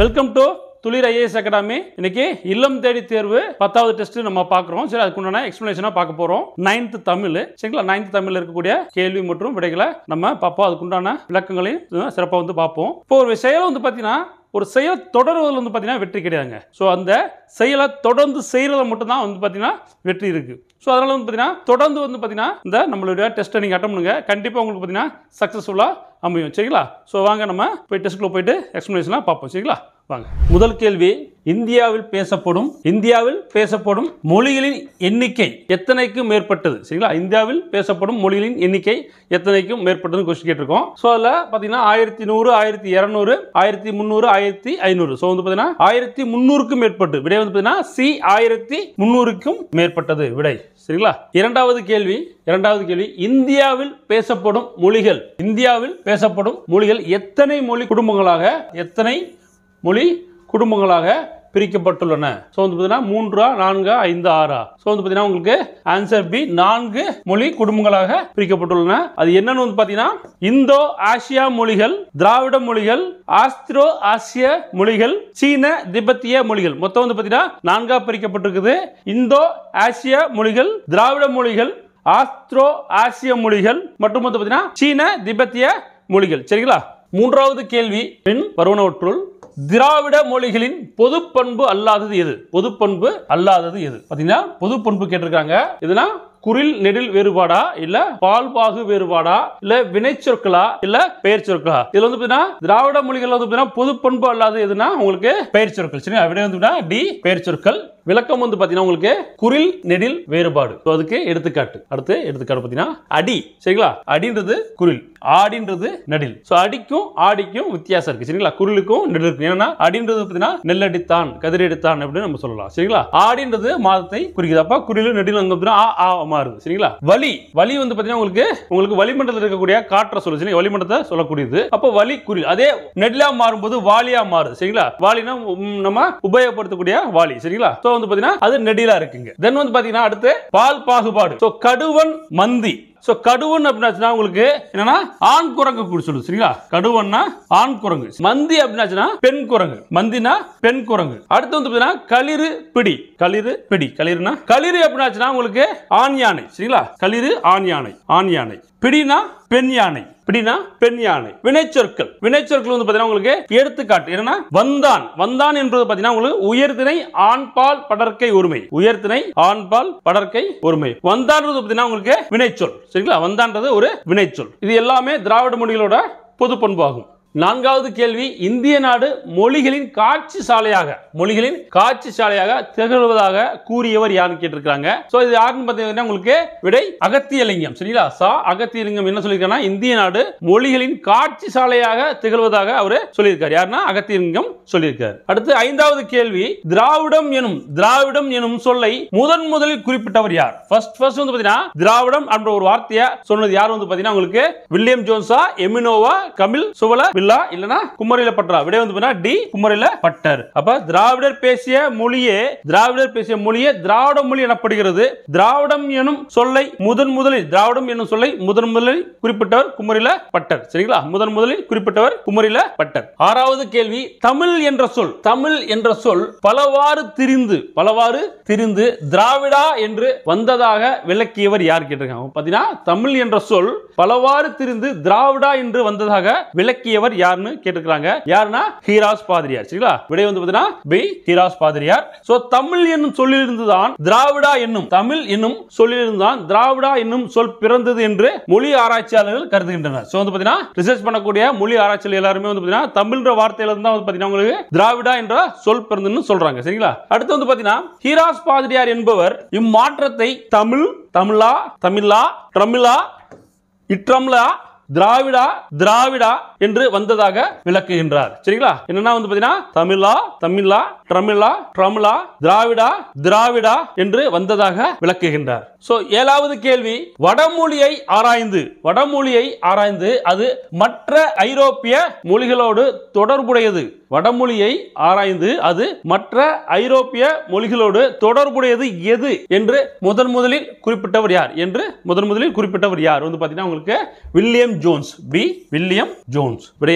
welcome to Thulir IAS academy இன்னைக்கு இல்லம் தேடி தேர்வு பத்தாவது டெஸ்ட் நம்ம பாக்குறோம் சரி அதுக்கு உண்டான எக்ஸ்பிளேஷனா பார்க்க போறோம் நைன்த் தமிழ் சரிங்களா நைன்த் தமிழ் இருக்கக்கூடிய கேள்வி மற்றும் விடைகளை நம்ம பார்ப்போம் அதுக்குண்டான விளக்கங்களையும் சிறப்பாக வந்து பார்ப்போம் இப்போ ஒரு செயலை வந்து பார்த்தீங்கன்னா ஒரு செயலை தொடர்வதில் வந்து பார்த்திங்கன்னா வெற்றி கிடையாதுங்க ஸோ அந்த செயலை தொடர்ந்து செய்கிறத மட்டும்தான் வந்து பார்த்திங்கன்னா வெற்றி இருக்குது ஸோ அதனால் வந்து பார்த்திங்கன்னா தொடர்ந்து வந்து பார்த்திங்கன்னா இந்த நம்மளுடைய டெஸ்ட்டை நீங்கள் அட்டம் பண்ணுங்கள் கண்டிப்பாக உங்களுக்கு பார்த்திங்கன்னா சக்ஸஸ்ஃபுல்லாக அமையும் சரிங்களா ஸோ வாங்க நம்ம போய் டெஸ்ட்டில் போயிட்டு எக்ஸ்ப்ளனேஷன்லாம் பார்ப்போம் சரிங்களா வாங்க முதல் கேள்வி இந்தியாவில் பேசப்படும் இந்தியாவில் பேசப்படும் மொழிகளின் எண்ணிக்கை எத்தனைக்கும் மேற்பட்டது சரிங்களா இந்தியாவில் பேசப்படும் மொழிகளின் எண்ணிக்கை எத்தனைக்கும் மேற்பட்டது கொஸ்டின் கேட்டிருக்கோம் ஸோ அதில் பார்த்தீங்கன்னா ஆயிரத்தி நூறு ஆயிரத்தி இரநூறு ஆயிரத்தி முந்நூறு ஆயிரத்தி ஐநூறு ஸோ வந்து பார்த்தீங்கன்னா ஆயிரத்தி முன்னூறுக்கும் மேற்பட்டு விடை வந்து பார்த்தீங்கன்னா சி ஆயிரத்தி முந்நூறுக்கும் மேற்பட்டது விடை சரிங்களா இரண்டாவது கேள்வி இரண்டாவது கேள்வி இந்தியாவில் பேசப்படும் மொழிகள் இந்தியாவில் பேசப்படும் மொழிகள் எத்தனை மொழி குடும்பங்களாக எத்தனை மொழி குடும்பங்களாக பிரிக்கப்பட்டுள்ளன ஸோ வந்து பார்த்தீங்கன்னா மூன்றா நான்கா ஐந்து ஆறா ஸோ வந்து பார்த்தீங்கன்னா உங்களுக்கு ஆன்சர் பி நான்கு மொழி குடும்பங்களாக பிரிக்கப்பட்டுள்ளன அது என்னன்னு வந்து பார்த்தீங்கன்னா இந்தோ ஆசியா மொழிகள் திராவிட மொழிகள் ஆஸ்திரோ ஆசிய மொழிகள் சீன திபெத்திய மொழிகள் மொத்தம் வந்து பார்த்தீங்கன்னா நான்காக பிரிக்கப்பட்டிருக்குது இந்தோ ஆசிய மொழிகள் திராவிட மொழிகள் ஆஸ்திரோ ஆசிய மொழிகள் மற்றும் வந்து பார்த்தீங்கன்னா சீன திபெத்திய மொழிகள் சரிங்களா மூன்றாவது கேள்வி பின் வருவனவற்றுள் திராவிட மொழிகளின் பொது பண்பு அல்லாதது எது பொது பண்பு அல்லாதது எது பாத்தீங்கன்னா பொது பண்பு கேட்டிருக்காங்க இதுனா குரில் நெடில் வேறுபாடா இல்ல பால்பாகு வேறுபாடா இல்ல வினைச்சொற்களா இல்ல பெயர் சொற்களா இதுல வந்து பாத்தீங்கன்னா திராவிட மொழிகள் வந்து பொது பண்பு அல்லாத எதுனா உங்களுக்கு பெயர் சொற்கள் சரி அப்படியே வந்து டி பெயர் சொற்கள் விளக்கம் வந்து பாத்தீங்கன்னா உங்களுக்கு குரில் நெடில் வேறுபாடு அதுக்கு எடுத்துக்காட்டு அடுத்து எடுத்துக்காட்டு பாத்தீங்கன்னா அடி சரிங்களா அடின்றது குரில் ஆடின்றது நெடில் ஸோ அடிக்கும் ஆடிக்கும் வித்தியாசம் இருக்கு சரிங்களா குரலுக்கும் நெடிலுக்கும் ஏன்னா அடின்றது பார்த்தீங்கன்னா நெல்லடித்தான் கதிரடித்தான் அப்படின்னு நம்ம சொல்லலாம் சரிங்களா ஆடின்றது மாதத்தை குறிக்குது அப்ப குரிலும் நெடிலும் அங்கே மாறுது சரிங்களா வலி வலி வந்து பாத்தீங்கன்னா உங்களுக்கு உங்களுக்கு வளிமண்டலத்தில் இருக்கக்கூடிய காற்றை சொல்லுது சரிங்களா வளிமண்டலத்தை சொல்லக்கூடியது அப்போ வலி குறி அதே நெட்லா மாறும்போது வாலியா மாறுது சரிங்களா வாலினா நம்ம உபயோகப்படுத்தக்கூடிய வாலி சரிங்களா சோ வந்து பாத்தீங்கன்னா அது நெடிலா இருக்குங்க தென் வந்து பாத்தீங்கன்னா அடுத்து பால் பாகுபாடு கடுவன் மந்தி ஸோ கடுவன் அப்படின்னாச்சுன்னா உங்களுக்கு என்னன்னா ஆண் குரங்கு சொல்லுது சரிங்களா கடுவன்னா ஆண் குரங்கு மந்தி அப்படின்னாச்சுன்னா பெண் குரங்கு மந்தினா பெண் குரங்கு அடுத்து வந்து பார்த்தீங்கன்னா களிறு பிடி களிறு பிடி களிறுனா களிறு அப்படின்னாச்சுன்னா உங்களுக்கு ஆண் யானை சரிங்களா களிறு ஆண் யானை ஆண் யானை பிடினா பெண் யானை அப்படின்னா பெண் யானை வினைச்சொற்கள் வினைச்சொற்கள் வந்து பார்த்தீங்கன்னா உங்களுக்கு எடுத்துக்காட்டு என்னன்னா வந்தான் வந்தான் என்பது பார்த்தீங்கன்னா உங்களுக்கு உயர்திணை ஆண்பால் படற்கை ஒருமை உயர்திணை ஆண்பால் படற்கை உரிமை வந்தான்றது பார்த்தீங்கன்னா உங்களுக்கு வினைச்சொல் சரிங்களா வந்தான்றது ஒரு வினைச்சொல் இது எல்லாமே திராவிட மொழிகளோட பொது பண்பாகும் நான்காவது கேள்வி இந்திய நாடு மொழிகளின் காட்சி சாலையாக மொழிகளின் காட்சி சாலையாக திகழ்வதாக கூறியவர் யாருன்னு கேட்டிருக்காங்க உங்களுக்கு விடை அகத்தியலிங்கம் சரிங்களா சா அகத்தியலிங்கம் என்ன இந்திய நாடு மொழிகளின் காட்சி சாலையாக திகழ்வதாக அவர் சொல்லியிருக்கார் யாருன்னா அகத்தியலிங்கம் சொல்லியிருக்கார் அடுத்து ஐந்தாவது கேள்வி திராவிடம் எனும் திராவிடம் எனும் சொல்லை முதன் முதலில் குறிப்பிட்டவர் யார் ஃபர்ஸ்ட் ஃபர்ஸ்ட் வந்து திராவிடம் என்ற ஒரு வார்த்தையை சொன்னது யார் வந்து பாத்தீங்கன்னா உங்களுக்கு வில்லியம் ஜோன்ஸா எமினோவா கமில் சுவல இல்லனா குமரில விடை வந்து டி குமரில பட்டர் அப்ப திராவிடர் பேசிய மொழியே திராவிடர் பேசிய மொழியே திராவிட மொழி எனப்படுகிறது திராவிடம் எனும் சொல்லை முதன் முதலில் திராவிடம் எனும் சொல்லை முதன் முதலில் குறிப்பிட்டவர் குமரில பட்டர் சரிங்களா முதன் முதலில் குறிப்பிட்டவர் குமரில பட்டர் ஆறாவது கேள்வி தமிழ் என்ற சொல் தமிழ் என்ற சொல் பலவாறு திரிந்து பலவாறு திரிந்து திராவிடா என்று வந்ததாக விளக்கியவர் யார் கேட்டிருக்காங்க பாத்தீங்கன்னா தமிழ் என்ற சொல் பலவாறு திரிந்து திராவிடா என்று வந்ததாக விளக்கியவர் நபர் யாருன்னு கேட்டுக்கிறாங்க யாருன்னா ஹீராஸ் பாதிரியார் சரிங்களா விடை வந்து பி ஹீராஸ் பாதிரியார் சோ தமிழ் என்னும் திராவிடா என்னும் தமிழ் என்னும் திராவிடா என்னும் சொல் பிறந்தது என்று மொழி ஆராய்ச்சியாளர்கள் கருதுகின்றனர் சோ வந்து பாத்தீங்கன்னா ரிசர்ச் பண்ணக்கூடிய மொழி ஆராய்ச்சியில் எல்லாருமே வந்து பாத்தீங்கன்னா தமிழ்ன்ற வார்த்தையில தான் பாத்தீங்கன்னா உங்களுக்கு திராவிடா என்ற சொல் பிறந்ததுன்னு சொல்றாங்க சரிங்களா அடுத்து வந்து பாத்தீங்கன்னா ஹீராஸ் பாதிரியார் என்பவர் இம்மாற்றத்தை தமிழ் தமிழா தமிழா ட்ரமிழா இட்ரம்லா திராவிடா திராவிடா என்று வந்ததாக விளக்குகின்றார் சரிங்களா என்னன்னா வந்து பாத்தீங்கன்னா தமிழா தமிழா ட்ரமிழா ட்ரமிழா திராவிடா திராவிடா என்று வந்ததாக விளக்குகின்றார் சோ ஏழாவது கேள்வி வடமொழியை ஆராய்ந்து வடமொழியை ஆராய்ந்து அது மற்ற ஐரோப்பிய மொழிகளோடு தொடர்புடையது வடமொழியை ஆராய்ந்து அது மற்ற ஐரோப்பிய மொழிகளோடு தொடர்புடையது எது என்று முதன் முதலில் குறிப்பிட்டவர் யார் என்று முதன் முதலில் குறிப்பிட்டவர் யார் வந்து பாத்தீங்கன்னா உங்களுக்கு William Jones B William Jones இப்படி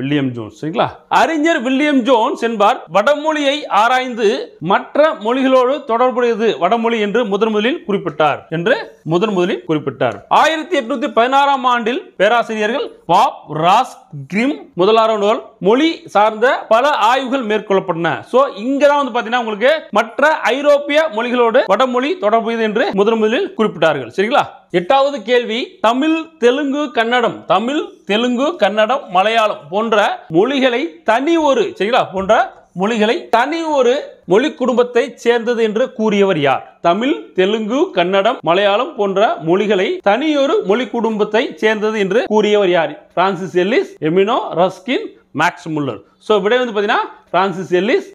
வில்லியம் ஜோன்ஸ் சரிங்களா அறிஞர் வில்லியம் ஜோன்ஸ் என்பார் வடமொழியை ஆராய்ந்து மற்ற மொழிகளோடு தொடர்புடையது வடமொழி என்று முதன் முதலில் குறிப்பிட்டார் என்று முதன் முதலில் குறிப்பிட்டார் ஆயிரத்தி எட்நூத்தி பதினாறாம் ஆண்டில் பேராசிரியர்கள் பாப் ராஸ் கிரிம் முதலாளர்கள் மொழி சார்ந்த பல ஆய்வுகள் மேற்கொள்ளப்பட்டன சோ இங்க தான் வந்து பாத்தீங்கன்னா உங்களுக்கு மற்ற ஐரோப்பிய மொழிகளோடு வடமொழி தொடர்புடையது என்று முதன் முதலில் குறிப்பிட்டார்கள் சரிங்களா எட்டாவது கேள்வி தமிழ் தெலுங்கு கன்னடம் தமிழ் தெலுங்கு கன்னடம் மலையாளம் போன்ற மொழிகளை தனி ஒரு சரிங்களா போன்ற மொழிகளை தனி ஒரு மொழி குடும்பத்தை சேர்ந்தது என்று கூறியவர் யார் தமிழ் தெலுங்கு கன்னடம் மலையாளம் போன்ற மொழிகளை தனியொரு மொழி குடும்பத்தை சேர்ந்தது என்று கூறியவர் யார் Francis Ellis Emeneau Ruskin Max Muller so விடை வந்து பார்த்தீங்கன்னா பிரான்சிஸ் எல்லிஸ்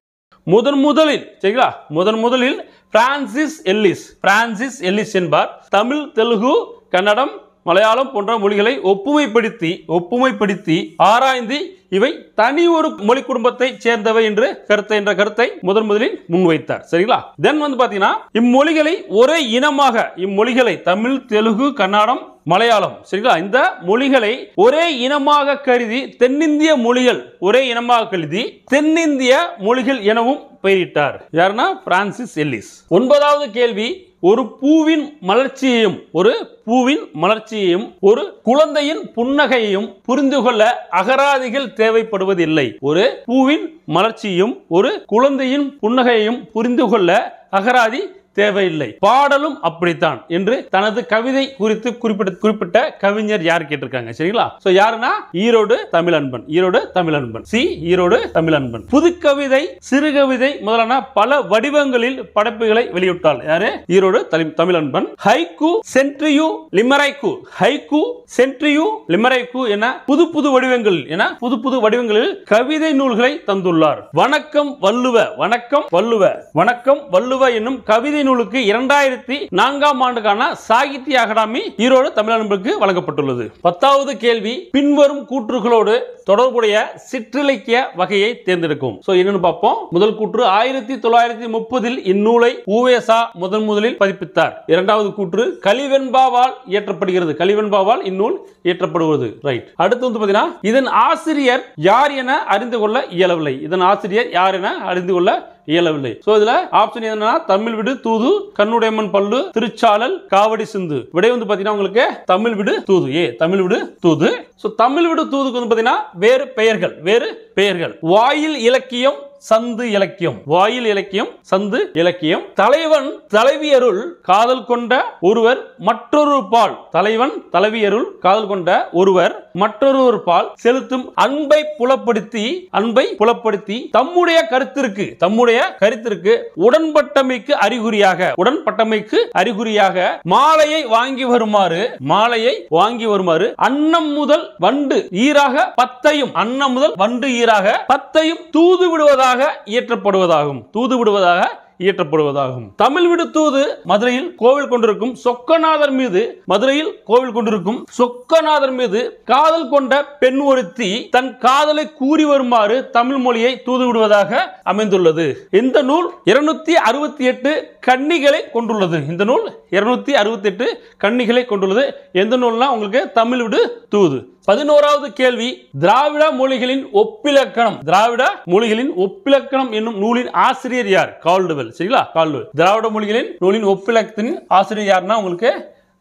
முதன் முதலில் சரிங்களா முதன் முதலில் பிரான்சிஸ் எல்லிஸ் பிரான்சிஸ் எல்லிஸ் என்பார் தமிழ் தெலுங்கு கன்னடம் மலையாளம் போன்ற மொழிகளை ஒப்புமைப்படுத்தி ஒப்புமைப்படுத்தி ஆராய்ந்து இவை தனி ஒரு மொழி குடும்பத்தை சேர்ந்தவை என்று கருத்தை என்ற கருத்தை முதன் முதலில் முன்வைத்தார் சரிங்களா தென் வந்து பாத்தீங்கன்னா இம்மொழிகளை ஒரே இனமாக இம்மொழிகளை தமிழ் தெலுங்கு கன்னடம் மலையாளம் சரிங்களா இந்த மொழிகளை ஒரே இனமாக கருதி தென்னிந்திய மொழிகள் ஒரே இனமாக கருதி தென்னிந்திய மொழிகள் எனவும் பெயரிட்டார் யாருன்னா பிரான்சிஸ் எல்லிஸ் ஒன்பதாவது கேள்வி ஒரு பூவின் மலர்ச்சியையும் ஒரு பூவின் மலர்ச்சியையும் ஒரு குழந்தையின் புன்னகையையும் புரிந்து கொள்ள அகராதிகள் தேவைப்படுவதில்லை ஒரு பூவின் மலர்ச்சியும் ஒரு குழந்தையின் புன்னகையையும் புரிந்து கொள்ள அகராதி தேவையில்லை பாடலும் அப்படித்தான் என்று தனது கவிதை குறித்து குறிப்பிட்ட குறிப்பிட்ட கவிஞர் யார் கேட்டிருக்காங்க சரிங்களா சோ யாருன்னா ஈரோடு அன்பன் ஈரோடு அன்பன் சி ஈரோடு தமிழன்பன் புதுக்கவிதை சிறுகவிதை முதலான பல வடிவங்களில் படைப்புகளை வெளியிட்டால் யாரு ஈரோடு தமிழ் தமிழன்பன் ஹைகு சென்ட்ரியு லிமரைக்கு ஹைகு சென்ட்ரியு லிமரைக்கு என புது புது வடிவங்கள் என புது புது வடிவங்களில் கவிதை நூல்களை தந்துள்ளார் வணக்கம் வள்ளுவ வணக்கம் வள்ளுவ வணக்கம் வள்ளுவ என்னும் கவிதை நூலுக்கு இரண்டாயிரத்தி நான்காம் ஆண்டுக்கான சாகித்ய அகாடமி ஈரோடு தமிழன்புக்கு வழங்கப்பட்டுள்ளது பத்தாவது கேள்வி பின்வரும் கூற்றுகளோடு தொடர்புடைய சிற்றிலக்கிய வகையை தேர்ந்தெடுக்கும் பார்ப்போம் முதல் கூற்று ஆயிரத்தி தொள்ளாயிரத்தி முப்பதில் இந்நூலை உவேசா முதன் முதலில் பதிப்பித்தார் இரண்டாவது கூற்று கலிவெண்பாவால் இயற்றப்படுகிறது கலிவெண்பாவால் இந்நூல் இயற்றப்படுவது ரைட் அடுத்து வந்து பாத்தீங்கன்னா இதன் ஆசிரியர் யார் என அறிந்து கொள்ள இயலவில்லை இதன் ஆசிரியர் யார் என அறிந்து கொள்ள இயலவில்லை சோ இதுல ஆப்ஷன் என்னன்னா தமிழ் விடு தூது கண்ணுடையம்மன் பல்லு திருச்சாலல் காவடி சிந்து விடை வந்து பாத்தீங்கன்னா உங்களுக்கு தமிழ் விடு தூது ஏ தமிழ் விடு தூது சோ தமிழ் விடு தூதுக்கு வந்து பாத்தீங்கன்னா வேறு பெயர்கள் வேறு பெயர்கள் வாயில் இலக்கியம் சந்து இலக்கியம் வாயில் இலக்கியம் சந்து இலக்கியம் தலைவன் தலைவியருள் காதல் கொண்ட ஒருவர் மற்றொரு பால் தலைவன் தலைவியருள் காதல் கொண்ட ஒருவர் மற்றொரு பால் செலுத்தும் அன்பை புலப்படுத்தி அன்பை புலப்படுத்தி தம்முடைய கருத்திற்கு தம்முடைய கருத்திற்கு உடன்பட்டமைக்கு அறிகுறியாக உடன்பட்டமைக்கு அறிகுறியாக மாலையை வாங்கி வருமாறு மாலையை வாங்கி வருமாறு அன்னம் முதல் வண்டு ஈராக பத்தையும் அன்னம் முதல் வண்டு ஈராக பத்தையும் தூது விடுவதாக தூதராக இயற்றப்படுவதாகும் தூது விடுவதாக இயற்றப்படுவதாகும் தமிழ் விடு தூது மதுரையில் கோவில் கொண்டிருக்கும் சொக்கநாதர் மீது மதுரையில் கோவில் கொண்டிருக்கும் சொக்கநாதர் மீது காதல் கொண்ட பெண் ஒருத்தி தன் காதலை கூறி வருமாறு தமிழ் மொழியை தூது விடுவதாக அமைந்துள்ளது இந்த நூல் இருநூத்தி அறுபத்தி எட்டு கன்னிகளை கொண்டுள்ளது இந்த நூல் இருநூத்தி அறுபத்தி எட்டு கன்னிகளை கொண்டுள்ளது எந்த நூல்னா உங்களுக்கு தமிழ் விடு தூது பதினோராவது கேள்வி திராவிட மொழிகளின் ஒப்பிலக்கணம் திராவிட மொழிகளின் ஒப்பிலக்கணம் என்னும் நூலின் ஆசிரியர் யார் கால்டுவெல் சரிங்களா கால்டுவெல் திராவிட மொழிகளின் நூலின் ஒப்பிலக்கத்தின் ஆசிரியர் யாருன்னா உங்களுக்கு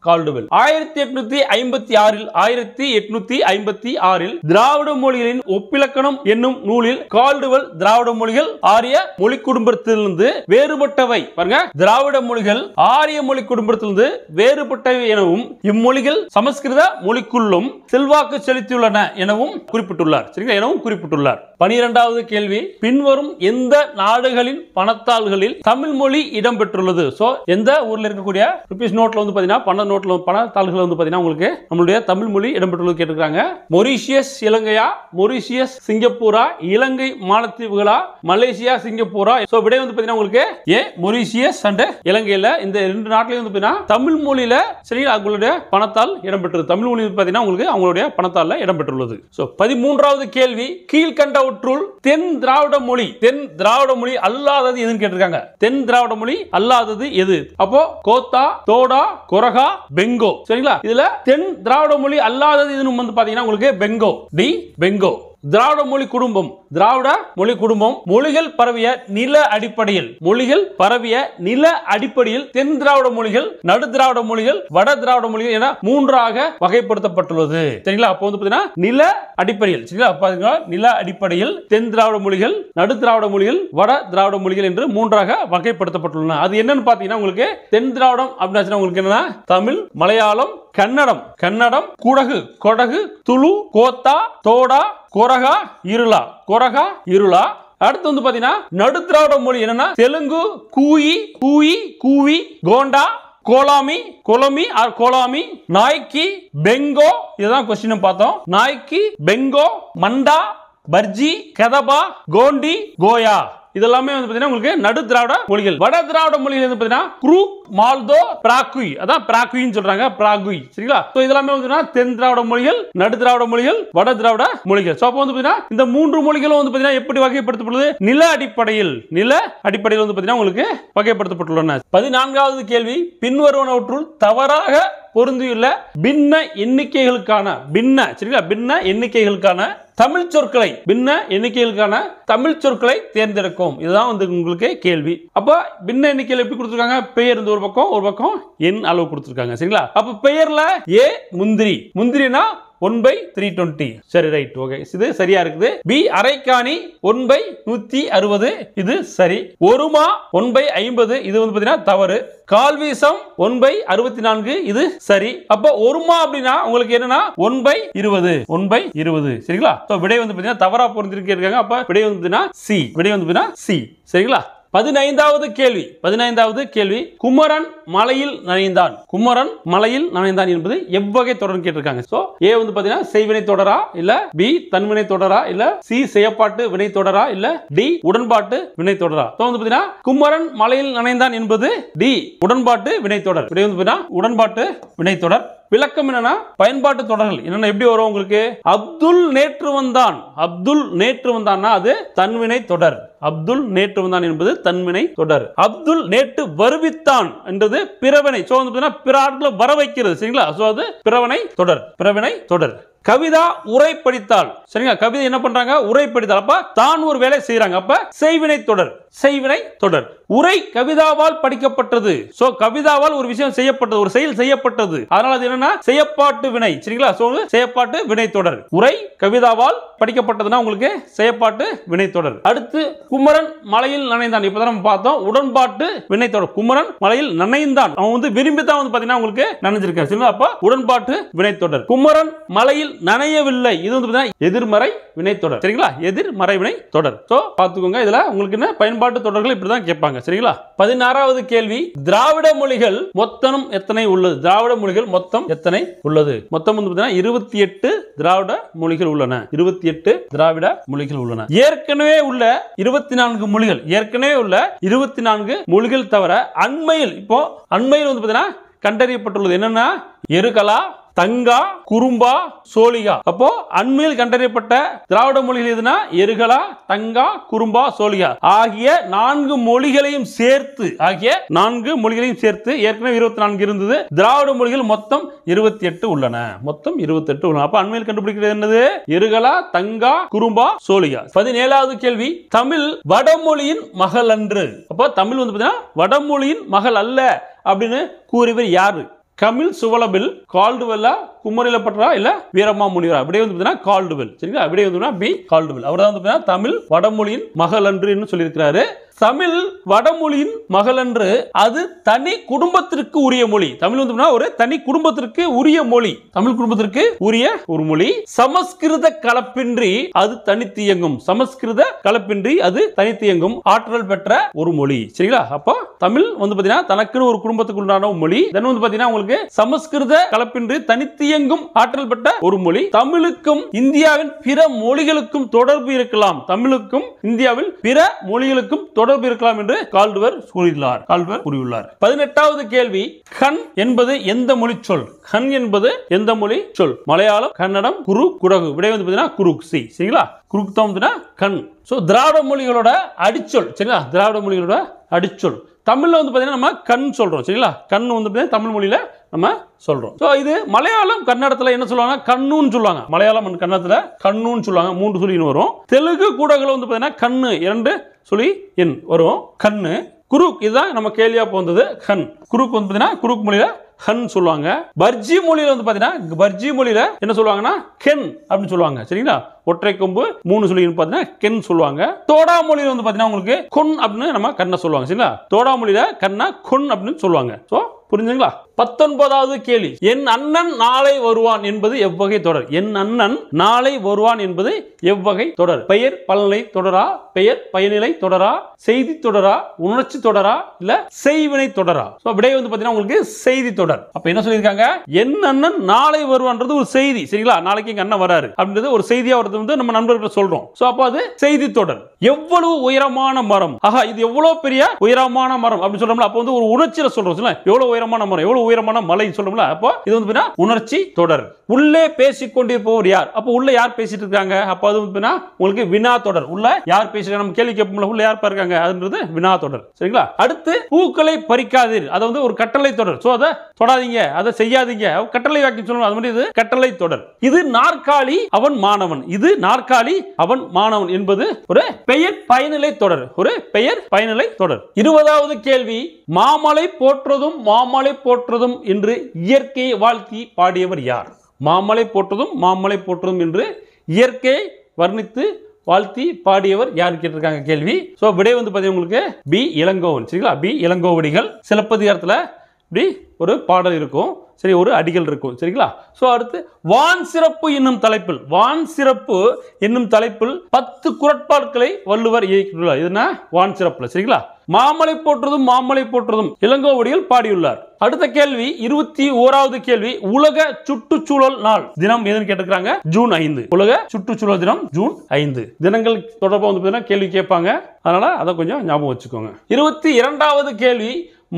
கால்டுவெல் ஆயிரத்தி எட்நூத்தி ஐம்பத்தி ஆறில் ஆயிரத்தி எட்நூத்தி ஐம்பத்தி ஆறில் திராவிட மொழிகளின் ஒப்பிலக்கணம் என்னும் நூலில் கால்டுவெல் திராவிட மொழிகள் ஆரிய மொழி குடும்பத்திலிருந்து வேறுபட்டவை பாருங்க திராவிட மொழிகள் ஆரிய மொழி குடும்பத்திலிருந்து வேறுபட்டவை எனவும் இம்மொழிகள் சமஸ்கிருத மொழிக்குள்ளும் செல்வாக்கு செலுத்தியுள்ளன எனவும் குறிப்பிட்டுள்ளார் சரிங்களா எனவும் குறிப்பிட்டுள்ளார் பனிரெண்டாவது கேள்வி பின்வரும் எந்த நாடுகளின் பணத்தாள்களில் தமிழ் மொழி இடம்பெற்றுள்ளது சோ எந்த ஊர்ல இருக்கக்கூடிய ருபீஸ் நோட்ல வந்து பாத்தீங்கன்னா பன்னெண்டு ஈரோட்டில் பல தாள்கள் வந்து பார்த்தீங்கன்னா உங்களுக்கு நம்மளுடைய தமிழ் மொழி இடம்பெற்றுள்ளது கேட்டுக்கிறாங்க மொரிஷியஸ் இலங்கையா மொரிஷியஸ் சிங்கப்பூரா இலங்கை மாலத்தீவுகளா மலேசியா சிங்கப்பூரா ஸோ விடை வந்து பார்த்தீங்கன்னா உங்களுக்கு ஏ மொரிஷியஸ் அண்ட் இலங்கையில் இந்த ரெண்டு நாட்டிலையும் வந்து பார்த்தீங்கன்னா தமிழ் மொழியில் சரி அவங்களுடைய பணத்தால் இடம்பெற்றது தமிழ் மொழி பார்த்தீங்கன்னா உங்களுக்கு அவங்களுடைய பணத்தால் இடம்பெற்றுள்ளது ஸோ பதிமூன்றாவது கேள்வி கீழ்கண்டவற்றுள் தென் திராவிட மொழி தென் திராவிட மொழி அல்லாதது எதுன்னு கேட்டிருக்காங்க தென் திராவிட மொழி அல்லாதது எது அப்போ கோத்தா தோடா கொரகா பெங்கோ சரிங்களா இதுல தென் திராவிட மொழி அல்லாதது இதுன்னு வந்து பாத்தீங்கன்னா உங்களுக்கு பெங்கோ டி பெங்கோ திராவிட மொழி குடும்பம் திராவிட மொழி குடும்பம் மொழிகள் பரவிய நில அடிப்படையில் மொழிகள் பரவிய நில அடிப்படையில் தென் திராவிட மொழிகள் நடு திராவிட மொழிகள் வட திராவிட மொழிகள் என மூன்றாக வகைப்படுத்தப்பட்டுள்ளது சரிங்களா அப்போ வந்து பாத்தீங்கன்னா நில அடிப்படையில் சரிங்களா பாத்தீங்கன்னா நில அடிப்படையில் தென் திராவிட மொழிகள் நடு திராவிட மொழிகள் வட திராவிட மொழிகள் என்று மூன்றாக வகைப்படுத்தப்பட்டுள்ளன அது என்னன்னு பாத்தீங்கன்னா உங்களுக்கு தென் திராவிடம் அப்படின்னு உங்களுக்கு என்னன்னா தமிழ் மலையாளம் கன்னடம் கன்னடம் குடகு கொடகு துளு கோத்தா தோடா கொரகா இருளா கொரகா இருளா அடுத்து வந்து பாத்தீங்கன்னா நடுத்திராவிட மொழி என்னன்னா தெலுங்கு கூயி கூயி கூவி கோண்டா கோலாமி கொலமி ஆர் கோலாமி நாய்க்கி பெங்கோ இதுதான் கொஸ்டின் பார்த்தோம் நாய்க்கி பெங்கோ மண்டா பர்ஜி கதபா கோண்டி கோயா இதெல்லாமே வந்து பார்த்தீங்கன்னா உங்களுக்கு நடு திராவிட மொழிகள் வட திராவிட மொழிகள் வந்து பார்த்தீங்கன்னா குரு மால்தோ பிராகுய் அதான் பிராகுயின் சொல்றாங்க பிராகுய் சரிங்களா சோ இதெல்லாமே வந்து தென் திராவிட மொழிகள் நடு திராவிட மொழிகள் வட திராவிட மொழிகள் ஸோ அப்போ வந்து பார்த்தீங்கன்னா இந்த மூன்று மொழிகளும் வந்து பார்த்தீங்கன்னா எப்படி வகைப்படுத்தப்படுது நில அடிப்படையில் நில அடிப்படையில் வந்து பார்த்தீங்கன்னா உங்களுக்கு வகைப்படுத்தப்பட்டுள்ளன பதினான்காவது கேள்வி பின்வருவனவற்றுள் தவறாக பொருந்தியுள்ள பின்ன எண்ணிக்கைகளுக்கான பின்ன சரிங்களா பின்ன எண்ணிக்கைகளுக்கான தமிழ் சொற்களை பின்ன எண்ணிக்கைகளுக்கான தமிழ் சொற்களை தேர்ந்தெடுக்கும் இதுதான் வந்து உங்களுக்கு கேள்வி அப்போ பின்ன எண்ணிக்கையில் எப்படி கொடுத்துருக்காங்க பெயர் ஒரு பக்கம் ஒரு பக்கம் எண் அளவு கொடுத்துருக்காங்க சரிங்களா அப்போ பெயர்ல ஏ முந்திரி முந்திரினா ஒன் பை த்ரீ டுவெண்ட்டி சரி ரைட் ஓகே இது சரியா இருக்குது பி அரைக்காணி ஒன் பை நூத்தி அறுபது இது சரி ஒருமா ஒன் பை ஐம்பது இது வந்து பாத்தீங்கன்னா தவறு கால்வீசம் ஒன் பை அறுபத்தி நான்கு இது சரி அப்ப ஒருமா அப்படின்னா உங்களுக்கு என்னன்னா ஒன் பை இருபது ஒன் பை இருபது சரிங்களா விடை வந்து பாத்தீங்கன்னா தவறா பொருந்திருக்கு இருக்காங்க அப்ப விடை வந்து சி விடை வந்து பாத்தீங்கன்னா சி சரிங்களா பதினைந்தாவது கேள்வி பதினைந்தாவது கேள்வி குமரன் மலையில் நனைந்தான் குமரன் மலையில் நனைந்தான் என்பது எவ்வகை தொடர்னு கேட்டிருக்காங்க சோ ஏ வந்து பாத்தீங்கன்னா செய்வினை தொடரா இல்ல பி தன்வினை தொடரா இல்ல சி செய்யப்பாட்டு வினை தொடரா இல்ல டி உடன்பாட்டு வினை தொடரா சோ வந்து பாத்தீங்கன்னா குமரன் மலையில் நனைந்தான் என்பது டி உடன்பாட்டு வினை தொடர் இப்படி வந்து பாத்தீங்கன்னா உடன்பாட்டு வினை தொடர் விளக்கம் என்னன்னா பயன்பாட்டு தொடர்கள் என்னென்ன எப்படி வரும் உங்களுக்கு அப்துல் நேற்று வந்தான் அப்துல் நேற்று வந்தான்னா அது தன்வினை தொடர் அப்துல் நேற்று வந்தான் என்பது தன்வினை தொடர் அப்துல் நேற்று வருவித்தான் என்றது பிறவனை சோ வந்து பிற ஆட்களை வர வைக்கிறது சரிங்களா சோ அது பிறவனை தொடர் பிறவினை தொடர் கவிதா உரை படித்தாள் சரிங்களா கவிதை என்ன பண்றாங்க உரை படித்தாள் அப்ப தான் ஒரு வேலை செய்யறாங்க அப்ப செய்வினை தொடர் செய்வினை தொடர் உரை கவிதாவால் படிக்கப்பட்டது சோ கவிதாவால் ஒரு விஷயம் செய்யப்பட்டது ஒரு செயல் செய்யப்பட்டது அதனால அது என்னன்னா செயற்பாட்டு வினை சரிங்களா சோ செயற்பாட்டு வினை தொடர் உரை கவிதாவால் படிக்கப்பட்டதுன்னா உங்களுக்கு செயப்பாட்டு வினை தொடர் அடுத்து குமரன் மலையில் நனைந்தான் இப்பதான் நம்ம பார்த்தோம் உடன்பாட்டு வினை தொடர் குமரன் மலையில் நனைந்தான் அவன் வந்து விரும்பி தான் வந்து பாத்தீங்கன்னா உங்களுக்கு நனைஞ்சிருக்காரு சரிங்களா அப்ப உடன்பாட்டு வினை தொடர் குமரன் மலையில் நிலையில் நனையவில்லை இது வந்து எதிர்மறை வினை தொடர் சரிங்களா எதிர்மறை வினை தொடர் சோ பாத்துக்கோங்க இதுல உங்களுக்கு என்ன பயன்பாட்டு தொடர்கள் இப்படிதான் கேட்பாங்க சரிங்களா பதினாறாவது கேள்வி திராவிட மொழிகள் மொத்தம் எத்தனை உள்ளது திராவிட மொழிகள் மொத்தம் எத்தனை உள்ளது மொத்தம் வந்து இருபத்தி எட்டு திராவிட மொழிகள் உள்ளன இருபத்தி எட்டு திராவிட மொழிகள் உள்ளன ஏற்கனவே உள்ள இருபத்தி நான்கு மொழிகள் ஏற்கனவே உள்ள இருபத்தி நான்கு மொழிகள் தவிர அண்மையில் இப்போ அண்மையில் வந்து பார்த்தீங்கன்னா கண்டறியப்பட்டுள்ளது என்னன்னா எருகலா தங்கா குறும்பா சோழிகா அப்போ அண்மையில் கண்டறியப்பட்ட திராவிட மொழிகள் எதுனா எருகலா தங்கா குறும்பா சோழிகா ஆகிய நான்கு மொழிகளையும் சேர்த்து ஆகிய நான்கு மொழிகளையும் சேர்த்து ஏற்கனவே இருபத்தி நான்கு இருந்தது திராவிட மொழிகள் மொத்தம் இருபத்தி எட்டு உள்ளன மொத்தம் இருபத்தி எட்டு உள்ளன அப்ப அண்மையில் கண்டுபிடிக்கிறது என்னது எருகலா தங்கா குறும்பா சோழிகா பதினேழாவது கேள்வி தமிழ் வடமொழியின் மகள் அன்று அப்ப தமிழ் வந்து பார்த்தீங்கன்னா வடமொழியின் மகள் அல்ல அப்படின்னு கூறியவர் யாரு கமில் சுவலபில் கால்டுவெல்லா குமரில இல்ல வீரமா முனிவரா அப்படியே வந்து சரிங்களா அப்படியே வந்து பி அவர் தான் வந்து தமிழ் வடமொழியின் மகள் சொல்லியிருக்கிறாரு தமிழ் வடமொழியின் மகள் என்று அது தனி குடும்பத்திற்கு உரிய மொழி தமிழ் வந்து ஒரு தனி குடும்பத்திற்கு உரிய மொழி தமிழ் குடும்பத்திற்கு உரிய ஒரு மொழி சமஸ்கிருத கலப்பின்றி அது தனித்து இயங்கும் சமஸ்கிருத கலப்பின்றி அது தனித்து இயங்கும் ஆற்றல் பெற்ற ஒரு மொழி சரிங்களா அப்போ தமிழ் வந்து பாத்தீங்கன்னா தனக்குன்னு ஒரு மொழி தென் வந்து பாத்தீங்கன்னா உங்களுக்கு சமஸ்கிருத கலப்பின்றி தனித்திய மொழியெங்கும் ஆற்றல் பெற்ற ஒரு மொழி தமிழுக்கும் இந்தியாவின் பிற மொழிகளுக்கும் தொடர்பு இருக்கலாம் தமிழுக்கும் இந்தியாவில் பிற மொழிகளுக்கும் தொடர்பு இருக்கலாம் என்று கால்டுவர் கூறியுள்ளார் கால்டுவர் கூறியுள்ளார் பதினெட்டாவது கேள்வி கண் என்பது எந்த மொழி சொல் கண் என்பது எந்த மொழி சொல் மலையாளம் கன்னடம் குரு குடகு விடை வந்து பாத்தீங்கன்னா குரு சி சரிங்களா குருக்தம் கண் சோ திராவிட மொழிகளோட அடிச்சொல் சரிங்களா திராவிட மொழிகளோட அடிச்சொல் தமிழில் வந்து பார்த்தீங்கன்னா நம்ம கண் சொல்கிறோம் சரிங்களா கண் வந்து பார்த்தீங்கன்னா தமிழ் மொழியில் நம்ம சொல்கிறோம் ஸோ இது மலையாளம் கன்னடத்தில் என்ன சொல்லுவாங்க கண்ணுன்னு சொல்லுவாங்க மலையாளம் கன்னடத்தில் கண்ணுன்னு சொல்லுவாங்க மூன்று சொல்லின்னு வரும் தெலுங்கு கூடங்களில் வந்து பார்த்தீங்கன்னா கண்ணு இரண்டு சொல்லி எண் வரும் கண்ணு குருக் இதுதான் நம்ம கேள்வியா போந்தது ஹன் குரூக் வந்து பார்த்தீங்கன்னா குரூக் மொழியில் ஹன் சொல்லுவாங்க பர்ஜி மொழியில் வந்து பார்த்தீங்கன்னா பர்ஜி மொழியில் என்ன சொல்லுவாங்கன்னா கென் அப்படின்னு சொல்லுவாங்க சரிங்களா ஒற்றை கொம்பு மூணு சொல்லி பார்த்தீங்கன்னா கென் சொல்லுவாங்க தோடா மொழியில் வந்து பார்த்தீங்கன்னா உங்களுக்கு கொன் அப்படின்னு நம்ம கண்ணை சொல்லுவாங்க சரிங்களா தோடா மொழியில் கண்ணா கொன் அப்படின்னு சொல்லுவாங்க ஸோ புரிஞ்சுங்களா பத்தொன்பதாவது கேள்வி என் அண்ணன் நாளை வருவான் என்பது எவ்வகை தொடர் என் அண்ணன் நாளை வருவான் என்பது எவ்வகை தொடர் பெயர் பலநிலை தொடரா பெயர் பயனிலை தொடரா செய்தி தொடரா உணர்ச்சி தொடரா இல்ல செய்வினை தொடரா ஸோ விடை வந்து பாத்தீங்கன்னா உங்களுக்கு செய்தி தொடர் அப்ப என்ன சொல்லியிருக்காங்க என் அண்ணன் நாளை வருவான்றது ஒரு செய்தி சரிங்களா நாளைக்கு எங்க அண்ணன் வராரு அப்படின்றது ஒரு செய்தியா வருது வந்து நம்ம நண்பர்கள் சொல்றோம் ஸோ அப்போ அது செய்தி தொடர் எவ்வளவு உயரமான மரம் ஆஹா இது எவ்வளவு பெரிய உயரமான மரம் அப்படின்னு சொல்றோம்ல அப்போ வந்து ஒரு உணர்ச்சியில சொல்றோம் எவ்வளவு உயரமான மரம் எவ்வளவு உயரமான மலை சொல்லும்ல அப்போ இது வந்து உணர்ச்சி தொடர் உள்ளே பேசிக்கொண்டிருப்பவர் யார் அப்போ உள்ள யார் பேசிட்டு இருக்காங்க அப்போ அது வந்து உங்களுக்கு வினா தொடர் உள்ள யார் பேசுறாங்க நம்ம கேள்வி கேட்போம்ல உள்ள யார் அதுன்றது வினா தொடர் சரிங்களா அடுத்து பூக்களை பறிக்காதீர் வந்து ஒரு கட்டளை தொடர் அதை தொடாதீங்க அதை செய்யாதீங்க கட்டளை வாக்கி சொல்லணும் அது மாதிரி இது கட்டளை தொடர் இது நாற்காலி அவன் மாணவன் இது நாற்காலி அவன் மாணவன் என்பது ஒரு பெயர் பயனிலை தொடர் ஒரு பெயர் பயனிலை தொடர் இருபதாவது கேள்வி மாமலை போற்றதும் மாமலை போற்றதும் போற்றுதும் என்று இயற்கையை வாழ்த்தி பாடியவர் யார் மாமலை போற்றதும் மாமலை போற்றதும் என்று இயற்கையை வர்ணித்து வாழ்த்தி பாடியவர் யார் கேட்டிருக்காங்க கேள்வி ஸோ விடை வந்து பார்த்தீங்கன்னா உங்களுக்கு பி இளங்கோவன் சரிங்களா பி இளங்கோவடிகள் சிலப்பதிகாரத்தில் இப்படி ஒரு பாடல் இருக்கும் சரி ஒரு அடிகள் இருக்கும் சரிங்களா ஸோ அடுத்து வான் சிறப்பு என்னும் தலைப்பில் வான் சிறப்பு என்னும் தலைப்பில் பத்து குரட்பாட்களை வள்ளுவர் இயக்கியுள்ளார் இதுனா வான் சிறப்புல சரிங்களா மாமலை போற்றதும் மாமலை போற்றதும் இளங்கோவடியில் பாடியுள்ளார் அடுத்த கேள்வி இருபத்தி ஓராவது கேள்வி உலக சுற்றுச்சூழல் நாள் தினம் எதுன்னு கேட்டுக்கிறாங்க ஜூன் ஐந்து உலக சுற்றுச்சூழல் தினம் ஜூன் ஐந்து தினங்கள் தொடர்பாக வந்து கேள்வி கேட்பாங்க அதனால அதை கொஞ்சம் ஞாபகம் வச்சுக்கோங்க இருபத்தி இரண்டாவது கேள்வி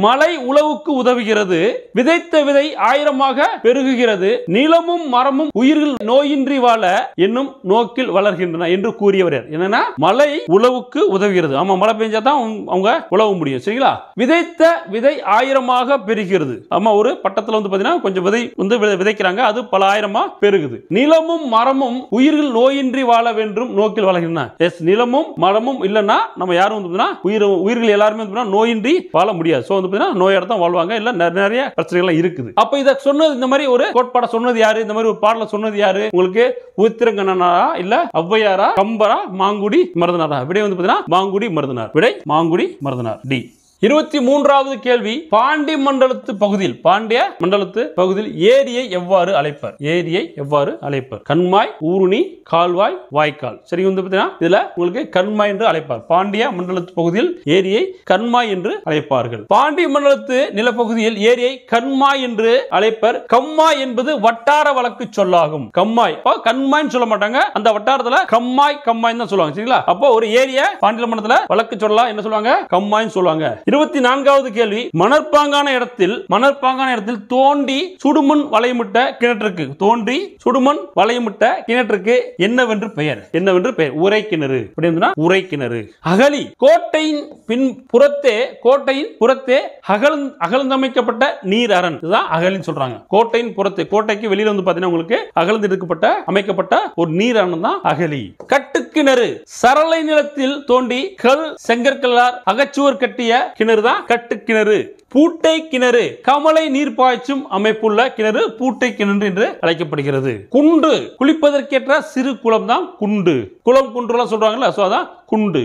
மலை உழவுக்கு உதவுகிறது விதைத்த விதை ஆயிரமாக பெருகுகிறது நிலமும் மரமும் உயிர்கள் நோயின்றி வாழ என்னும் நோக்கில் வளர்கின்றன என்று கூறியவர் என்னன்னா மலை உழவுக்கு உதவுகிறது ஆமா மழை பெஞ்சா தான் அவங்க உழவு முடியும் சரிங்களா விதைத்த விதை ஆயிரமாக பெருகிறது ஆமா ஒரு பட்டத்தில் வந்து பாத்தீங்கன்னா கொஞ்சம் விதை வந்து விதைக்கிறாங்க அது பல ஆயிரமா பெருகுது நிலமும் மரமும் உயிர்கள் நோயின்றி வாழ வேண்டும் நோக்கில் வளர்கின்றன எஸ் நிலமும் மரமும் இல்லைன்னா நம்ம யாரும் உயிர் உயிர்கள் எல்லாருமே நோயின்றி வாழ முடியாது ஸோ வந்து பார்த்தீங்கன்னா நோயோட தான் வாழ்வாங்க இல்ல நிறைய பிரச்சனைகள் இருக்குது அப்ப இதை சொன்னது இந்த மாதிரி ஒரு கோட்பாட சொன்னது யாரு இந்த மாதிரி ஒரு பாடல சொன்னது யாரு உங்களுக்கு உத்திரங்கண்ணனாரா இல்ல ஔவையாரா கம்பரா மாங்குடி மருதனாரா விடை வந்து பாத்தீங்கன்னா மாங்குடி மருதனார் விடை மாங்குடி மருதனார் டி இருபத்தி மூன்றாவது கேள்வி பாண்டி மண்டலத்து பகுதியில் பாண்டிய மண்டலத்து பகுதியில் ஏரியை எவ்வாறு அழைப்பார் ஏரியை எவ்வாறு அழைப்பார் கண்மாய் ஊருணி கால்வாய் வாய்க்கால் சரி வந்து பார்த்தீங்கன்னா இதுல உங்களுக்கு கண்மாய் என்று அழைப்பார் பாண்டிய மண்டலத்து பகுதியில் ஏரியை கண்மாய் என்று அழைப்பார்கள் பாண்டிய மண்டலத்து நிலப்பகுதியில் ஏரியை கண்மாய் என்று அழைப்பர் கம்மாய் என்பது வட்டார வழக்கு சொல்லாகும் கம்மாய் கண்மாய்னு சொல்ல மாட்டாங்க அந்த வட்டாரத்துல கம்மாய் கம்மாய் தான் சொல்லுவாங்க சரிங்களா அப்போ ஒரு ஏரியா பாண்டிய மண்டலத்துல வழக்கு சொல்லலாம் என்ன சொல்லுவாங்க கம்மாய்னு சொல்லுவாங்க இருபத்தி நான்காவது கேள்வி மணற்பாங்கான இடத்தில் மணற்பாங்கான இடத்தில் தோண்டி சுடுமண் வளையமிட்ட கிணற்றுக்கு தோன்றி சுடுமண் வளையமிட்ட கிணற்றுக்கு என்னவென்று பெயர் என்னவென்று பெயர் உரை கிணறு அப்படின்னா உரை கிணறு அகலி கோட்டையின் பின் புறத்தே கோட்டையின் புறத்தே அகல் அகழ்ந்தமைக்கப்பட்ட நீர் அரண் இதுதான் அகலின்னு சொல்றாங்க கோட்டையின் புறத்தே கோட்டைக்கு வெளியில வந்து பாத்தீங்கன்னா உங்களுக்கு அகழ்ந்து எடுக்கப்பட்ட அமைக்கப்பட்ட ஒரு நீர் அரண் தான் அகலி கட்டுக்கிணறு சரளை நிலத்தில் தோண்டி கல் செங்கற்களார் அகச்சுவர் கட்டிய கிணறு தான் கட்டு கிணறு பூட்டை கிணறு கமலை நீர் பாய்ச்சும் அமைப்புள்ள கிணறு பூட்டை கிணறு என்று அழைக்கப்படுகிறது குண்டு குளிப்பதற்கேற்ற சிறு குளம் தான் குண்டு குளம் குன்றுலாம் சொல்றாங்களா சோ அதான் குண்டு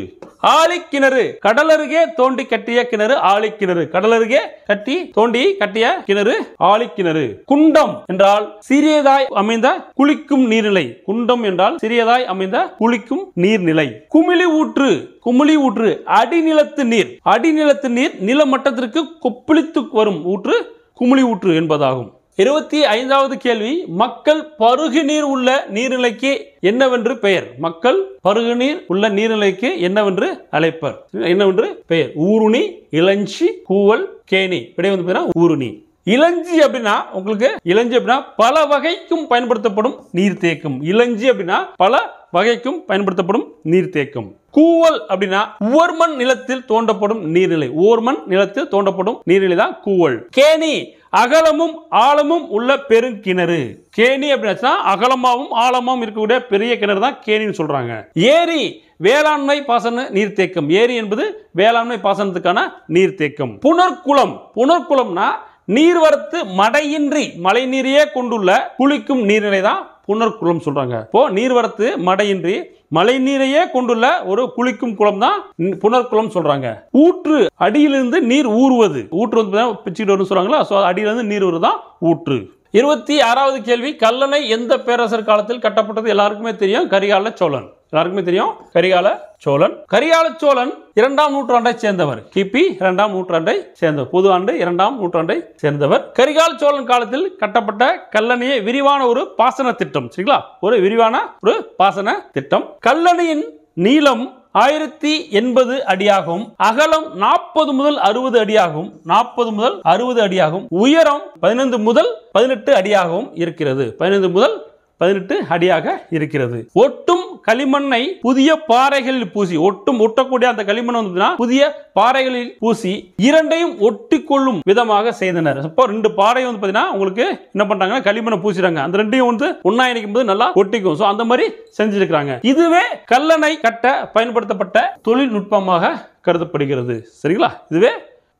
ஆழிக்கிணறு கிணறு கடல் அருகே தோண்டி கட்டிய கிணறு ஆழி கிணறு கடல் அருகே கட்டி தோண்டி கட்டிய கிணறு ஆழிக்கிணறு கிணறு குண்டம் என்றால் சிறியதாய் அமைந்த குளிக்கும் நீர்நிலை குண்டம் என்றால் சிறியதாய் அமைந்த குளிக்கும் நீர்நிலை குமிழி ஊற்று குமிழி ஊற்று அடிநிலத்து நீர் அடிநிலத்து நீர் நிலமட்டத்திற்கு கொப்பளித்து வரும் ஊற்று குமிழி ஊற்று என்பதாகும் இருபத்தி ஐந்தாவது கேள்வி மக்கள் பருகு நீர் உள்ள நீர்நிலைக்கு என்னவென்று பெயர் மக்கள் பருகு நீர் உள்ள நீர்நிலைக்கு என்னவென்று அழைப்பர் என்னவென்று பெயர் ஊருணி இளஞ்சி கூவல் கேணி விடை வந்து ஊருணி இளஞ்சி அப்படின்னா உங்களுக்கு இளஞ்சி அப்படின்னா பல வகைக்கும் பயன்படுத்தப்படும் நீர்த்தேக்கம் இளஞ்சி அப்படின்னா பல வகைக்கும் பயன்படுத்தப்படும் நீர்த்தேக்கம் கூவல் அப்படின்னா ஓர்மண் நிலத்தில் தோண்டப்படும் நீர்நிலை ஓர்மண் நிலத்தில் தோண்டப்படும் நீர்நிலை தான் கூவல் கேணி அகலமும் ஆழமும் உள்ள பெருங்கிணறு கேணி அப்படின்னா அகலமாகவும் ஆழமாகவும் இருக்கக்கூடிய பெரிய கிணறு தான் கேணின்னு சொல்றாங்க ஏரி வேளாண்மை பாசன நீர்த்தேக்கம் ஏரி என்பது வேளாண்மை பாசனத்துக்கான நீர்த்தேக்கம் புனர்குளம் புனர்குளம்னா நீர்வரத்து மடையின்றி மழை நீரையே கொண்டுள்ள குளிக்கும் நீர்நிலை தான் புனர் குளம் சொல்றாங்க இப்போ நீர்வரத்து மடையின்றி மழை நீரையே கொண்டுள்ள ஒரு குளிக்கும் குளம் தான் புனர் குளம் சொல்றாங்க ஊற்று அடியிலிருந்து நீர் ஊறுவது ஊற்று வந்து பிச்சுக்கிட்டு சொல்றாங்களா ஸோ அடியிலிருந்து நீர் வருவது தான் ஊற்று இருபத்தி ஆறாவது கேள்வி கல்லணை எந்த பேரரசர் காலத்தில் கட்டப்பட்டது எல்லாருக்குமே தெரியும் கரிகால சோழன் எல்லாருக்குமே தெரியும் கரிகால சோழன் கரிகால சோழன் இரண்டாம் நூற்றாண்டை சேர்ந்தவர் கிபி இரண்டாம் நூற்றாண்டை சேர்ந்தவர் பொது ஆண்டு இரண்டாம் நூற்றாண்டை சேர்ந்தவர் கரிகால சோழன் காலத்தில் கட்டப்பட்ட கல்லணையை விரிவான ஒரு பாசன திட்டம் சரிங்களா ஒரு விரிவான ஒரு பாசன திட்டம் கல்லணையின் நீளம் ஆயிரத்தி எண்பது அடியாகும் அகலம் நாற்பது முதல் அறுபது அடியாகும் நாற்பது முதல் அறுபது அடியாகும் உயரம் பதினைந்து முதல் பதினெட்டு அடியாகவும் இருக்கிறது பதினைந்து முதல் பதினெட்டு அடியாக இருக்கிறது ஒட்டும் களிமண்ணை புதிய பாறைகளில் பூசி ஒட்டும் ஒட்டக்கூடிய அந்த களிமண் வந்து புதிய பாறைகளில் பூசி இரண்டையும் ஒட்டி கொள்ளும் விதமாக செய்தனர் இப்போ ரெண்டு பாறை வந்து பார்த்தீங்கன்னா உங்களுக்கு என்ன பண்றாங்கன்னா களிமண்ணை பூசிடுறாங்க அந்த ரெண்டையும் வந்து ஒன்னா இணைக்கும் போது நல்லா ஒட்டிக்கும் ஸோ அந்த மாதிரி செஞ்சிருக்கிறாங்க இதுவே கல்லணை கட்ட பயன்படுத்தப்பட்ட தொழில்நுட்பமாக கருதப்படுகிறது சரிங்களா இதுவே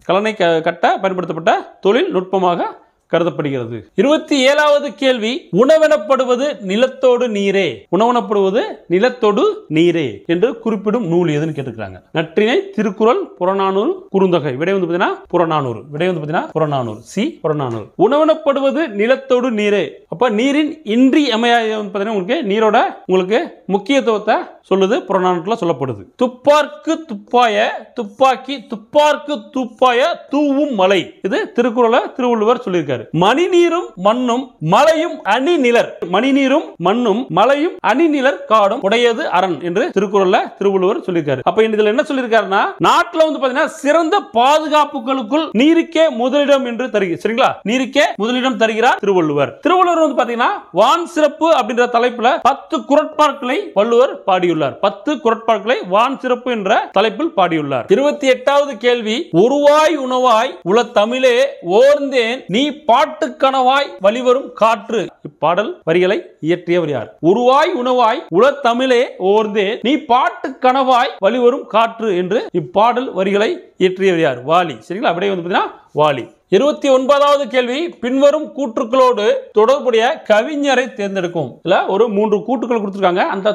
கல்லணை கட்ட பயன்படுத்தப்பட்ட தொழில்நுட்பமாக கருதப்படுகிறது இருபத்தி ஏழாவது கேள்வி உணவெனப்படுவது நிலத்தோடு நீரே உணவெனப்படுவது நிலத்தோடு நீரே என்று குறிப்பிடும் நூல் எதுன்னு கேட்டுக்கிறாங்க நற்றினை திருக்குறள் புறநானூறு குறுந்தொகை விடை வந்து பார்த்தீங்கன்னா புறநானூறு விடை வந்து பார்த்தீங்கன்னா புறநானூறு சி புறநானூறு உணவெனப்படுவது நிலத்தோடு நீரே அப்ப நீரின் இன்றி அமையாது உங்களுக்கு நீரோட உங்களுக்கு முக்கியத்துவத்தை சொல்லுது புறநானூற்றில் சொல்லப்படுது துப்பார்க்கு துப்பாய துப்பாக்கி துப்பார்க்கு துப்பாய தூவும் மலை இது திருக்குறளை திருவள்ளுவர் சொல்லியிருக்காரு மணி நீரும் மண்ணும் மலையும் அணி நிலர் மணிநீரும் மண்ணும் மலையும் அணி காடும் உடையது அரண் என்று திருக்குறள்ல திருவள்ளுவர் சொல்லியிருக்காரு அப்ப இதுல என்ன சொல்லியிருக்காருன்னா நாட்டுல வந்து பாத்தீங்கன்னா சிறந்த பாதுகாப்புகளுக்குள் நீருக்கே முதலிடம் என்று தருகிறது சரிங்களா நீருக்கே முதலிடம் தருகிறார் திருவள்ளுவர் திருவள்ளுவர் வந்து பாத்தீங்கன்னா வான் சிறப்பு அப்படின்ற தலைப்புல பத்து குரட்பாட்களை வள்ளுவர் பாடியுள்ளார் பத்து குரட்பாட்களை வான் சிறப்பு என்ற தலைப்பில் பாடியுள்ளார் இருபத்தி எட்டாவது கேள்வி ஒருவாய் உணவாய் உள தமிழே ஓர்ந்தேன் நீ பாட்டு கனவாய் வழிவரும் காற்று இப்பாடல் வரிகளை இயற்றியவர் யார் உருவாய் உணவாய் உலத்தமிழே ஓர்ந்தே நீ பாட்டு கனவாய் வழிவரும் காற்று என்று இப்பாடல் வரிகளை இயற்றியவர் யார் வாலி சரிங்களா அப்படியே வந்து பார்த்தீங்கன்னா வாலி இருபத்தி ஒன்பதாவது கேள்வி பின்வரும் கூற்றுக்களோடு தொடர்புடைய கவிஞரை தேர்ந்தெடுக்கும் இல்ல ஒரு மூன்று கூற்றுக்கள் கொடுத்திருக்காங்க அந்த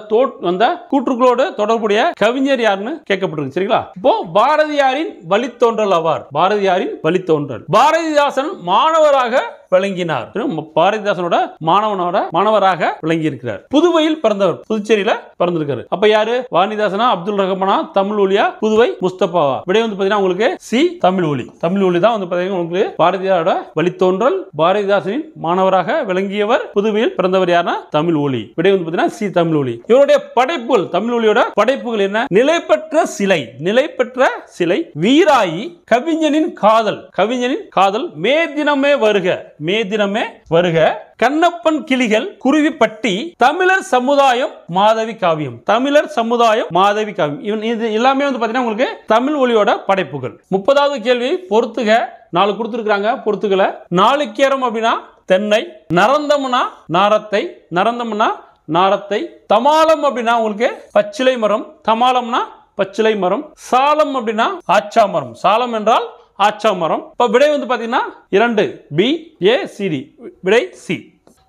அந்த கூற்றுக்களோடு தொடர்புடைய கவிஞர் யாருன்னு கேட்கப்பட்டிருக்கு சரிங்களா இப்போ பாரதியாரின் வழித்தோன்றல் ஆவார் பாரதியாரின் வழித்தோன்றல் பாரதிதாசன் மாணவராக விளங்கினார் பாரதிதாசனோட மாணவனோட மாணவராக விளங்கி இருக்கிறார் புதுவையில் பிறந்தவர் புதுச்சேரியில பிறந்திருக்காரு அப்ப யாரு வாணிதாசனா அப்துல் ரஹமானா தமிழ் ஒலியா புதுவை முஸ்தபாவா விடை வந்து பாத்தீங்கன்னா உங்களுக்கு சி தமிழ் ஒலி தமிழ் ஒலி தான் வந்து பாத்தீங்கன்னா உங்களுக்கு பாரதியாரோட வழித்தோன்றல் பாரதிதாசனின் மாணவராக விளங்கியவர் புதுவையில் பிறந்தவர் யாருன்னா தமிழ் ஒலி விடை வந்து பாத்தீங்கன்னா சி தமிழ் ஒலி இவருடைய படைப்புகள் தமிழ் ஒலியோட படைப்புகள் என்ன நிலைப்பற்ற சிலை நிலைப்பற்ற சிலை வீராயி கவிஞனின் காதல் கவிஞனின் காதல் மே தினமே வருக மே தினமே வருக கண்ணப்பன் கிளிகள் குருவிப்பட்டி தமிழர் சமுதாயம் மாதவி காவியம் தமிழர் சமுதாயம் மாதவி காவியம் இது எல்லாமே வந்து பார்த்தீங்கன்னா உங்களுக்கு தமிழ் ஒளியோட படைப்புகள் முப்பதாவது கேள்வி பொறுத்துக நாலு கொடுத்துருக்குறாங்க நாலு கேரம் அப்படின்னா தென்னை நரந்தம்னா நாரத்தை நரந்தம்னா நாரத்தை தமாலம் அப்படின்னா உங்களுக்கு பச்சிலை மரம் தமாலம்னா பச்சிலை மரம் சாலம் அப்படின்னா ஆச்சா மரம் சாலம் என்றால் ஆச்சமரம் இப்போ விடை வந்து பார்த்தீங்கன்னா இரண்டு பி ஏ சிடி விடை சி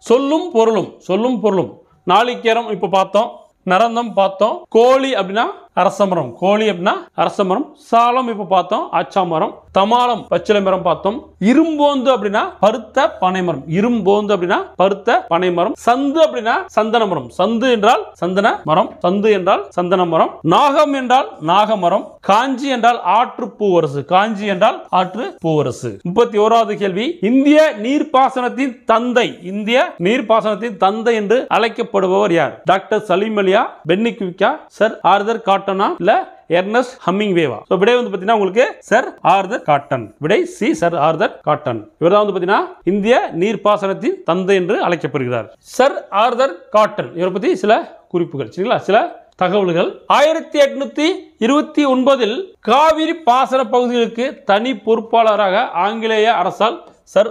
சொல்லும் பொருளும் சொல்லும் பொருளும் நாளைக்கேரம் இப்போ பார்த்தோம் நரந்தம் பார்த்தோம் கோழி அப்படின்னா அரசமரம் கோழி அப்படின்னா அரச மரம் சாலம் இப்போ பார்த்தோம் ஆச்சா மரம் தமாலம் பச்சிலை மரம் பார்த்தோம் இரும்போந்து அப்படின்னா பருத்த பனைமரம் இரும்போந்து அப்படின்னா பருத்த பனைமரம் சந்து அப்படின்னா சந்தன மரம் சந்து என்றால் சந்தன மரம் சந்து என்றால் சந்தன மரம் நாகம் என்றால் நாகமரம் காஞ்சி என்றால் ஆற்று பூவரசு காஞ்சி என்றால் ஆற்று பூவரசு முப்பத்தி ஓராவது கேள்வி இந்திய நீர்ப்பாசனத்தின் தந்தை இந்திய நீர்ப்பாசனத்தின் தந்தை என்று அழைக்கப்படுபவர் யார் டாக்டர் சலீம் அலியா பென்னி குவிக்கா சர் ஆர்தர் காட்டன் காட்டனா இல்ல ஹம்மிங் வேவா ஸோ விடை வந்து பார்த்தீங்கன்னா உங்களுக்கு சர் காட்டன் விடை சி சர் காட்டன் இவர் வந்து பார்த்தீங்கன்னா இந்திய நீர்ப்பாசனத்தின் தந்தை என்று அழைக்கப்படுகிறார் சர் காட்டன் இவரை பற்றி சில குறிப்புகள் சரிங்களா சில தகவல்கள் ஆயிரத்தி எட்நூத்தி இருபத்தி ஒன்பதில் காவிரி பாசன பகுதிகளுக்கு தனி பொறுப்பாளராக ஆங்கிலேய அரசால் சர்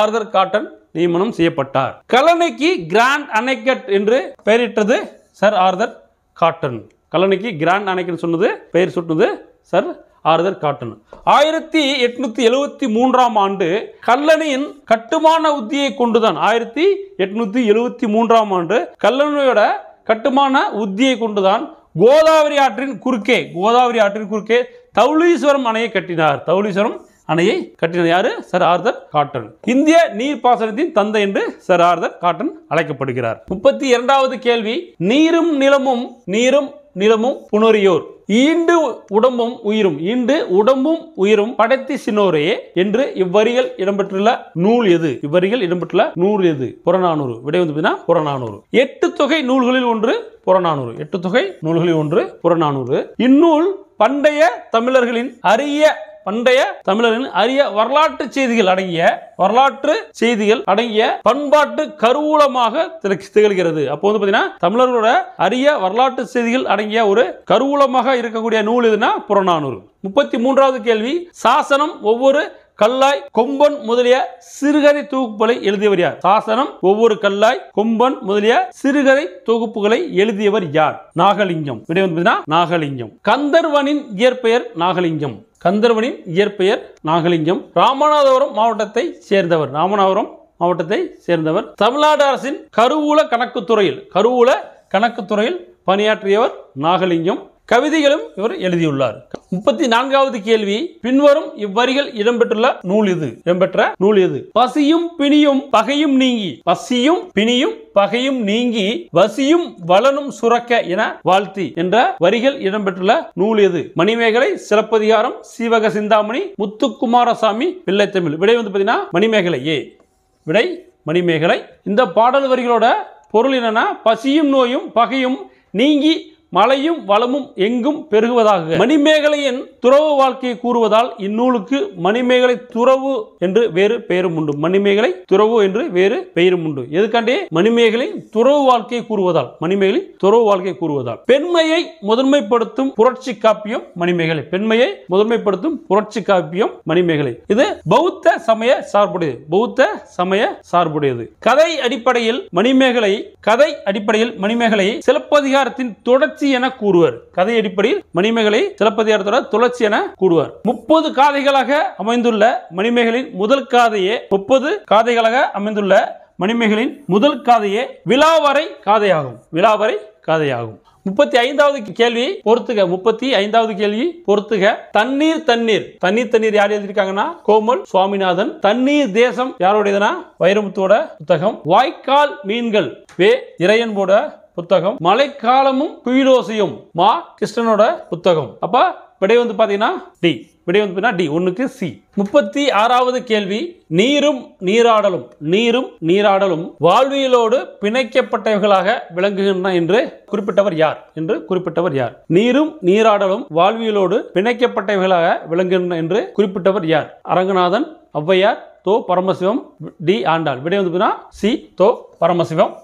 ஆர்தர் காட்டன் நியமனம் செய்யப்பட்டார் கலனைக்கு கிராண்ட் அனைக்கட் என்று பெயரிட்டது சர் ஆர்தர் காட்டன் கல்லணைக்கு கிராண்ட் அணைக்குன்னு சொன்னது பெயர் சுட்டினது சார் ஆறுதர் காட்டன் ஆயிரத்தி எட்நூத்தி எழுவத்தி மூன்றாம் ஆண்டு கல்லணையின் கட்டுமான உத்தியை கொண்டுதான் ஆயிரத்தி எட்நூத்தி எழுவத்தி மூன்றாம் ஆண்டு கல்லணையோட கட்டுமான உத்தியை கொண்டுதான் கோதாவரி ஆற்றின் குறுக்கே கோதாவரி ஆற்றின் குறுக்கே தௌளீஸ்வரம் அணையை கட்டினார் தௌளீஸ்வரம் அணையை கட்டினார் யாரு சார் ஆர்தர் காட்டன் இந்திய நீர்ப்பாசனத்தின் தந்தை என்று சார் ஆர்தர் காட்டன் அழைக்கப்படுகிறார் முப்பத்தி இரண்டாவது கேள்வி நீரும் நிலமும் நீரும் நிலமும் புனரியோர் ஈண்டு உடம்பும் உயிரும் ஈண்டு உடம்பும் உயிரும் படைத்தி சின்னோரையே என்று இவ்வரிகள் இடம்பெற்றுள்ள நூல் எது இவ்வரிகள் இடம்பெற்றுள்ள நூல் எது புறநானூறு விடை வந்து புறநானூறு எட்டு தொகை நூல்களில் ஒன்று புறநானூறு எட்டு தொகை நூல்களில் ஒன்று புறநானூறு இந்நூல் பண்டைய தமிழர்களின் அரிய பண்டைய தமிழரின் அரிய வரலாற்று செய்திகள் அடங்கிய வரலாற்று செய்திகள் அடங்கிய பண்பாட்டு கருவூலமாக திகழ்கிறது அப்போ வந்து பார்த்தீங்கன்னா தமிழர்களோட அரிய வரலாற்று செய்திகள் அடங்கிய ஒரு கருவூலமாக இருக்கக்கூடிய நூல் இதுனா புறநானூறு முப்பத்தி மூன்றாவது கேள்வி சாசனம் ஒவ்வொரு கல்லாய் கொம்பன் முதலிய சிறுகதை தொகுப்புகளை எழுதியவர் யார் சாசனம் ஒவ்வொரு கல்லாய் கொம்பன் முதலிய சிறுகதை தொகுப்புகளை எழுதியவர் யார் நாகலிங்கம் நாகலிங்கம் கந்தர்வனின் இயற்பெயர் நாகலிங்கம் கந்தர்வனின் இயற்பெயர் நாகலிங்கம் ராமநாதபுரம் மாவட்டத்தை சேர்ந்தவர் ராமநாதபுரம் மாவட்டத்தை சேர்ந்தவர் தமிழ்நாடு அரசின் கருவூல கணக்குத்துறையில் கருவூல கணக்குத்துறையில் பணியாற்றியவர் நாகலிங்கம் கவிதைகளும் இவர் எழுதியுள்ளார் முப்பத்தி நான்காவது கேள்வி பின்வரும் இவ்வரிகள் இடம்பெற்றுள்ள நூல் இது இடம்பெற்ற நூல் இது பசியும் பிணியும் பகையும் நீங்கி பசியும் பிணியும் பகையும் நீங்கி வசியும் வளனும் சுரக்க என வாழ்த்தி என்ற வரிகள் இடம்பெற்றுள்ள நூல் எது மணிமேகலை சிலப்பதிகாரம் சீவக சிந்தாமணி முத்துக்குமாரசாமி பிள்ளைத்தமிழ் விடை வந்து பார்த்தீங்கன்னா ஏ விடை மணிமேகலை இந்த பாடல் வரிகளோட பொருள் என்னன்னா பசியும் நோயும் பகையும் நீங்கி மழையும் வளமும் எங்கும் பெருகுவதாக மணிமேகலையின் துறவு வாழ்க்கையை கூறுவதால் இந்நூலுக்கு மணிமேகலை துறவு என்று வேறு பெயரும் உண்டு மணிமேகலை துறவு என்று வேறு பெயரும் உண்டு எதுக்காண்டே மணிமேகலை துறவு வாழ்க்கையை கூறுவதால் மணிமேகலை துறவு வாழ்க்கையை கூறுவதால் பெண்மையை முதன்மைப்படுத்தும் புரட்சி காப்பியம் மணிமேகலை பெண்மையை முதன்மைப்படுத்தும் புரட்சி காப்பியம் மணிமேகலை இது பௌத்த சமய சார்புடையது பௌத்த சமய சார்புடையது கதை அடிப்படையில் மணிமேகலை கதை அடிப்படையில் மணிமேகலை சிலப்பதிகாரத்தின் தொடர்ச்சி துளச்சி என கூறுவர் கதை அடிப்படையில் மணிமேகலை சிலப்பதிகாரத்தோட துளச்சி என கூறுவார் முப்பது காதைகளாக அமைந்துள்ள மணிமேகலின் முதல் காதையே முப்பது காதைகளாக அமைந்துள்ள மணிமேகலின் முதல் காதையே விழாவரை காதையாகும் விழாவரை காதையாகும் முப்பத்தி ஐந்தாவது கேள்வி பொறுத்துக முப்பத்தி ஐந்தாவது கேள்வி பொறுத்துக தண்ணீர் தண்ணீர் தண்ணீர் தண்ணீர் யார் எழுதியிருக்காங்கன்னா கோமல் சுவாமிநாதன் தண்ணீர் தேசம் யாருடையதுன்னா வைரமுத்தோட புத்தகம் வாய்க்கால் மீன்கள் வே இறையன்போட புத்தகம் மழைக்காலமும் குயிலோசையும் மா கிருஷ்ணனோட புத்தகம் அப்ப விடை வந்து பாத்தீங்கன்னா டி விடை வந்து டி ஒன்றுக்கு சி முப்பத்தி ஆறாவது கேள்வி நீரும் நீராடலும் நீரும் நீராடலும் வாழ்வியலோடு பிணைக்கப்பட்டவர்களாக விளங்குகின்றன என்று குறிப்பிட்டவர் யார் என்று குறிப்பிட்டவர் யார் நீரும் நீராடலும் வாழ்வியலோடு பிணைக்கப்பட்டவர்களாக விளங்குகின்றன என்று குறிப்பிட்டவர் யார் அரங்கநாதன் ஔவையார் தோ பரமசிவம் டி ஆண்டாள் விடை வந்து சி தோ பரமசிவம்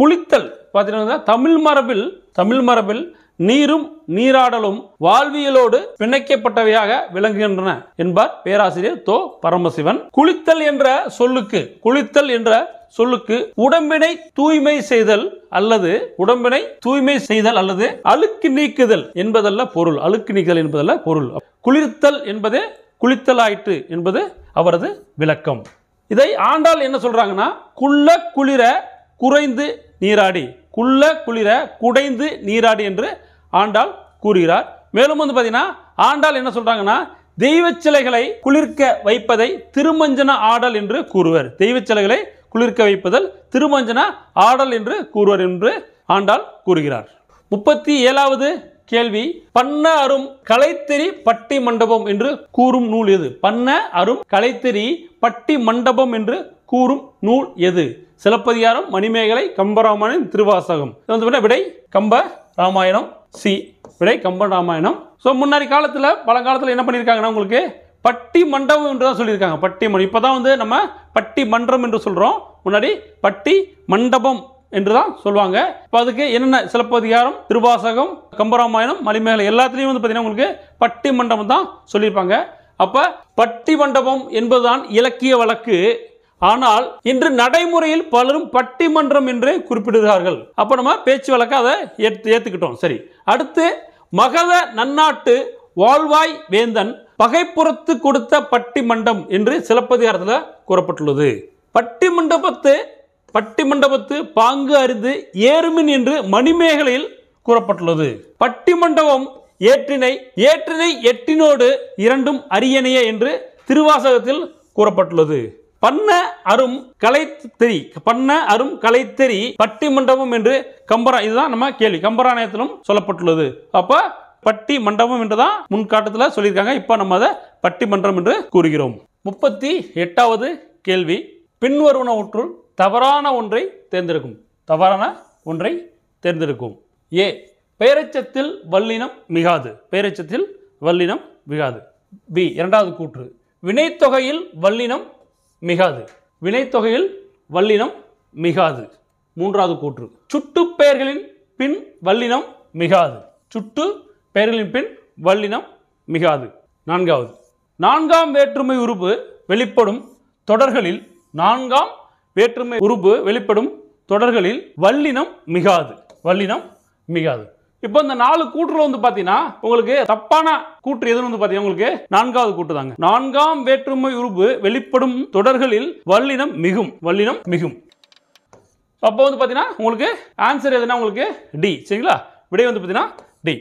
குளித்தல் பார்த்தீங்கன்னா தமிழ் மரபில் தமிழ் மரபில் நீரும் நீராடலும் வாழ்வியலோடு பிணைக்கப்பட்டவையாக விளங்குகின்றன என்பார் பேராசிரியர் தோ பரமசிவன் குளித்தல் என்ற சொல்லுக்கு குளித்தல் என்ற சொல்லுக்கு உடம்பினை தூய்மை செய்தல் அல்லது உடம்பினை தூய்மை செய்தல் அல்லது அழுக்கு நீக்குதல் என்பதல்ல பொருள் அழுக்கு நீக்குதல் என்பதல்ல பொருள் குளிர்த்தல் என்பது குளித்தலாயிற்று என்பது அவரது விளக்கம் இதை ஆண்டால் என்ன சொல்றாங்கன்னா குள்ள குளிர குறைந்து நீராடி குள்ள குளிர குடைந்து நீராடி என்று ஆண்டாள் கூறுகிறார் மேலும் வந்து பார்த்தீங்கன்னா ஆண்டாள் என்ன சொல்கிறாங்கன்னா தெய்வ சிலைகளை குளிர்க்க வைப்பதை திருமஞ்சன ஆடல் என்று கூறுவர் தெய்வ சிலைகளை குளிர்க்க வைப்பதல் திருமஞ்சன ஆடல் என்று கூறுவர் என்று ஆண்டாள் கூறுகிறார் முப்பத்தி ஏழாவது கேள்வி பண்ண அரும் கலைத்தெறி பட்டி மண்டபம் என்று கூறும் நூல் எது பண்ண அரும் கலைத்தெறி பட்டி மண்டபம் என்று கூறும் நூல் எது சிலப்பதிகாரம் மணிமேகலை கம்பராமாயணம் திருவாசகம் இது வந்து விடை கம்ப ராமாயணம் சி விடை கம்ப ராமாயணம் ஸோ முன்னாடி காலத்தில் பழங்காலத்தில் என்ன பண்ணியிருக்காங்கன்னா உங்களுக்கு பட்டி மண்டபம் என்று தான் சொல்லியிருக்காங்க பட்டி மண்டபம் இப்போ தான் வந்து நம்ம பட்டி மன்றம் என்று சொல்கிறோம் முன்னாடி பட்டி மண்டபம் என்று தான் சொல்லுவாங்க இப்போ அதுக்கு என்னென்ன சிலப்பதிகாரம் திருவாசகம் கம்பராமாயணம் மணிமேகலை எல்லாத்துலேயும் வந்து பார்த்தீங்கன்னா உங்களுக்கு பட்டி மண்டபம் தான் சொல்லியிருப்பாங்க அப்போ பட்டி மண்டபம் என்பதுதான் இலக்கிய வழக்கு ஆனால் இன்று நடைமுறையில் பலரும் பட்டிமன்றம் என்றே குறிப்பிடுகிறார்கள் அப்போ நம்ம பேச்சு வழக்க அதை ஏற்று ஏற்றுக்கிட்டோம் சரி அடுத்து மகத நன்னாட்டு வாழ்வாய் வேந்தன் பகைப்புறத்து கொடுத்த பட்டிமண்டம் என்று சிலப்பதிகாரத்தில் கூறப்பட்டுள்ளது பட்டிமண்டபத்து பட்டிமண்டபத்து பாங்கு அறிந்து ஏறுமின் என்று மணிமேகலையில் கூறப்பட்டுள்ளது பட்டிமண்டபம் ஏற்றினை ஏற்றினை எட்டினோடு இரண்டும் அரியணைய என்று திருவாசகத்தில் கூறப்பட்டுள்ளது பண்ண அரும் கலை தெரி பண்ண அரும் தெரி பட்டி மண்டபம் என்று கம்பரா இதுதான் நம்ம கேள்வி கம்பராணயத்திலும் சொல்லப்பட்டுள்ளது அப்போ பட்டி மண்டபம் என்று தான் முன்காட்டத்தில் சொல்லியிருக்காங்க இப்போ நம்ம அதை பட்டி மன்றம் என்று கூறுகிறோம் முப்பத்தி எட்டாவது கேள்வி பின்வருவனவற்றுள் தவறான ஒன்றை தேர்ந்தெடுக்கும் தவறான ஒன்றை தேர்ந்தெடுக்கும் ஏ பேரச்சத்தில் வல்லினம் மிகாது பேரச்சத்தில் வல்லினம் மிகாது பி இரண்டாவது கூற்று வினைத்தொகையில் வல்லினம் மிகாது வினைத்தொகையில் வல்லினம் மிகாது மூன்றாவது கூற்று சுட்டு பெயர்களின் பின் வல்லினம் மிகாது சுட்டு பெயர்களின் பின் வல்லினம் மிகாது நான்காவது நான்காம் வேற்றுமை உறுப்பு வெளிப்படும் தொடர்களில் நான்காம் வேற்றுமை உறுப்பு வெளிப்படும் தொடர்களில் வல்லினம் மிகாது வல்லினம் மிகாது இப்போ இந்த நாலு கூற்றுல வந்து பாத்தீங்கன்னா உங்களுக்கு தப்பான கூற்று எதுன்னு வந்து பார்த்தீங்கன்னா உங்களுக்கு நான்காவது கூட்டு தாங்க நான்காம் வேற்றுமை உறுப்பு வெளிப்படும் தொடர்களில் வல்லினம் மிகும் வல்லினம் மிகும் அப்போ வந்து பாத்தீங்கன்னா உங்களுக்கு ஆன்சர் எதுனா உங்களுக்கு டி சரிங்களா விடை வந்து பாத்தீங்கன்னா டி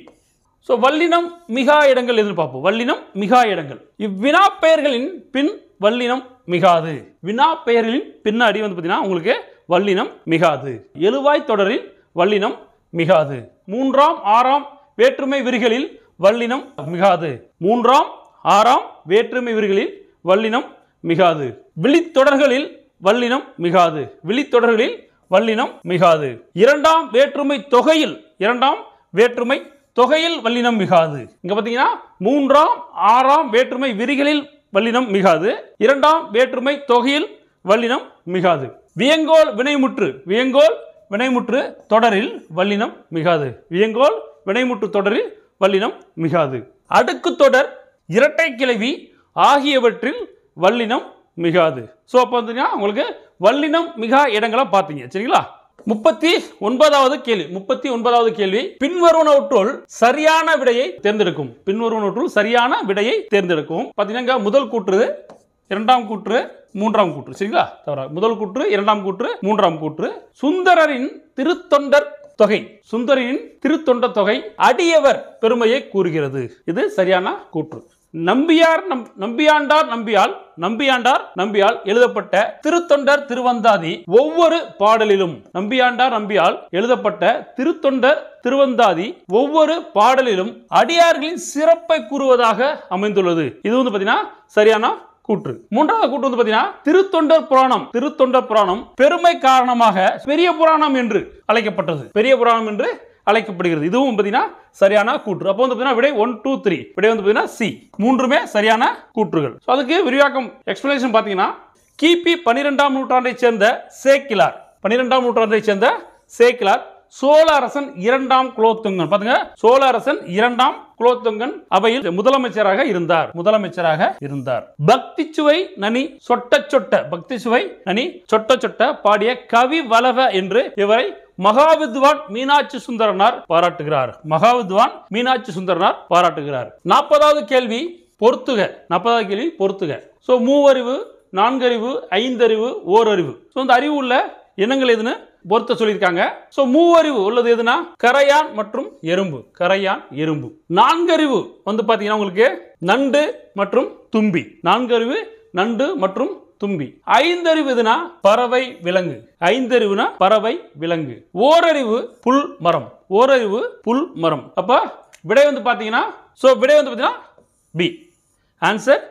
ஸோ வல்லினம் மிகா இடங்கள் எதுன்னு பார்ப்போம் வல்லினம் மிகா இடங்கள் இவ்வினா பெயர்களின் பின் வல்லினம் மிகாது வினா பெயர்களின் பின்னாடி வந்து பாத்தீங்கன்னா உங்களுக்கு வல்லினம் மிகாது எழுவாய் தொடரில் வல்லினம் மிகாது மூன்றாம் ஆறாம் வேற்றுமை விரிகளில் வல்லினம் மிகாது மூன்றாம் ஆறாம் வேற்றுமை விரிகளில் வல்லினம் மிகாது விழித்தொடர்களில் வல்லினம் மிகாது விழித்தொடர்களில் வல்லினம் மிகாது இரண்டாம் வேற்றுமை தொகையில் இரண்டாம் வேற்றுமை தொகையில் வல்லினம் மிகாது இங்க பாத்தீங்கன்னா மூன்றாம் ஆறாம் வேற்றுமை விரிகளில் வல்லினம் மிகாது இரண்டாம் வேற்றுமை தொகையில் வல்லினம் மிகாது வியங்கோல் வினைமுற்று வியங்கோல் வினைமுற்று தொடரில் வல்லினம் மிகாது வியங்கோல் வினைமுற்று தொடரில் வல்லினம் மிகாது அடுக்கு தொடர் இரட்டை கிளவி ஆகியவற்றில் வல்லினம் மிகாது ஸோ அப்போ பார்த்தீங்கன்னா உங்களுக்கு வல்லினம் மிகா இடங்களாக பார்த்தீங்க சரிங்களா முப்பத்தி ஒன்பதாவது கேள்வி முப்பத்தி ஒன்பதாவது கேள்வி பின்வருவனவற்றுள் சரியான விடையை தேர்ந்தெடுக்கும் பின்வருவனவற்றுள் சரியான விடையை தேர்ந்தெடுக்கும் பார்த்தீங்கன்னா முதல் கூற்று இரண்டாம் கூற்று மூன்றாம் கூற்று சரிங்களா தவறா முதல் கூற்று இரண்டாம் கூற்று மூன்றாம் கூற்று சுந்தரரின் திருத்தொண்டர் தொகை சுந்தரியின் திருத்தொண்ட தொகை அடியவர் பெருமையை கூறுகிறது இது சரியான கூற்று நம்பியார் நம் நம்பியாண்டார் நம்பியால் நம்பியாண்டார் நம்பியால் எழுதப்பட்ட திருத்தொண்டர் திருவந்தாதி ஒவ்வொரு பாடலிலும் நம்பியாண்டார் நம்பியால் எழுதப்பட்ட திருத்தொண்டர் திருவந்தாதி ஒவ்வொரு பாடலிலும் அடியார்களின் சிறப்பை கூறுவதாக அமைந்துள்ளது இது வந்து பார்த்தீங்கன்னா சரியான கூற்று மூன்றாவது கூற்று வந்து பாத்தீங்கன்னா திருத்தொண்டர் புராணம் திருத்தொண்டர் புராணம் பெருமை காரணமாக பெரிய புராணம் என்று அழைக்கப்பட்டது பெரிய புராணம் என்று அழைக்கப்படுகிறது இதுவும் பார்த்தீங்கன்னா சரியான கூற்று அப்போ வந்து பார்த்தீங்கன்னா விடை ஒன் டூ த்ரீ விடை வந்து பார்த்தீங்கன்னா சி மூன்றுமே சரியான கூற்றுகள் ஸோ அதுக்கு விரிவாக்கம் எக்ஸ்பிளேஷன் பார்த்தீங்கன்னா கிபி பன்னிரெண்டாம் நூற்றாண்டை சேர்ந்த சேக்கிலார் பன்னிரெண்டாம் நூற்றாண்டை சேர்ந்த சேக்கிலார் சோழரசன் இரண்டாம் குலோத்துங்கன் பாத்துங்க சோழரசன் இரண்டாம் குலோத்துங்கன் அவையில் முதலமைச்சராக இருந்தார் முதலமைச்சராக இருந்தார் பக்தி சுவை நனி சொட்ட சொட்ட பக்தி சுவை நனி சொட்ட சொட்ட பாடிய கவி வலவ என்று இவரை மகாவித்வான் மீனாட்சி சுந்தரனார் பாராட்டுகிறார் மகாவித்வான் மீனாட்சி சுந்தரனார் பாராட்டுகிறார் நாற்பதாவது கேள்வி பொறுத்துக நாற்பதாவது கேள்வி பொறுத்துக சோ மூவறிவு நான்கறிவு ஐந்தறிவு ஓரறிவு ஸோ அந்த அறிவு உள்ள எண்ணங்கள் எதுன்னு பொருத்த சொல்லியிருக்காங்க ஸோ மூவறிவு உள்ளது எதுனா கரையான் மற்றும் எறும்பு கரையான் எறும்பு நான்கறிவு வந்து பார்த்தீங்கன்னா உங்களுக்கு நண்டு மற்றும் தும்பி நான்கறிவு நண்டு மற்றும் தும்பி ஐந்தறிவு எதுனா பறவை விலங்கு ஐந்தறிவுனா பறவை விலங்கு ஓரறிவு புல் மரம் ஓரறிவு புல் மரம் அப்போ விடை வந்து பார்த்தீங்கன்னா ஸோ விடை வந்து பார்த்தீங்கன்னா பி ஆன்சர்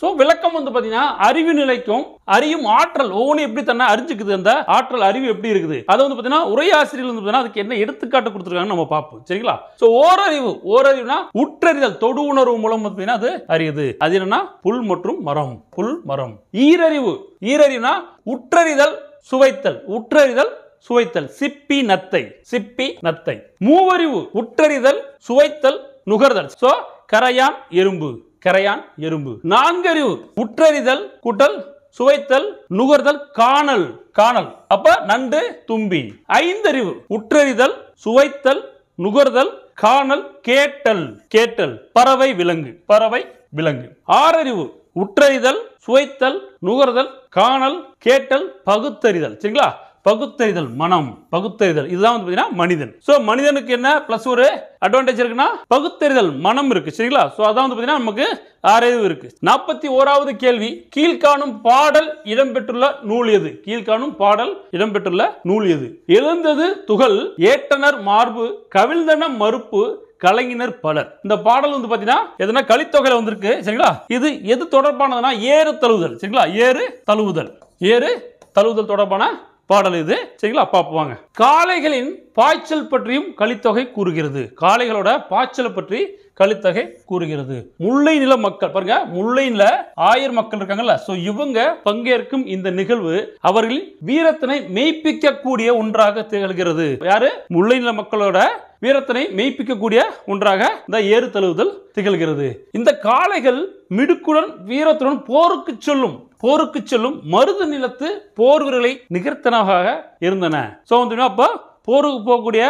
ஸோ விளக்கம் வந்து பார்த்தீங்கன்னா அறிவு நிலைக்கும் அறியும் ஆற்றல் ஒவ்வொன்றும் எப்படி தன்னை அறிஞ்சுக்குது அந்த ஆற்றல் அறிவு எப்படி இருக்குது அதை வந்து பார்த்தீங்கன்னா உரையாசிரியர் வந்து பார்த்தீங்கன்னா அதுக்கு என்ன எடுத்துக்காட்டு கொடுத்துருக்காங்க நம்ம பார்ப்போம் சரிங்களா ஸோ ஓரறிவு ஓரறிவுனா உற்றறிதல் தொடு உணர்வு மூலம் பார்த்தீங்கன்னா அது அறியுது அது என்னன்னா புல் மற்றும் மரம் புல் மரம் ஈரறிவு ஈரறிவுனா உற்றறிதல் சுவைத்தல் உற்றறிதல் சுவைத்தல் சிப்பி நத்தை சிப்பி நத்தை மூவறிவு உற்றறிதல் சுவைத்தல் நுகர்தல் ஸோ கரையான் எறும்பு கரையான் எறும்பு நான்கறிவு உற்றறிதல் குட்டல் சுவைத்தல் நுகர்தல் காணல் காணல் அப்ப நண்டு தும்பி ஐந்தறிவு உற்றறிதல் சுவைத்தல் நுகர்தல் காணல் கேட்டல் கேட்டல் பறவை விலங்கு பறவை விலங்கு ஆறறிவு உற்றறிதல் சுவைத்தல் நுகர்தல் காணல் கேட்டல் பகுத்தறிதல் சரிங்களா பகுத்தறிதல் மனம் பகுத்தறிதல் இதுதான் வந்து பார்த்தீங்கன்னா மனிதன் ஸோ மனிதனுக்கு என்ன ப்ளஸ் ஒரு அட்வான்டேஜ் இருக்குன்னா பகுத்தறிதல் மனம் இருக்கு சரிங்களா ஸோ அதான் வந்து பார்த்தீங்கன்னா நமக்கு ஆறறிவு இருக்கு நாற்பத்தி ஓராவது கேள்வி கீழ்காணும் பாடல் இடம்பெற்றுள்ள நூல் எது கீழ்காணும் பாடல் இடம்பெற்றுள்ள நூல் எது எழுந்தது துகள் ஏட்டனர் மார்பு கவிழ்ந்தன மறுப்பு கலைஞர் பலர் இந்த பாடல் வந்து பாத்தீங்கன்னா எதுனா கலித்தொகையில வந்திருக்கு சரிங்களா இது எது தொடர்பானதுன்னா ஏறு தழுவுதல் சரிங்களா ஏறு தழுவுதல் ஏறு தழுவுதல் தொடர்பான பாடல் இது சரிங்களா பார்ப்போங்க காளைகளின் பாய்ச்சல் பற்றியும் கலித்தொகை கூறுகிறது காளைகளோட பாய்ச்சல் பற்றி கழித்தொகை கூறுகிறது முல்லை நில மக்கள் பாருங்க முல்லை நில ஆயர் மக்கள் இருக்காங்கல்ல ஸோ இவங்க பங்கேற்கும் இந்த நிகழ்வு அவர்களின் வீரத்தினை மெய்ப்பிக்க கூடிய ஒன்றாக திகழ்கிறது யாரு முல்லை நில மக்களோட வீரத்தினை மெய்ப்பிக்கக்கூடிய ஒன்றாக இந்த ஏறு தழுவுதல் திகழ்கிறது இந்த காளைகள் மிடுக்குடன் வீரத்துடன் போருக்கு சொல்லும் போருக்கு சொல்லும் மருது நிலத்து போர் வீரர்களை நிகர்த்தனமாக இருந்தன ஸோ வந்து அப்போ போருக்கு போகக்கூடிய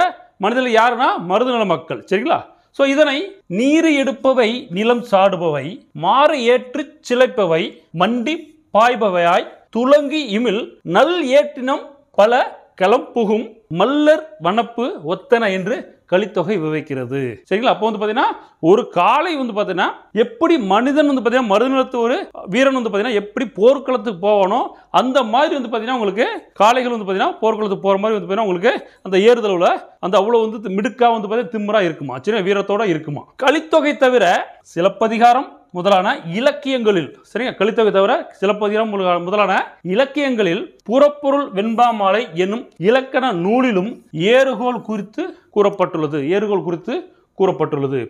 மனிதர்கள் யாருன்னா நில மக்கள் சரிங்களா ஸோ இதனை நீர் எடுப்பவை நிலம் சாடுபவை மாறு ஏற்று சிலைப்பவை மண்டி பாய்பவையாய் துளங்கி இமில் நல் ஏற்றினம் பல களம் புகும் மல்லர் வனப்பு ஒத்தன என்று கழித்தொகை விவரிக்கிறது சரிங்களா அப்போ வந்து பார்த்தீங்கன்னா ஒரு காலை வந்து பார்த்தீங்கன்னா எப்படி மனிதன் வந்து பார்த்தீங்கன்னா மருந்து ஒரு வீரன் வந்து பார்த்தீங்கன்னா எப்படி போர்க்களத்துக்கு போகணும் அந்த மாதிரி வந்து பார்த்தீங்கன்னா உங்களுக்கு காளைகள் வந்து பார்த்தீங்கன்னா போர்க்களத்துக்கு போகிற மாதிரி வந்து பார்த்தீங்கன்னா உங்களுக்கு அந்த ஏறுதளவில் அந்த அவ்வளோ வந்து மிடுக்காக வந்து பார்த்தீங்கன்னா திம்மராக இருக்குமா சின்ன வீரத்தோட இருக்குமா கழித்தொகை தவிர சிலப்பதிகாரம் முதலான இலக்கியங்களில் சரிங்க கழித்தவை தவிர சிலப்பதிகாரம் முதலான இலக்கியங்களில் புறப்பொருள் வெண்பா மாலை என்னும் இலக்கண நூலிலும் ஏறுகோல் குறித்து கூறப்பட்டுள்ளது ஏறுகோள் குறித்து கூறப்பட்டுள்ளது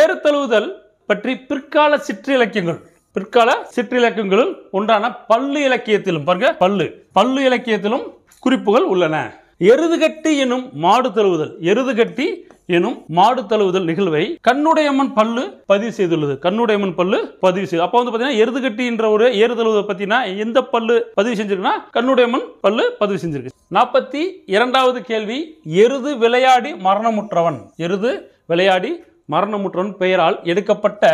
ஏறு தழுவுதல் பற்றி பிற்கால சிற்றிலக்கியங்கள் பிற்கால சிற்றிலக்கியங்களில் ஒன்றான பல்லு இலக்கியத்திலும் பாருங்க பல்லு பல்லு இலக்கியத்திலும் குறிப்புகள் உள்ளன எருதுகட்டி எனும் மாடு தழுவுதல் எருதுகட்டி எனும் மாடு தழுவுதல் நிகழ்வை கண்ணுடையம்மன் பல்லு பதிவு செய்துள்ளது கண்ணுடையம்மன் பல்லு பதிவு செய்து அப்போ வந்து பார்த்தீங்கன்னா எருதுகட்டின்ற ஒரு ஏறு தழுவுதல் பார்த்தீங்கன்னா எந்த பல்லு பதிவு செஞ்சிருக்குன்னா அம்மன் பல்லு பதிவு செஞ்சிருக்கு நாற்பத்தி இரண்டாவது கேள்வி எருது விளையாடி மரணமுற்றவன் எருது விளையாடி மரணமுற்றவன் பெயரால் எடுக்கப்பட்ட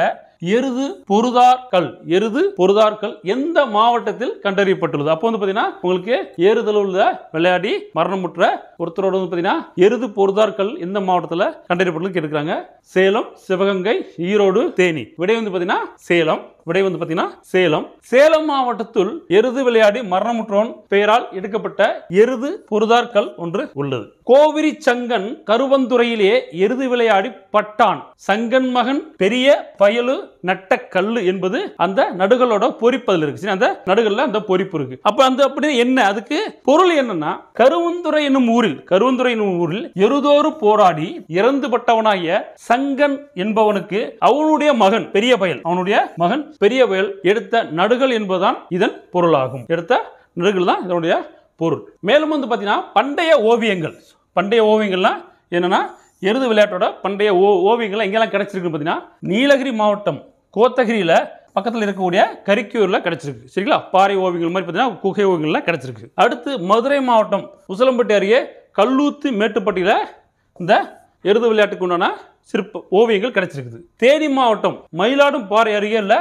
எருது பொருதார்கள் எருது பொருதார்கள் எந்த மாவட்டத்தில் கண்டறியப்பட்டுள்ளது அப்போ வந்து பார்த்தீங்கன்னா உங்களுக்கு ஏறுதல் உள்ள விளையாடி மரணமுற்ற ஒருத்தரோட வந்து பார்த்தீங்கன்னா எருது பொருதார்கள் எந்த மாவட்டத்தில் கண்டறியப்பட்டுள்ளது கேட்டுக்கிறாங்க சேலம் சிவகங்கை ஈரோடு தேனி விடை வந்து பார்த்தீங்கன்னா சேலம் விடை வந்து பார்த்தீங்கன்னா சேலம் சேலம் மாவட்டத்தில் எருது விளையாடி மரணமுற்றோன் பெயரால் எடுக்கப்பட்ட எருது பொருதார்கள் ஒன்று உள்ளது கோவிரி சங்கன் கருவந்துறையிலே எருது விளையாடி பட்டான் சங்கன் மகன் பெரிய பயலு நட்டக்கல் என்பது அந்த நடுகளோட பொறிப்பதில் இருக்கு அந்த நடுகள்ல அந்த பொறிப்பு இருக்கு அப்ப அந்த அப்படி என்ன அதுக்கு பொருள் என்னன்னா கருவந்துறை என்னும் ஊரில் கருவந்துறை என்னும் ஊரில் எருதோறு போராடி இறந்து பட்டவனாகிய சங்கன் என்பவனுக்கு அவனுடைய மகன் பெரிய பயல் அவனுடைய மகன் பெரிய பயல் எடுத்த நடுகள் என்பதுதான் இதன் பொருளாகும் எடுத்த நடுகள் தான் இதனுடைய பொருள் மேலும் வந்து பார்த்தீங்கன்னா பண்டைய ஓவியங்கள் பண்டைய ஓவியங்கள்லாம் என்னன்னா எருது விளையாட்டோட பண்டைய ஓ ஓவியங்கள்லாம் எங்கெல்லாம் கிடைச்சிருக்கு பார்த்தீங்கன்னா நீலகிரி மாவட்டம் கோத்தகிரியில் பக்கத்தில் இருக்கக்கூடிய கரிக்கூரில் கிடச்சிருக்கு சரிங்களா பாறை ஓவியங்கள் மாதிரி பார்த்தீங்கன்னா குகை ஓவியங்கள்லாம் கிடச்சிருக்கு அடுத்து மதுரை மாவட்டம் உசலம்பட்டி அருகே கல்லூத்து மேட்டுப்பட்டியில் இந்த எருது விளையாட்டுக்கு உண்டான சிற்ப ஓவியங்கள் கிடச்சிருக்குது தேனி மாவட்டம் மயிலாடும் பாறை அருகே உள்ள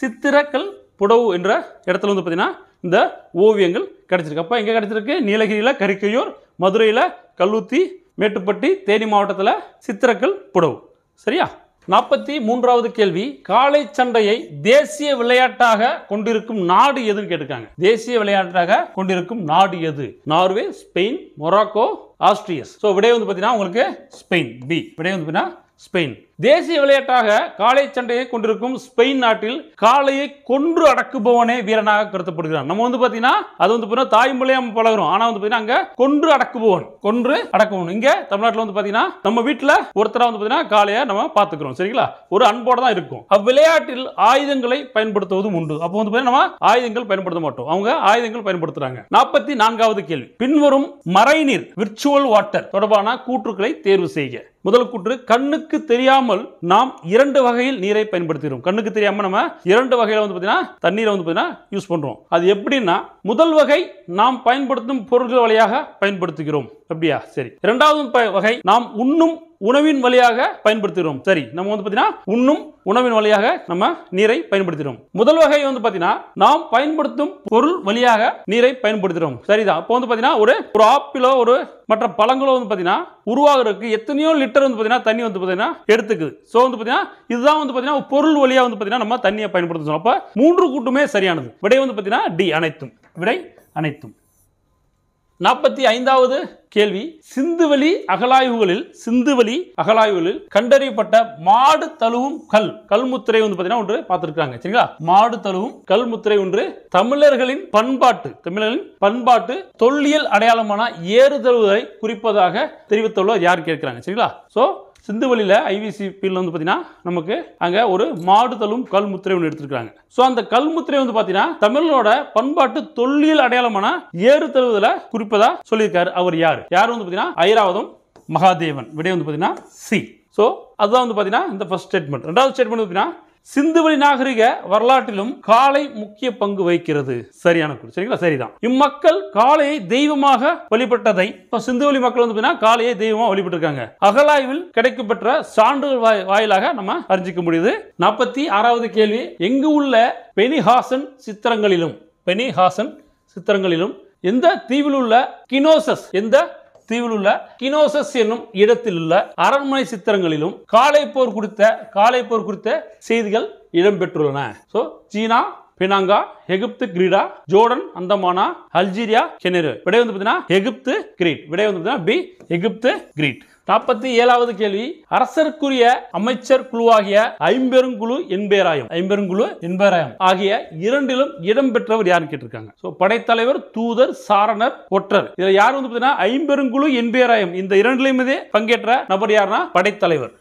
சித்திரக்கல் புடவு என்ற இடத்துல வந்து பார்த்தீங்கன்னா இந்த ஓவியங்கள் கிடச்சிருக்கு அப்போ எங்கே கிடச்சிருக்கு நீலகிரியில் கரிக்கையூர் மதுரையில் கல்லூத்தி மேட்டுப்பட்டி தேனி மாவட்டத்தில் சித்திரக்கல் புடவு சரியா நாற்பத்தி மூன்றாவது கேள்வி காலை சண்டையை தேசிய விளையாட்டாக கொண்டிருக்கும் நாடு எதுன்னு கேட்டிருக்காங்க தேசிய விளையாட்டாக கொண்டிருக்கும் நாடு எது நார்வே ஸ்பெயின் மொராக்கோ ஆஸ்ட்ரியஸ் ஸோ விடை வந்து பார்த்தீங்கன்னா உங்களுக்கு ஸ்பெயின் பி விடை வந்து பார்த்தீங்கன்னா ஸ்பெயின் தேசிய விளையாட்டாக காளை சண்டையை கொண்டிருக்கும் ஸ்பெயின் நாட்டில் காளையை கொன்று அடக்குபவனே வீரனாக கருத்தப்படுகிறான் நம்ம வந்து பார்த்தீங்கன்னா அது வந்து பார்த்தீங்கன்னா தாய்மொழியாக பழகிறோம் ஆனால் வந்து பார்த்தீங்கன்னா அங்க கொன்று அடக்குபவன் கொன்று அடக்குபவன் இங்கே தமிழ்நாட்டில் வந்து பார்த்தீங்கன்னா நம்ம வீட்டில் ஒருத்தராக வந்து பார்த்தீங்கன்னா காளையை நம்ம பாத்துக்கிறோம் சரிங்களா ஒரு அன்போட தான் இருக்கும் அவ்விளையாட்டில் ஆயுதங்களை பயன்படுத்துவதும் உண்டு அப்போ வந்து பார்த்தீங்கன்னா நம்ம ஆயுதங்கள் பயன்படுத்த மாட்டோம் அவங்க ஆயுதங்கள் பயன்படுத்துறாங்க நாற்பத்தி நான்காவது கேள்வி பின்வரும் மறைநீர் விர்ச்சுவல் வாட்டர் தொடர்பான கூற்றுக்களை தேர்வு செய்க முதல் கூற்று கண்ணுக்கு தெரியாமல் நாம் இரண்டு வகையில் நீரை பயன்படுத்துகிறோம் கண்ணுக்கு தெரியாமல் நம்ம இரண்டு வகையில் வந்து பார்த்தீங்கன்னா தண்ணீரை வந்து பார்த்தீங்கன்னா யூஸ் பண்ணுறோம் அது எப்படின்னா முதல் வகை நாம் பயன்படுத்தும் பொருட்கள் வழியாக பயன்படுத்துகிறோம் அப்படியா சரி இரண்டாவது வகை நாம் உண்ணும் உணவின் வழியாக பயன்படுத்துகிறோம் சரி நம்ம வந்து பார்த்தீங்கன்னா உண்ணும் உணவின் வழியாக நம்ம நீரை பயன்படுத்துகிறோம் முதல் வகை வந்து பார்த்தீங்கன்னா நாம் பயன்படுத்தும் பொருள் வழியாக நீரை பயன்படுத்துகிறோம் சரிதான் இப்போ வந்து பார்த்தீங்கன்னா ஒரு ஒரு ஆப்பிளோ ஒரு மற்ற பழங்களோ வந்து பார்த்தீங்கன்னா உருவாகிறதுக்கு எத்தனையோ லிட்டர் வந்து பார்த்தீங்கன்னா தண்ணி வந்து பார்த்தீங்கன்னா எடுத்துக்குது ஸோ வந்து பார்த்தீங்கன்னா இதுதான் வந்து பார்த்தீங்கன்னா பொருள் வழியாக வந்து பார்த்தீங்கன்னா நம்ம தண்ணியை பயன்படுத்தணும் அப்போ மூன்று கூட்டுமே சரியானது விடை வந்து பார்த்தீங்கன்னா டி அனைத்தும் விடை அனைத்தும் நாற்பத்தி ஐந்தாவது கேள்வி சிந்துவெளி அகலாய்வுகளில் சிந்துவெளி அகலாய்வுகளில் கண்டறியப்பட்ட மாடு தழுவும் கல் கல்முத்திரை வந்து பார்த்தீங்கன்னா ஒன்று பார்த்துருக்காங்க சரிங்களா மாடு தழுவும் கல்முத்திரை ஒன்று தமிழர்களின் பண்பாட்டு தமிழர்களின் பண்பாட்டு தொல்லியல் அடையாளமான ஏறு குறிப்பதாக தெரிவித்துள்ள யார் கேட்கிறாங்க சரிங்களா ஸோ சிந்துவெளியில் பீல் வந்து பார்த்தீங்கன்னா நமக்கு அங்கே ஒரு மாடுதலும் கல்முத்திரை ஒன்று எடுத்திருக்காங்க ஸோ அந்த கல்முத்திரை வந்து பார்த்தீங்கன்னா தமிழோட பண்பாட்டு தொல்லியல் அடையாளமான ஏறு தழுவதில் குறிப்பதாக சொல்லியிருக்காரு அவர் யார் யார் வந்து பார்த்தீங்கன்னா ஐராவதம் மகாதேவன் விடை வந்து பார்த்தீங்கன்னா சி ஸோ அதுதான் வந்து பார்த்தீங்கன்னா இந்த ஃபர்ஸ்ட் ஸ்டேட்மெண்ட் ரெண்டாவது ஸ்டேட்மெண்ட் பார்த்தீங்கன்னா சிந்துவெளி நாகரிக வரலாற்றிலும் காளை முக்கிய பங்கு வகிக்கிறது சரியான குறி சரிங்களா சரிதான் இம்மக்கள் காளையை தெய்வமாக வழிபட்டதை இப்போ சிந்துவெளி மக்கள் வந்து காளையை தெய்வமாக வழிபட்டிருக்காங்க அகலாய்வில் கிடைக்கப்பெற்ற சான்றுகள் வாயிலாக நம்ம அறிஞ்சிக்க முடியுது நாற்பத்தி ஆறாவது கேள்வி எங்கு உள்ள பெனிஹாசன் சித்திரங்களிலும் பெனிஹாசன் சித்திரங்களிலும் எந்த தீவில் உள்ள கினோசஸ் எந்த தீவில் உள்ள கினோசஸ் என்னும் இடத்தில் உள்ள அரண்மனை சித்திரங்களிலும் காலை போர் குறித்த காலை போர் குறித்த செய்திகள் இடம்பெற்றுள்ளன ஸோ சீனா பினாங்கா எகிப்து கிரீடா ஜோர்டன் அந்தமானா அல்ஜீரியா கெனரு விடை வந்து பார்த்தீங்கன்னா எகிப்து கிரீட் விடை வந்து பார்த்தீங்கன்னா பி எகிப்து கிரீட் நாற்பத்தி ஏழாவது கேள்வி அரசருக்குரிய அமைச்சர் குழுவாகிய ஐம்பெருங்குழு என்பேராயம் ஐம்பெருங்குழு என்பேராயம் ஆகிய இரண்டிலும் இடம்பெற்றவர் யாருன்னு கேட்டிருக்காங்க ஸோ படைத்தலைவர் தூதர் சாரணர் ஒற்றர் இதில் யார் வந்து பார்த்தீங்கன்னா ஐம்பெருங்குழு என்பேராயம் இந்த இரண்டிலுமே பங்கேற்ற நபர் யாருன்னா படைத்தலைவர்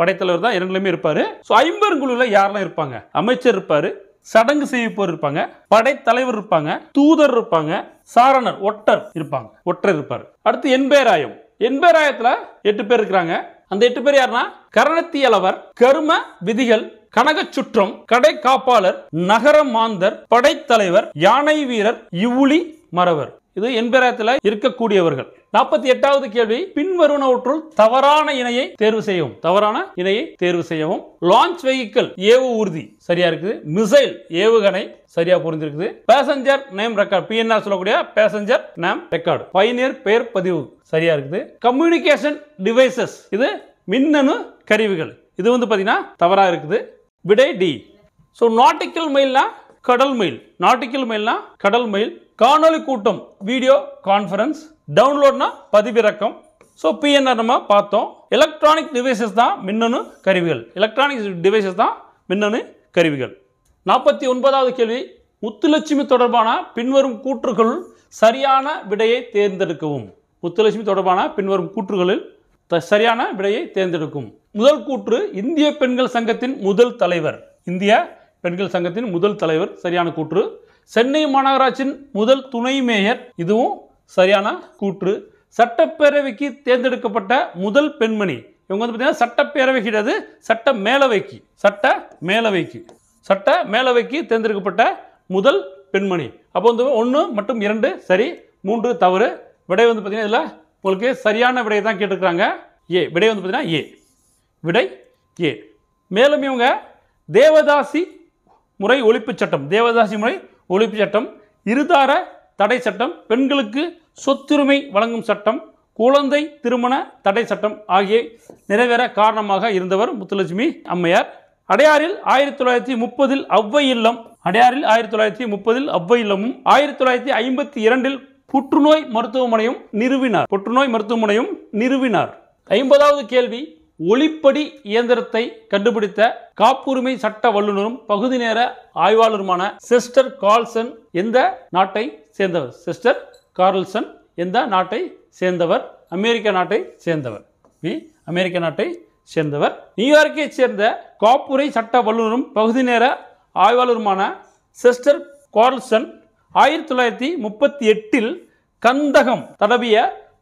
படைத்தலைவர் தான் இரண்டுலையுமே இருப்பார் ஸோ ஐம்பெருங்குழுவில் யாரெல்லாம் இருப்பாங்க அமைச்சர் இருப்பார் சடங்கு செய்வோர் இருப்பாங்க படைத்தலைவர் இருப்பாங்க தூதர் இருப்பாங்க சாரணர் ஒட்டர் இருப்பாங்க ஒற்றர் இருப்பார் அடுத்து என்பேராயம் எண்பராயத்துல எட்டு பேர் இருக்கிறாங்க அந்த எட்டு பேர் யாருன்னா கரணத்தியலவர் கரும விதிகள் கனக சுற்றம் கடை காப்பாளர் நகர மாந்தர் படைத்தலைவர் யானை வீரர் இவுளி மறவர் இது என்பரத்தில் இருக்கக்கூடியவர்கள் நாற்பத்தி எட்டாவது கேள்வி பின்வருவனவற்றுள் தவறான இணையை தேர்வு செய்யவும் தவறான இணையை தேர்வு செய்யவும் லான்ச் வெஹிக்கிள் ஏவு ஊர்தி சரியா இருக்குது மிசைல் ஏவுகணை சரியா புரிஞ்சிருக்குது பேசஞ்சர் நேம் ரெக்கார்டு பிஎன்ஆர் சொல்லக்கூடிய பேசஞ்சர் நேம் ரெக்கார்டு பயனியர் பெயர் பதிவு சரியா இருக்குது கம்யூனிகேஷன் டிவைசஸ் இது மின்னணு கருவிகள் இது வந்து பார்த்தீங்கன்னா தவறாக இருக்குது விடை டி ஸோ நாட்டிக்கல் மயில்னா கடல் மயில் நாட்டிக்கல் மயில்னா கடல் மயில் காணொலி கூட்டம் வீடியோ கான்ஃபரன்ஸ் டவுன்லோட்னா பதிவிறக்கம் ஸோ பிஎன்ஆர் நம்ம பார்த்தோம் எலக்ட்ரானிக் டிவைசஸ் தான் மின்னணு கருவிகள் எலக்ட்ரானிக் டிவைசஸ் தான் மின்னணு கருவிகள் நாற்பத்தி ஒன்பதாவது கேள்வி முத்துலட்சுமி தொடர்பான பின்வரும் கூற்றுகள் சரியான விடையை தேர்ந்தெடுக்கவும் முத்துலட்சுமி தொடர்பான பின்வரும் கூற்றுகளில் சரியான விடையை தேர்ந்தெடுக்கும் முதல் கூற்று இந்திய பெண்கள் சங்கத்தின் முதல் தலைவர் இந்திய பெண்கள் சங்கத்தின் முதல் தலைவர் சரியான கூற்று சென்னை மாநகராட்சியின் முதல் துணை மேயர் இதுவும் சரியான கூற்று சட்டப்பேரவைக்கு தேர்ந்தெடுக்கப்பட்ட முதல் பெண்மணி இவங்க வந்து பார்த்தீங்கன்னா சட்டப்பேரவை கிடையாது சட்ட மேலவைக்கு சட்ட மேலவைக்கு சட்ட மேலவைக்கு தேர்ந்தெடுக்கப்பட்ட முதல் பெண்மணி அப்போ வந்து ஒன்று மற்றும் இரண்டு சரி மூன்று தவறு விடை வந்து பார்த்தீங்கன்னா இதில் உங்களுக்கு சரியான விடையை தான் கேட்டுருக்குறாங்க ஏ விடை வந்து பார்த்தீங்கன்னா ஏ விடை ஏ மேலும் இவங்க தேவதாசி முறை ஒழிப்பு சட்டம் தேவதாசி முறை ஒழிப்பு சட்டம் இருதார தடை சட்டம் பெண்களுக்கு சொத்துரிமை வழங்கும் சட்டம் குழந்தை திருமண தடை சட்டம் ஆகிய நிறைவேற காரணமாக இருந்தவர் முத்துலட்சுமி அம்மையார் அடையாறில் ஆயிரத்தி தொள்ளாயிரத்தி முப்பதில் அவ்வை இல்லம் அடையாறில் ஆயிரத்தி தொள்ளாயிரத்தி முப்பதில் அவ்வை இல்லமும் ஆயிரத்தி தொள்ளாயிரத்தி ஐம்பத்தி இரண்டில் புற்றுநோய் மருத்துவமனையும் நிறுவினார் புற்றுநோய் மருத்துவமனையும் நிறுவினார் ஐம்பதாவது கேள்வி ஒளிப்படி இயந்திரத்தை கண்டுபிடித்த காப்புரிமை சட்ட வல்லுநரும் பகுதி நேர ஆய்வாளருமான சிஸ்டர் கார்ல்சன் எந்த நாட்டை சேர்ந்தவர் சிஸ்டர் கார்ல்சன் எந்த நாட்டை சேர்ந்தவர் அமெரிக்க நாட்டை சேர்ந்தவர் அமெரிக்க நாட்டை சேர்ந்தவர் நியூயார்க்கை சேர்ந்த காப்புரை சட்ட வல்லுநரும் பகுதி நேர ஆய்வாளருமான சிஸ்டர் கார்ல்சன் ஆயிரத்தி தொள்ளாயிரத்தி முப்பத்தி எட்டில் கந்தகம் தடவிய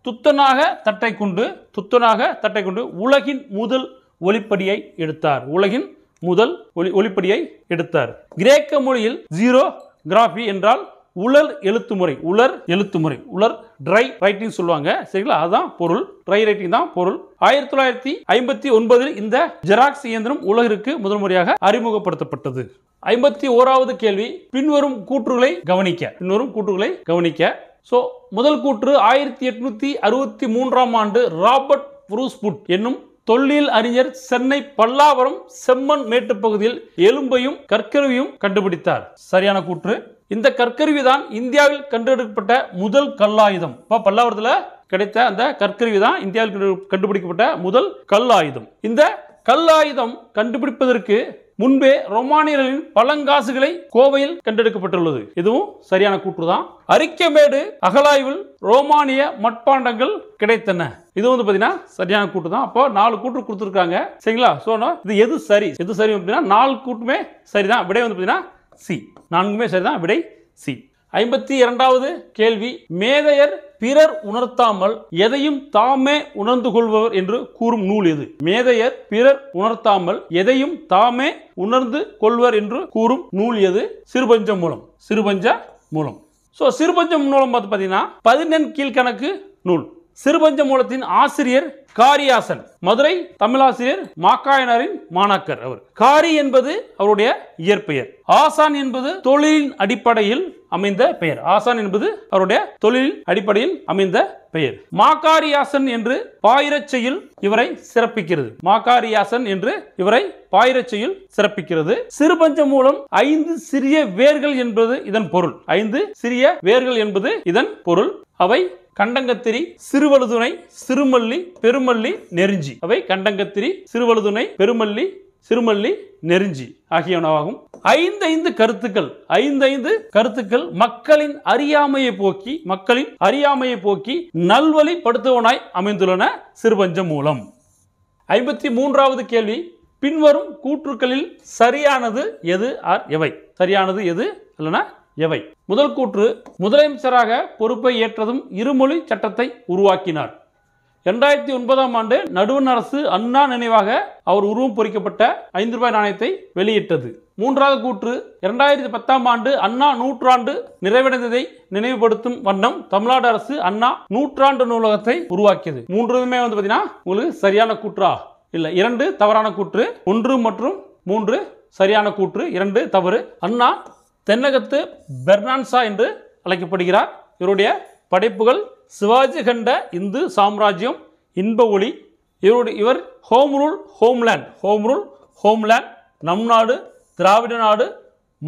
துத்தனாக தட்டை கொண்டு துத்தனாக தட்டை கொண்டு உலகின் முதல் ஒளிப்படியை எடுத்தார் உலகின் முதல் ஒளி ஒளிப்படியை எடுத்தார் கிரேக்க மொழியில் ஜீரோ கிராஃபி என்றால் உலர் எழுத்து முறை உலர் எழுத்து முறை உலர் ட்ரை ரைட்டிங் சொல்லுவாங்க சரிங்களா அதுதான் பொருள் ட்ரை ரைட்டிங் தான் பொருள் ஆயிரத்தி தொள்ளாயிரத்தி ஐம்பத்தி ஒன்பதில் இந்த ஜெராக்ஸ் இயந்திரம் உலகிற்கு முதல் முறையாக அறிமுகப்படுத்தப்பட்டது ஐம்பத்தி ஓராவது கேள்வி பின்வரும் கூற்றுகளை கவனிக்க பின்வரும் கூற்றுகளை கவனிக்க ஸோ முதல் கூற்று ஆயிரத்தி எட்நூற்றி அறுபத்தி மூன்றாம் ஆண்டு ராபர்ட் புரூஸ்புட் என்னும் தொல்லியல் அறிஞர் சென்னை பல்லாவரம் செம்மண் பகுதியில் எலும்பையும் கற்கருவியும் கண்டுபிடித்தார் சரியான கூற்று இந்த கற்கருவிதான் இந்தியாவில் கண்டெடுக்கப்பட்ட முதல் கல்லாயுதம் இப்ப பல்லாவரத்தில் கிடைத்த அந்த கற்கருவிதான் இந்தியாவில் கண்டுபிடிக்கப்பட்ட முதல் கல்லாயுதம் இந்த கல்லாயுதம் கண்டுபிடிப்பதற்கு முன்பே ரொமானியர்களின் பழங்காசுகளை கோவையில் கண்டெடுக்கப்பட்டுள்ளது இதுவும் சரியான கூற்று தான் அரிக்கமேடு அகலாய்வில் ரோமானிய மட்பாண்டங்கள் கிடைத்தன இது வந்து பாத்தீங்கன்னா சரியான கூட்டு தான் அப்போ நாலு கூட்டு கொடுத்துருக்காங்க சரிங்களா சோனா இது எது சரி எது சரி அப்படின்னா நாலு கூட்டுமே சரிதான் விடை வந்து பாத்தீங்கன்னா சி நான்குமே சரிதான் விடை சி ஐம்பத்தி இரண்டாவது கேள்வி மேதையர் பிறர் உணர்த்தாமல் எதையும் தாமே உணர்ந்து கொள்பவர் என்று கூறும் நூல் எது மேதையர் பிறர் உணர்த்தாமல் எதையும் தாமே உணர்ந்து கொள்வர் என்று கூறும் நூல் எது சிறுபஞ்ச மூலம் சிறுபஞ்ச மூலம் ஸோ சிறுபஞ்சம் மூலம் பார்த்து பார்த்தீங்கன்னா பதினெண் கீழ்கணக்கு நூல் சிறுபஞ்ச மூலத்தின் ஆசிரியர் காரியாசன் மதுரை தமிழாசிரியர் மாக்காயனாரின் மாணாக்கர் அவர் காரி என்பது அவருடைய இயற்பெயர் ஆசான் என்பது தொழிலின் அடிப்படையில் அமைந்த பெயர் ஆசான் என்பது அவருடைய தொழிலின் அடிப்படையில் அமைந்த பெயர் மாக்காரியாசன் என்று பாயிரச்செயில் இவரை சிறப்பிக்கிறது மாக்காரியாசன் என்று இவரை பாயிரச்செயில் சிறப்பிக்கிறது சிறுபஞ்ச மூலம் ஐந்து சிறிய வேர்கள் என்பது இதன் பொருள் ஐந்து சிறிய வேர்கள் என்பது இதன் பொருள் அவை கண்டங்கத்திரி சிறுவழுதுணை சிறுமல்லி பெருமல்லி நெருஞ்சி அவை கண்டங்கத்திரி சிறுவழுதுணை பெருமல்லி சிறுமல்லி நெருஞ்சி ஆகியனவாகும் ஐந்தைந்து கருத்துக்கள் ஐந்தைந்து கருத்துக்கள் மக்களின் அறியாமையை போக்கி மக்களின் அறியாமையை போக்கி நல்வழிப்படுத்துவனாய் அமைந்துள்ளன சிறுபஞ்சம் மூலம் ஐம்பத்தி மூன்றாவது கேள்வி பின்வரும் கூற்றுக்களில் சரியானது எது ஆர் எவை சரியானது எது இல்லைனா எவை முதல் கூற்று முதலமைச்சராக பொறுப்பை ஏற்றதும் இருமொழி சட்டத்தை உருவாக்கினார் இரண்டாயிரத்தி ஒன்பதாம் ஆண்டு நடுவண் அரசு அண்ணா நினைவாக அவர் உருவம் பொறிக்கப்பட்ட ஐந்து ரூபாய் நாணயத்தை வெளியிட்டது மூன்றாவது கூற்று இரண்டாயிரத்தி பத்தாம் ஆண்டு அண்ணா நூற்றாண்டு நிறைவடைந்ததை நினைவுபடுத்தும் வண்ணம் தமிழ்நாடு அரசு அண்ணா நூற்றாண்டு நூலகத்தை உருவாக்கியது மூன்றுமே வந்து பார்த்தீங்கன்னா உங்களுக்கு சரியான கூற்றா இல்லை இரண்டு தவறான கூற்று ஒன்று மற்றும் மூன்று சரியான கூற்று இரண்டு தவறு அண்ணா தென்னகத்து பெர்னான்சா என்று அழைக்கப்படுகிறார் இவருடைய படைப்புகள் சிவாஜி கண்ட இந்து சாம்ராஜ்யம் இன்ப ஒளி இவருடைய இவர் home rule homeland home rule homeland நம் நாடு திராவிட நாடு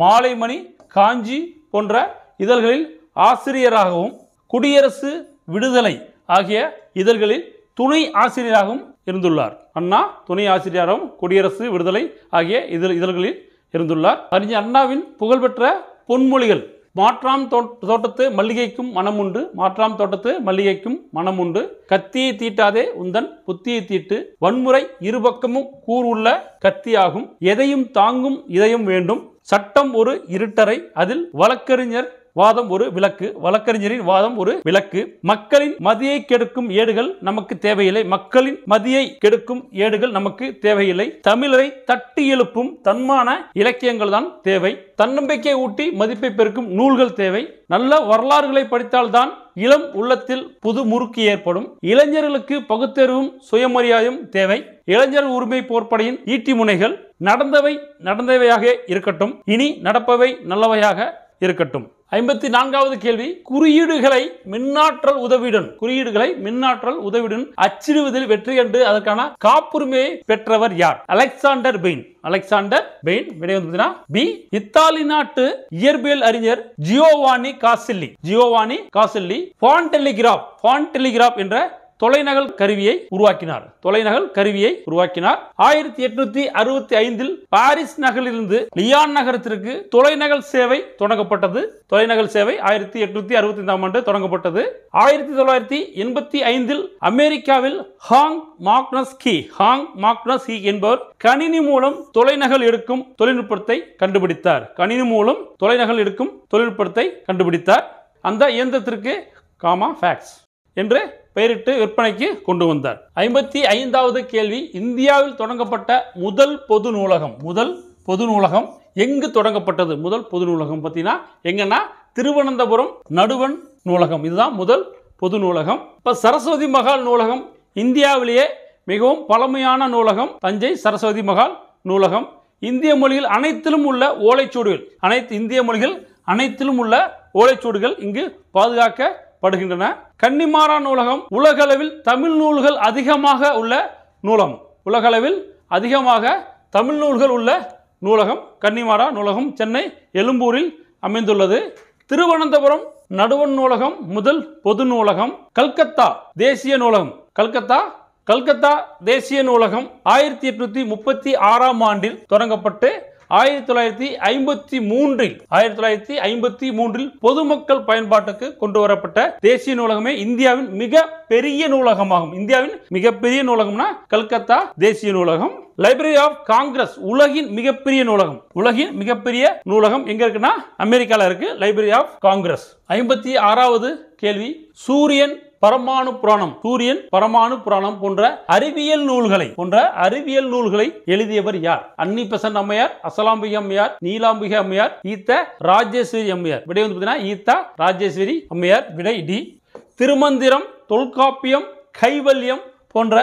மாலைமணி காஞ்சி போன்ற இதழ்களில் ஆசிரியராகவும் குடியரசு விடுதலை ஆகிய இதழ்களில் துணை ஆசிரியராகவும் இருந்துள்ளார் அண்ணா துணை ஆசிரியராகவும் குடியரசு விடுதலை ஆகிய இதழ் இதழ்களில் இருந்துள்ளார் அறிஞர் அண்ணாவின் புகழ்பெற்ற பொன்மொழிகள் மாற்றாம் தோட்டத்து மல்லிகைக்கும் மனம் உண்டு மாற்றாம் தோட்டத்து மல்லிகைக்கும் மனம் உண்டு கத்தியை தீட்டாதே உந்தன் புத்தியை தீட்டு வன்முறை இருபக்கமும் கூறுள்ள கத்தியாகும் எதையும் தாங்கும் இதயம் வேண்டும் சட்டம் ஒரு இருட்டரை அதில் வழக்கறிஞர் வாதம் ஒரு விளக்கு வழக்கறிஞரின் வாதம் ஒரு விளக்கு மக்களின் மதியை கெடுக்கும் ஏடுகள் நமக்கு தேவையில்லை மக்களின் மதியை கெடுக்கும் ஏடுகள் நமக்கு தேவையில்லை தமிழரை தட்டி எழுப்பும் தன்மான இலக்கியங்கள் தான் தேவை தன்னம்பிக்கை ஊட்டி மதிப்பை பெருக்கும் நூல்கள் தேவை நல்ல வரலாறுகளை படித்தால்தான் இளம் உள்ளத்தில் புது முறுக்கு ஏற்படும் இளைஞர்களுக்கு பகுத்தறிவும் சுயமரியாதையும் தேவை இளைஞர் உரிமை போர்ப்படையின் ஈட்டி முனைகள் நடந்தவை நடந்தவையாக இருக்கட்டும் இனி நடப்பவை நல்லவையாக இருக்கட்டும் ஐம்பத்தி நான்காவது கேள்வி குறியீடுகளை மின்னாற்றல் உதவியுடன் குறியீடுகளை மின்னாற்றல் உதவியுடன் அச்சிடுவதில் வெற்றி கண்டு அதற்கான காப்புரிமையை பெற்றவர் யார் அலெக்சாண்டர் பெயின் அலெக்சாண்டர் பெயின் விடை வந்து பி இத்தாலி நாட்டு இயற்பியல் அறிஞர் Giovanni Caselli Giovanni Caselli pan telegraph pan telegraph என்ற தொலைநகல் கருவியை உருவாக்கினார் தொலைநகல் கருவியை உருவாக்கினார் ஆயிரத்தி எட்நூத்தி அறுபத்தி ஐந்தில் பாரிஸ் நகரிலிருந்து லியான் நகரத்திற்கு தொலைநகல் சேவை தொடங்கப்பட்டது தொலைநகல் சேவை ஆயிரத்தி எட்நூத்தி அறுபத்தி ஐந்தாம் ஆண்டு தொடங்கப்பட்டது ஆயிரத்தி தொள்ளாயிரத்தி எண்பத்தி ஐந்தில் அமெரிக்காவில் ஹாங் மாக்னஸ் கி ஹாங் மாக்னஸ் கி என்பவர் கணினி மூலம் தொலைநகல் எடுக்கும் தொழில்நுட்பத்தை கண்டுபிடித்தார் கணினி மூலம் தொலைநகல் எடுக்கும் தொழில்நுட்பத்தை கண்டுபிடித்தார் அந்த இயந்திரத்திற்கு காமா ஃபேக்ஸ் என்று பெயரிட்டு விற்பனைக்கு கொண்டு வந்தார் ஐம்பத்தி ஐந்தாவது கேள்வி இந்தியாவில் தொடங்கப்பட்ட முதல் பொது நூலகம் முதல் பொது நூலகம் எங்கு தொடங்கப்பட்டது முதல் பொது நூலகம் பார்த்தீங்கன்னா எங்கன்னா திருவனந்தபுரம் நடுவன் நூலகம் இதுதான் முதல் பொது நூலகம் இப்போ சரஸ்வதி மகால் நூலகம் இந்தியாவிலேயே மிகவும் பழமையான நூலகம் தஞ்சை சரஸ்வதி மகால் நூலகம் இந்திய மொழியில் அனைத்திலும் உள்ள ஓலைச்சூடுகள் அனைத்து இந்திய மொழிகள் அனைத்திலும் உள்ள ஓலைச்சூடுகள் இங்கு பாதுகாக்க படுகின்றன கன்னிமாரா நூலகம் உலகளவில் தமிழ் நூல்கள் அதிகமாக உள்ள நூலகம் உலகளவில் அதிகமாக தமிழ் நூல்கள் உள்ள நூலகம் கன்னிமாரா நூலகம் சென்னை எழும்பூரில் அமைந்துள்ளது திருவனந்தபுரம் நடுவன் நூலகம் முதல் பொது நூலகம் கல்கத்தா தேசிய நூலகம் கல்கத்தா கல்கத்தா தேசிய நூலகம் ஆயிரத்தி எட்நூத்தி முப்பத்தி ஆறாம் ஆண்டில் தொடங்கப்பட்டு ஆயிரத்தி தொள்ளாயிரத்தி ஐம்பத்தி மூன்றில் ஆயிரத்தி தொள்ளாயிரத்தி ஐம்பத்தி மூன்றில் பொதுமக்கள் பயன்பாட்டுக்கு கொண்டு வரப்பட்ட தேசிய நூலகமே இந்தியாவின் மிக பெரிய நூலகமாகும் இந்தியாவின் மிகப்பெரிய நூலகம்னா கல்கத்தா தேசிய நூலகம் லைப்ரரி ஆஃப் காங்கிரஸ் உலகின் மிகப்பெரிய நூலகம் உலகின் மிகப்பெரிய நூலகம் எங்க இருக்குன்னா அமெரிக்கால இருக்கு லைப்ரரி ஆஃப் காங்கிரஸ் ஐம்பத்தி ஆறாவது கேள்வி சூரியன் பரமாணு புராணம் சூரியன் பரமாணு புராணம் போன்ற அறிவியல் நூல்களை போன்ற அறிவியல் நூல்களை எழுதியவர் யார் அன்னிபசன் அம்மையார் அசலாம்பிகை அம்மையார் நீலாம்பிகை அம்மையார் ஈத்த ராஜேஸ்வரி அம்மையார் விடை வந்து பார்த்தீங்கன்னா ஈத்தா ராஜேஸ்வரி அம்மையார் விடை டி திருமந்திரம் தொல்காப்பியம் கைவல்யம் போன்ற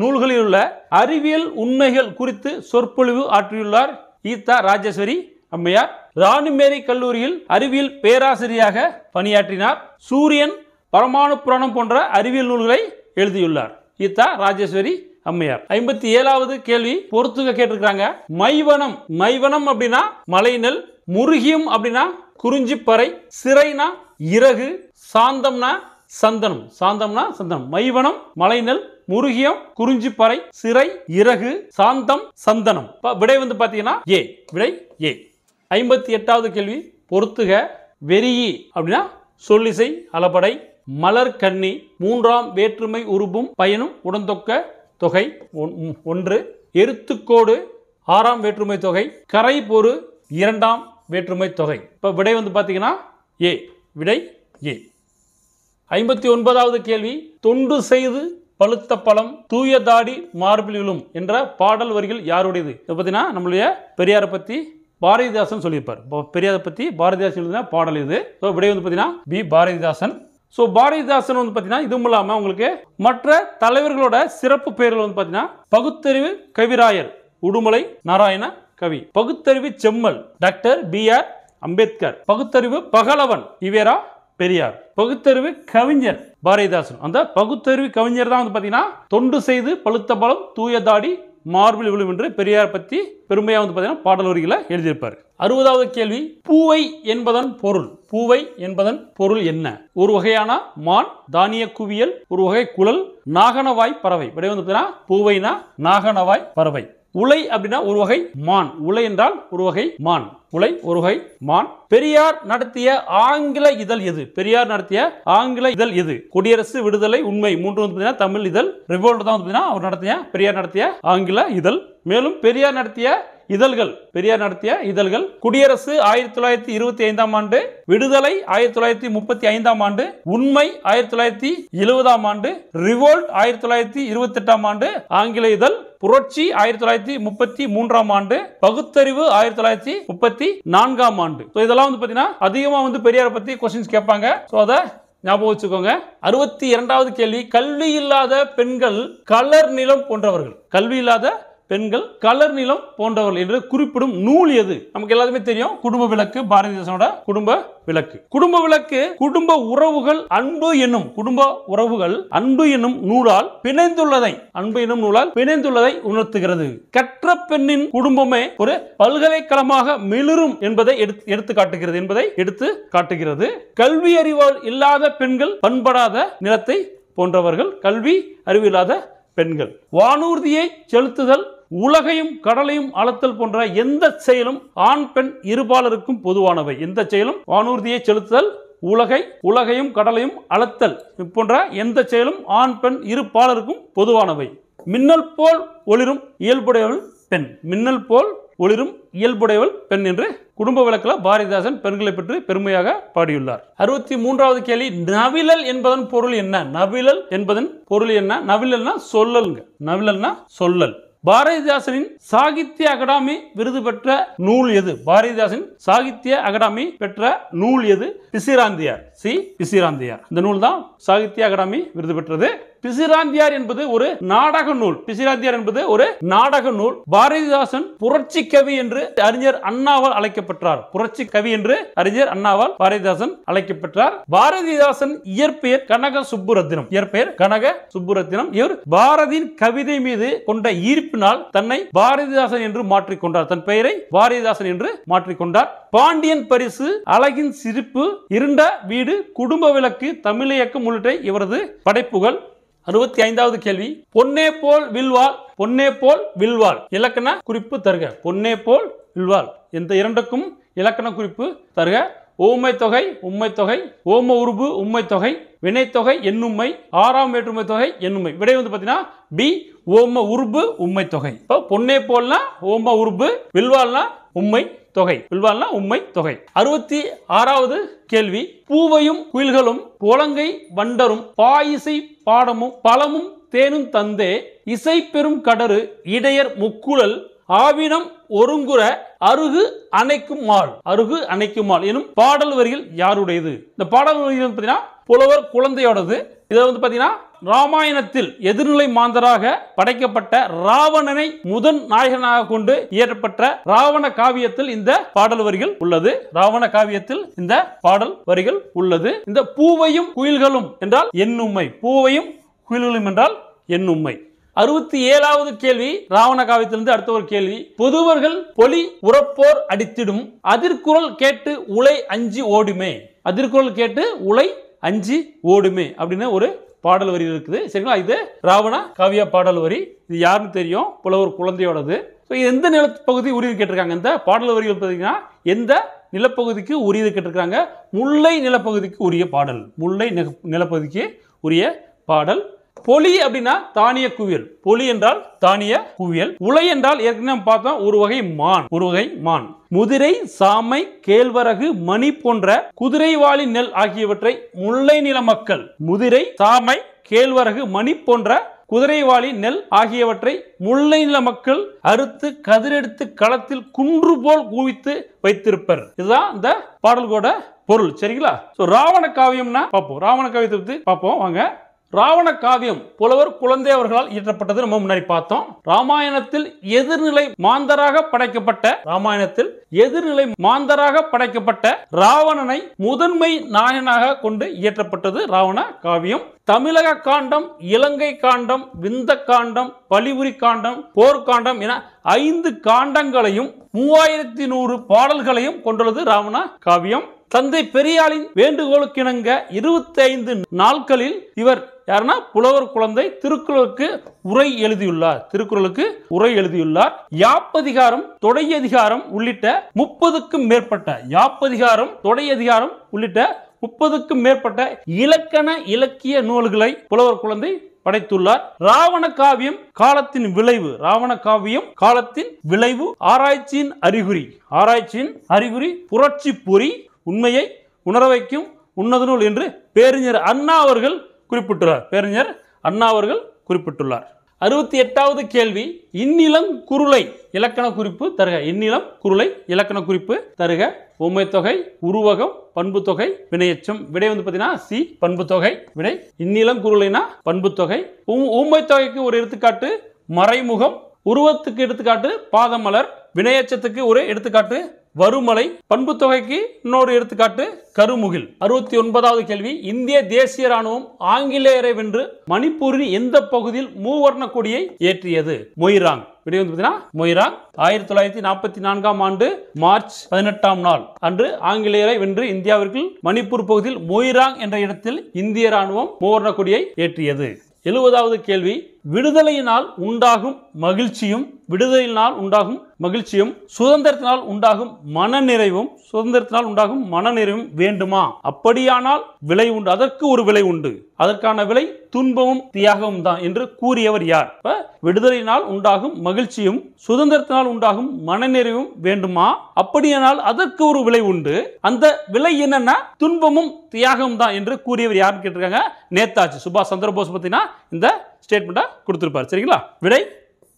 நூல்களில் உள்ள அறிவியல் உண்மைகள் குறித்து சொற்பொழிவு ஆற்றியுள்ளார் ஈத்தா ராஜேஸ்வரி அம்மையார் ராணிமேரி கல்லூரியில் அறிவியல் பேராசிரியராக பணியாற்றினார் சூரியன் பரமானு புராணம் போன்ற அறிவியல் நூல்களை எழுதியுள்ளார் இத்தா ராஜேஸ்வரி அம்மையார் ஐம்பத்தி ஏழாவது கேள்வி பொறுத்துக கேட்டிருக்காங்க மைவனம் மைவனம் அப்படின்னா மலைநெல் முருகியம் அப்படின்னா குறிஞ்சிப்பறை சிறைனா இறகு சாந்தம்னா சந்தனம் சாந்தம்னா சந்தனம் மைவனம் மலைநெல் முருகியம் குறிஞ்சிப்பறை சிறை இறகு சாந்தம் சந்தனம் விடை வந்து பார்த்தீங்கன்னா ஏ விடை ஏ ஐம்பத்தி எட்டாவது கேள்வி பொறுத்துக வெறியி அப்படின்னா சொல்லிசை அலபடை மலர் கண்ணி மூன்றாம் வேற்றுமை உருபும் பயனும் உடன்தொக்க தொகை ஒன்று எருத்துக்கோடு ஆறாம் வேற்றுமை தொகை கரை பொறு இரண்டாம் வேற்றுமை தொகை இப்போ விடை வந்து பார்த்தீங்கன்னா ஏ விடை ஏ ஐம்பத்தி ஒன்பதாவது கேள்வி தொண்டு செய்து பழுத்த பழம் தூய தாடி மார்பில் விழும் என்ற பாடல் வரிகள் யாருடையது இதை பார்த்தீங்கன்னா நம்மளுடைய பெரியாரை பற்றி பாரதிதாசன் சொல்லியிருப்பார் பெரியாரை பற்றி பாரதிதாசன் எழுதினா பாடல் இது ஸோ விடை வந்து பார்த்தீங்கன்னா பி பாரதிதாசன் ஸோ பாரதிதாசன் வந்து பார்த்தீங்கன்னா இதுவும் இல்லாமல் உங்களுக்கு மற்ற தலைவர்களோட சிறப்பு பெயர்கள் வந்து பார்த்தீங்கன்னா பகுத்தறிவு கவிராயர் உடுமலை நாராயண கவி பகுத்தறிவு செம்மல் டாக்டர் பி ஆர் அம்பேத்கர் பகுத்தறிவு பகலவன் இவேரா பெரியார் பகுத்தறிவு கவிஞர் பாரதிதாசன் அந்த பகுத்தறிவு கவிஞர் தான் வந்து பார்த்தீங்கன்னா தொண்டு செய்து பழுத்த பலம் தூய தாடி மார்பில் விழும் என்று பெரியார் பற்றி பெருமையாக வந்து பார்த்தீங்கன்னா பாடல் வரிகளை எழுதியிருப்பார் அறுபதாவது கேள்வி பூவை என்பதன் பொருள் பூவை என்பதன் பொருள் என்ன ஒரு வகையான மான் தானிய குவியல் ஒரு வகை குழல் நாகனவாய் பறவை விடை வந்து பார்த்தீங்கன்னா பூவைனா நாகனவாய் பறவை உலை அப்படின்னா ஒரு வகை மான் உலை என்றால் ஒரு வகை மான் உலை ஒரு வகை மான் பெரியார் நடத்திய ஆங்கில இதழ் எது பெரியார் நடத்திய ஆங்கில இதழ் எது குடியரசு விடுதலை உண்மை மூன்று வந்து தமிழ் இதழ் ரிவோல்ட் தான் வந்து அவர் நடத்திய பெரியார் நடத்திய ஆங்கில இதழ் மேலும் பெரியார் நடத்திய இதழ்கள் பெரியார் நடத்திய இதழ்கள் குடியரசு ஆயிரத்தி தொள்ளாயிரத்தி இருபத்தி ஐந்தாம் ஆண்டு விடுதலை ஆயிரத்தி தொள்ளாயிரத்தி முப்பத்தி ஐந்தாம் ஆண்டு உண்மை ஆயிரத்தி தொள்ளாயிரத்தி எழுபதாம் ஆண்டு ரிவோல்ட் ஆயிரத்தி தொள்ளாயிரத்தி இருபத்தி எட்டாம் ஆண்டு ஆங்கில இதழ் புரட்சி ஆயிரத்தி தொள்ளாயிரத்தி முப்பத்தி மூன்றாம் ஆண்டு பகுத்தறிவு ஆயிரத்தி தொள்ளாயிரத்தி முப்பத்தி நான்காம் ஆண்டு இதெல்லாம் வந்து பார்த்தீங்கன்னா அதிகமாக வந்து பெரியாரை பற்றி கொஸ்டின்ஸ் கேட்பாங்க ஸோ அதை ஞாபகம் வச்சுக்கோங்க அறுபத்தி இரண்டாவது கேள்வி கல்வி இல்லாத பெண்கள் கலர் நிலம் போன்றவர்கள் கல்வி இல்லாத பெண்கள் கலர் நிலம் போன்றவர்கள் என்று குறிப்பிடும் நூல் எது நமக்கு எல்லாருமே தெரியும் குடும்ப விளக்கு பாரதி தேசனோட குடும்ப விளக்கு குடும்ப விளக்கு குடும்ப உறவுகள் அன்பு என்னும் குடும்ப உறவுகள் அன்பு என்னும் நூலால் பிணைந்துள்ளதை அன்பு என்னும் நூலால் பிணைந்துள்ளதை உணர்த்துகிறது கற்ற பெண்ணின் குடும்பமே ஒரு பல்கலைக்கழகமாக மிளிரும் என்பதை எடுத்து எடுத்து காட்டுகிறது என்பதை எடுத்து காட்டுகிறது கல்வி அறிவால் இல்லாத பெண்கள் பண்படாத நிலத்தை போன்றவர்கள் கல்வி அறிவில்லாத பெண்கள் வானூர்தியை செலுத்துதல் உலகையும் கடலையும் அளத்தல் போன்ற எந்த செயலும் ஆண் பெண் இருபாலருக்கும் பொதுவானவை எந்த செயலும் வானூர்தியை செலுத்துதல் உலகை உலகையும் கடலையும் அளத்தல் போன்ற எந்த செயலும் ஆண் பெண் இருபாலருக்கும் பொதுவானவை மின்னல் போல் ஒளிரும் இயல்புடையவள் பெண் மின்னல் போல் ஒளிரும் இயல்புடையவள் பெண் என்று குடும்ப விளக்கில் பாரதிதாசன் பெண்களை பற்றி பெருமையாக பாடியுள்ளார் அறுபத்தி மூன்றாவது கேள்வி நவிழல் என்பதன் பொருள் என்ன நவிழல் என்பதன் பொருள் என்ன நவிழல்னா சொல்லலுங்க நவிழல்னா சொல்லல் பாரதிதாசனின் சாகித்ய அகாடமி விருது பெற்ற நூல் எது பாரதிதாசன் சாகித்ய அகாடமி பெற்ற நூல் எது பிசிராந்தியார் சி பிசிராந்தியார் இந்த நூல் தான் சாகித்ய அகாடமி விருது பெற்றது பிசிராந்தியார் என்பது ஒரு நாடக நூல் பிசிராந்தியார் என்பது ஒரு நாடக நூல் பாரதிதாசன் புரட்சி கவி என்று அறிஞர் அண்ணாவால் அழைக்கப்பட்டார் புரட்சி கவி என்று அறிஞர் அண்ணாவால் பாரதிதாசன் அழைக்கப்பட்டார் பாரதிதாசன் இயற்பெயர் கனக சுப்புரத்தினம் இயற்பெயர் கனக சுப்புரத்தினம் இவர் பாரதியின் கவிதை மீது கொண்ட ஈர்ப்பினால் தன்னை பாரதிதாசன் என்று மாற்றிக்கொண்டார் தன் பெயரை பாரதிதாசன் என்று மாற்றிக்கொண்டார் பாண்டியன் பரிசு அழகின் சிரிப்பு இருண்ட வீடு குடும்ப விளக்கு தமிழியக்கம் உள்ளிட்ட இவரது படைப்புகள் அறுபத்தி ஐந்தாவது கேள்வி பொன்னே போல் வில்வால் பொன்னே போல் வில்வாள் இலக்கண குறிப்பு தருக பொன்னே போல் வில்வாள் இந்த இரண்டுக்கும் இலக்கண குறிப்பு தருக ஓமை தொகை உண்மை தொகை ஓம உருபு உண்மை தொகை வினைத்தொகை எண்ணுமை ஆறாம் வேற்றுமை தொகை எண்ணுமை விடை வந்து பார்த்தீங்கன்னா பி ஓம உருபு உண்மை தொகை இப்போ பொன்னே போல்னா ஓம உருபு வில்வால்னா உண்மை தொகை வில்வால்னா உண்மை தொகை அறுபத்தி ஆறாவது கேள்வி பூவையும் குயில்களும் புலங்கை வண்டரும் பாயிசை பாடமும் பழமும் தேனும் தந்தே இசை பெறும் கடறு இடையர் முக்குழல் ஆவினம் ஒருங்குற அருகு அணைக்கும் மால் அருகு அணைக்கும் மாள் எனும் பாடல் வரிகள் யாருடையது இந்த பாடல் வரிகள் பார்த்தீங்கன்னா புலவர் குழந்தையோடது இதை வந்து பார்த்தீங்கன்னா ராமாயணத்தில் எதிர்நிலை மாந்தராக படைக்கப்பட்ட ராவணனை முதன் நாயகனாக கொண்டு இயற்றப்பட்ட ராவண காவியத்தில் இந்த பாடல் வரிகள் உள்ளது ராவண காவியத்தில் இந்த பாடல் வரிகள் உள்ளது இந்த பூவையும் குயில்களும் என்றால் என்னும்மை பூவையும் குயில்களும் என்றால் என்னும்மை அறுபத்தி ஏழாவது கேள்வி ராவண காவியத்திலிருந்து அடுத்த ஒரு கேள்வி பொதுவர்கள் பொலி உறப்போர் அடித்திடும் அதிர்குரல் கேட்டு உலை அஞ்சு ஓடுமே அதிர்குரல் கேட்டு உலை அஞ்சு ஓடுமே அப்படின்னு ஒரு பாடல் வரி இருக்குது சரிங்களா இது ராவண காவியா பாடல் வரி இது யாருன்னு தெரியும் புலவர் குழந்தையோடது ஸோ எந்த நிலப்பகுதி உரியது கேட்டிருக்காங்க இந்த பாடல் வரிகள் பார்த்தீங்கன்னா எந்த நிலப்பகுதிக்கு உரியது கேட்டிருக்காங்க முல்லை நிலப்பகுதிக்கு உரிய பாடல் முல்லை நிலப்பகுதிக்கு உரிய பாடல் பொலி அப்படின்னா தானிய குவியல் பொலி என்றால் தானிய குவியல் உலை என்றால் ஏற்கனவே பார்த்தோம் ஒரு வகை மான் ஒரு வகை மான் முதிரை சாமை கேழ்வரகு மணி போன்ற குதிரைவாளி நெல் ஆகியவற்றை முல்லை நில மக்கள் முதிரை சாமை கேழ்வரகு மணி போன்ற குதிரைவாளி நெல் ஆகியவற்றை முல்லை நில மக்கள் அறுத்து கதிரெடுத்து களத்தில் குன்று போல் குவித்து வைத்திருப்பர் இதுதான் இந்த பாடல்கோட பொருள் சரிங்களா ராவண காவியம்னா பார்ப்போம் ராவண காவியத்தை பார்ப்போம் வாங்க ராவண காவியம் புலவர் குழந்தை அவர்களால் இயற்றப்பட்டது நம்ம முன்னாடி பார்த்தோம் ராமாயணத்தில் எதிர்நிலை மாந்தராக படைக்கப்பட்ட ராமாயணத்தில் எதிர்நிலை மாந்தராக படைக்கப்பட்ட ராவணனை முதன்மை நாயனாக கொண்டு இயற்றப்பட்டது ராவண காவியம் தமிழக காண்டம் இலங்கை காண்டம் விந்த காண்டம் பலிபுரி காண்டம் போர்க்காண்டம் என ஐந்து காண்டங்களையும் மூவாயிரத்தி நூறு பாடல்களையும் கொண்டுள்ளது ராவண காவியம் தந்தை பெரியாளின் வேண்டுகோளுக்கிணங்க இருபத்தி ஐந்து நாட்களில் இவர் யாருன்னா புலவர் குழந்தை திருக்குறளுக்கு உரை எழுதியுள்ளார் திருக்குறளுக்கு உரை எழுதியுள்ளார் யாப்பதிகாரம் தொடை அதிகாரம் உள்ளிட்ட முப்பதுக்கும் மேற்பட்ட யாப்பதிகாரம் தொடை அதிகாரம் உள்ளிட்ட முப்பதுக்கும் மேற்பட்ட இலக்கண இலக்கிய நூல்களை புலவர் குழந்தை படைத்துள்ளார் ராவண காவியம் காலத்தின் விளைவு ராவண காவியம் காலத்தின் விளைவு ஆராய்ச்சியின் அறிகுறி ஆராய்ச்சியின் அறிகுறி புரட்சி பொறி உண்மையை உணர வைக்கும் உன்னது நூல் என்று பேரிஞர் அண்ணா அவர்கள் குறிப்பிட்டுள்ளார் பேரறிஞர் அண்ணா அவர்கள் குறிப்பிட்டுள்ளார் அறுபத்தி எட்டாவது கேள்வி இந்நிலம் குருளை இலக்கண குறிப்பு தருக இந்நிலம் குருளை இலக்கண குறிப்பு தருக உண்மை தொகை உருவகம் பண்பு தொகை வினையச்சம் விடை வந்து பார்த்தீங்கன்னா சி பண்பு தொகை விடை இந்நிலம் குருளைனா பண்பு தொகை ஊமை தொகைக்கு ஒரு எடுத்துக்காட்டு மறைமுகம் உருவத்துக்கு எடுத்துக்காட்டு பாதமலர் வினையச்சத்துக்கு ஒரு எடுத்துக்காட்டு வருமலை பண்புத்தொகைக்கு இன்னொரு எடுத்துக்காட்டு கருமுகில் அறுபத்தி ஒன்பதாவது கேள்வி இந்திய தேசிய ராணுவம் ஆங்கிலேயரை வென்று மணிப்பூரின் எந்த பகுதியில் மூவர்ண கொடியை ஏற்றியது மொய்ராங் விடை வந்து பார்த்தீங்கன்னா மொய்ராங் ஆயிரத்தி தொள்ளாயிரத்தி நாற்பத்தி நான்காம் ஆண்டு மார்ச் பதினெட்டாம் நாள் அன்று ஆங்கிலேயரை வென்று இந்தியாவிற்கு மணிப்பூர் பகுதியில் மொய்ராங் என்ற இடத்தில் இந்திய ராணுவம் மூவர்ண கொடியை ஏற்றியது எழுபதாவது கேள்வி விடுதலையினால் உண்டாகும் மகிழ்ச்சியும் விடுதலையினால் உண்டாகும் மகிழ்ச்சியும் சுதந்திரத்தினால் உண்டாகும் மனநிறைவும் சுதந்திரத்தினால் உண்டாகும் மனநிறைவும் வேண்டுமா அப்படியானால் விலை உண்டு அதற்கு ஒரு விலை உண்டு அதற்கான விலை துன்பமும் தியாகமும் தான் என்று கூறியவர் யார் விடுதலையினால் உண்டாகும் மகிழ்ச்சியும் சுதந்திரத்தினால் உண்டாகும் மனநிறைவும் வேண்டுமா அப்படியானால் அதற்கு ஒரு விலை உண்டு அந்த விலை என்னன்னா துன்பமும் தியாகமும் தான் என்று கூறியவர் யாருன்னு கேட்டிருக்காங்க நேதாஜி சுபாஷ் சந்திரபோஸ் பத்தினா இந்த ஸ்டேட்மெண்ட்டாக கொடுத்துருப்பார் சரிங்களா விடை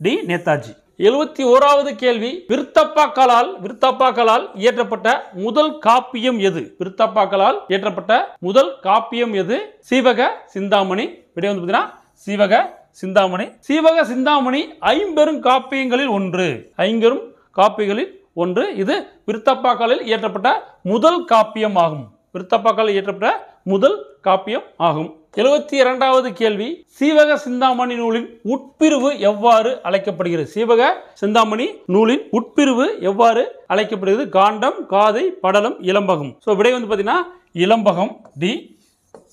டி நேதாஜி எழுபத்தி ஓராவது கேள்வி விருத்தப்பாக்களால் விருத்தப்பாக்களால் இயற்றப்பட்ட முதல் காப்பியம் எது விருத்தப்பாக்களால் இயற்றப்பட்ட முதல் காப்பியம் எது சீவக சிந்தாமணி விடை வந்து பார்த்தீங்கன்னா சீவக சிந்தாமணி சீவக சிந்தாமணி ஐம்பெரும் காப்பியங்களில் ஒன்று ஐம்பெரும் காப்பிகளில் ஒன்று இது விருத்தப்பாக்களில் இயற்றப்பட்ட முதல் காப்பியம் ஆகும் விருத்தப்பாக்களில் இயற்றப்பட்ட முதல் காப்பியம் ஆகும் எழுபத்தி இரண்டாவது கேள்வி சீவக சிந்தாமணி நூலின் உட்பிரிவு எவ்வாறு அழைக்கப்படுகிறது சீவக சிந்தாமணி நூலின் உட்பிரிவு எவ்வாறு அழைக்கப்படுகிறது காண்டம் காதை படலம் இளம்பகம் ஸோ விடை வந்து பார்த்தீங்கன்னா இளம்பகம் டி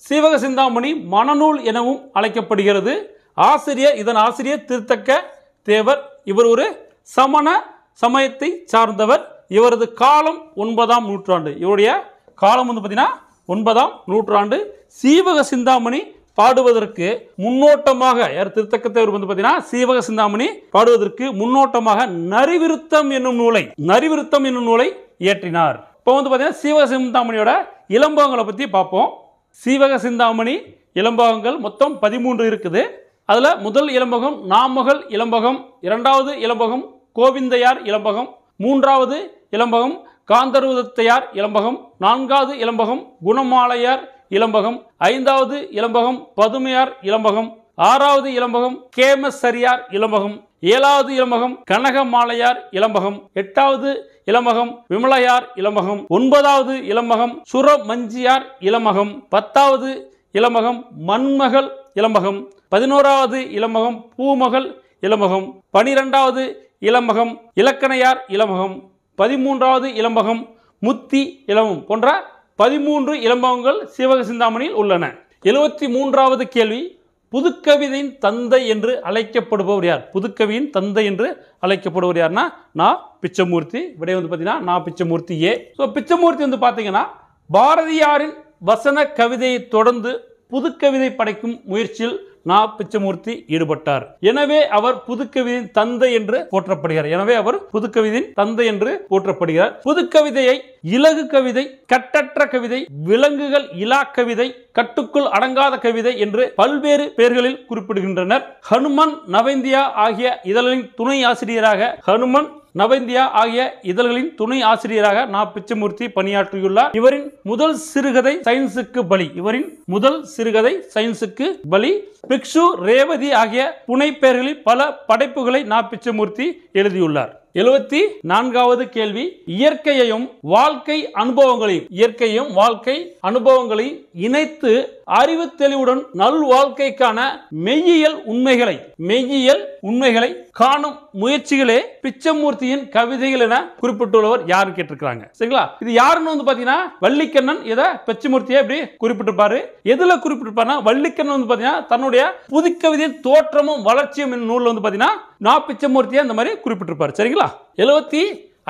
சீவக சிந்தாமணி மணநூல் எனவும் அழைக்கப்படுகிறது ஆசிரியர் இதன் ஆசிரியர் திருத்தக்க தேவர் இவர் ஒரு சமண சமயத்தை சார்ந்தவர் இவரது காலம் ஒன்பதாம் நூற்றாண்டு இவருடைய காலம் வந்து பார்த்தீங்கன்னா ஒன்பதாம் நூற்றாண்டு சீவக சிந்தாமணி பாடுவதற்கு முன்னோட்டமாக யார் திருத்தக்கத்தை வந்து பார்த்தீங்கன்னா சீவக சிந்தாமணி பாடுவதற்கு முன்னோட்டமாக நரிவிருத்தம் என்னும் நூலை நரிவிருத்தம் என்னும் நூலை இயற்றினார் இப்போ வந்து பார்த்தீங்கன்னா சீவக சிந்தாமணியோட இளம்பாங்களை பற்றி பார்ப்போம் சீவக சிந்தாமணி இளம்பாகங்கள் மொத்தம் பதிமூன்று இருக்குது அதில் முதல் இளம்பகம் நாமகள் இளம்பகம் இரண்டாவது இளம்பகம் கோவிந்தையார் இளம்பகம் மூன்றாவது இளம்பகம் காந்தருவதத்தையார் இளம்பகம் நான்காவது இளம்பகம் குணமாலையார் இளம்பகம் ஐந்தாவது இளம்பகம் பதுமையார் இளம்பகம் ஆறாவது இளம்பகம் கேமசரியார் இளம்பகம் ஏழாவது இளம்பகம் கனகமாலையார் இளம்பகம் எட்டாவது இளமகம் விமலையார் இளமகம் ஒன்பதாவது இளமகம் சுரமஞ்சியார் இளமகம் பத்தாவது இளமகம் மண்மகள் இளமகம் பதினோராவது இளமகம் பூமகள் இளமகம் பனிரெண்டாவது இளமகம் இலக்கணையார் இளமகம் பதிமூன்றாவது இளம்பகம் முத்தி இளமம் போன்ற பதிமூன்று இளம்பகங்கள் சிவக சிந்தாமணியில் உள்ளன எழுபத்தி மூன்றாவது கேள்வி புதுக்கவிதையின் தந்தை என்று அழைக்கப்படுபவர் யார் புதுக்கவியின் தந்தை என்று அழைக்கப்படுவர் யார்னா நான் பிச்சமூர்த்தி விடை வந்து பார்த்தீங்கன்னா நான் பிச்சமூர்த்தி ஏ ஸோ பிச்சமூர்த்தி வந்து பார்த்தீங்கன்னா பாரதியாரின் வசன கவிதையை தொடர்ந்து புதுக்கவிதை படைக்கும் முயற்சியில் நா பிச்சமூர்த்தி ஈடுபட்டார் எனவே அவர் புதுக்கவிதையின் தந்தை என்று போற்றப்படுகிறார் எனவே அவர் புதுக்கவிதையின் தந்தை என்று போற்றப்படுகிறார் புதுக்கவிதையை இலகு கவிதை கட்டற்ற கவிதை விலங்குகள் இலா கவிதை கட்டுக்குள் அடங்காத கவிதை என்று பல்வேறு பெயர்களில் குறிப்பிடுகின்றனர் ஹனுமன் நவேந்தியா ஆகிய இதழின் துணை ஆசிரியராக ஹனுமன் நவேந்தியா ஆகிய இதழ்களின் துணை ஆசிரியராக நா பிச்சமூர்த்தி பணியாற்றியுள்ளார் இவரின் முதல் சிறுகதை சயின்ஸுக்கு பலி இவரின் முதல் சிறுகதை சயின்ஸுக்கு பலி பிக்ஷு ரேவதி ஆகிய புனை பெயர்களில் பல படைப்புகளை நா பிச்சமூர்த்தி எழுதியுள்ளார் எழுபத்தி நான்காவது கேள்வி இயற்கையையும் வாழ்க்கை அனுபவங்களையும் இயற்கையும் வாழ்க்கை அனுபவங்களையும் இணைத்து அறிவு தெளிவுடன் நல் வாழ்க்கைக்கான மெய்யியல் உண்மைகளை மெய்யியல் உண்மைகளை காணும் முயற்சிகளே பிச்சமூர்த்தியின் கவிதைகள் என குறிப்பிட்டுள்ளவர் யாரு கேட்டிருக்கிறாங்க சரிங்களா இது யாருன்னு வந்து பாத்தீங்கன்னா வள்ளிக்கண்ணன் இதை பிச்சமூர்த்தியா இப்படி குறிப்பிட்டிருப்பாரு எதுல குறிப்பிட்டிருப்பாருன்னா வள்ளிக்கண்ணன் வந்து பாத்தீங்கன்னா தன்னுடைய புதுக்கவிதையின் தோற்றமும் வளர்ச்சியும் என்னும் நூலில் வந்து பாத்தீங்கன்னா நா பிச்சமூர்த்தியை இந்த மாதிரி குறிப்பிட்டிருப்பார் சரிங்களா எழுபத்தி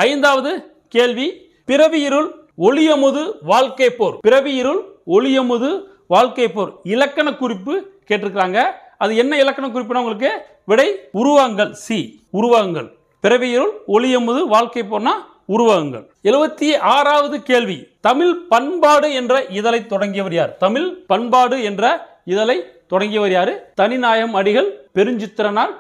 ஐந்தாவது கேள்வி பிறவி இருள் ஒளியமுது வாழ்க்கை போர் பிறவி இருள் ஒளியமுது வாழ்க்கை போர் இலக்கண குறிப்பு கேட்டிருக்கிறாங்க அது என்ன இலக்கண குறிப்புனா உங்களுக்கு விடை உருவாங்கள் சி உருவாங்கல் பிறவி இருள் ஒளியமுது வாழ்க்கை போர்னா உருவகங்கள் எழுபத்தி ஆறாவது கேள்வி தமிழ் பண்பாடு என்ற இதழை தொடங்கியவர் யார் தமிழ் பண்பாடு என்ற இதழை தொடங்கியவர் யாரு தனிநாயம் அடிகள் பெருஞ்சித்திரனார்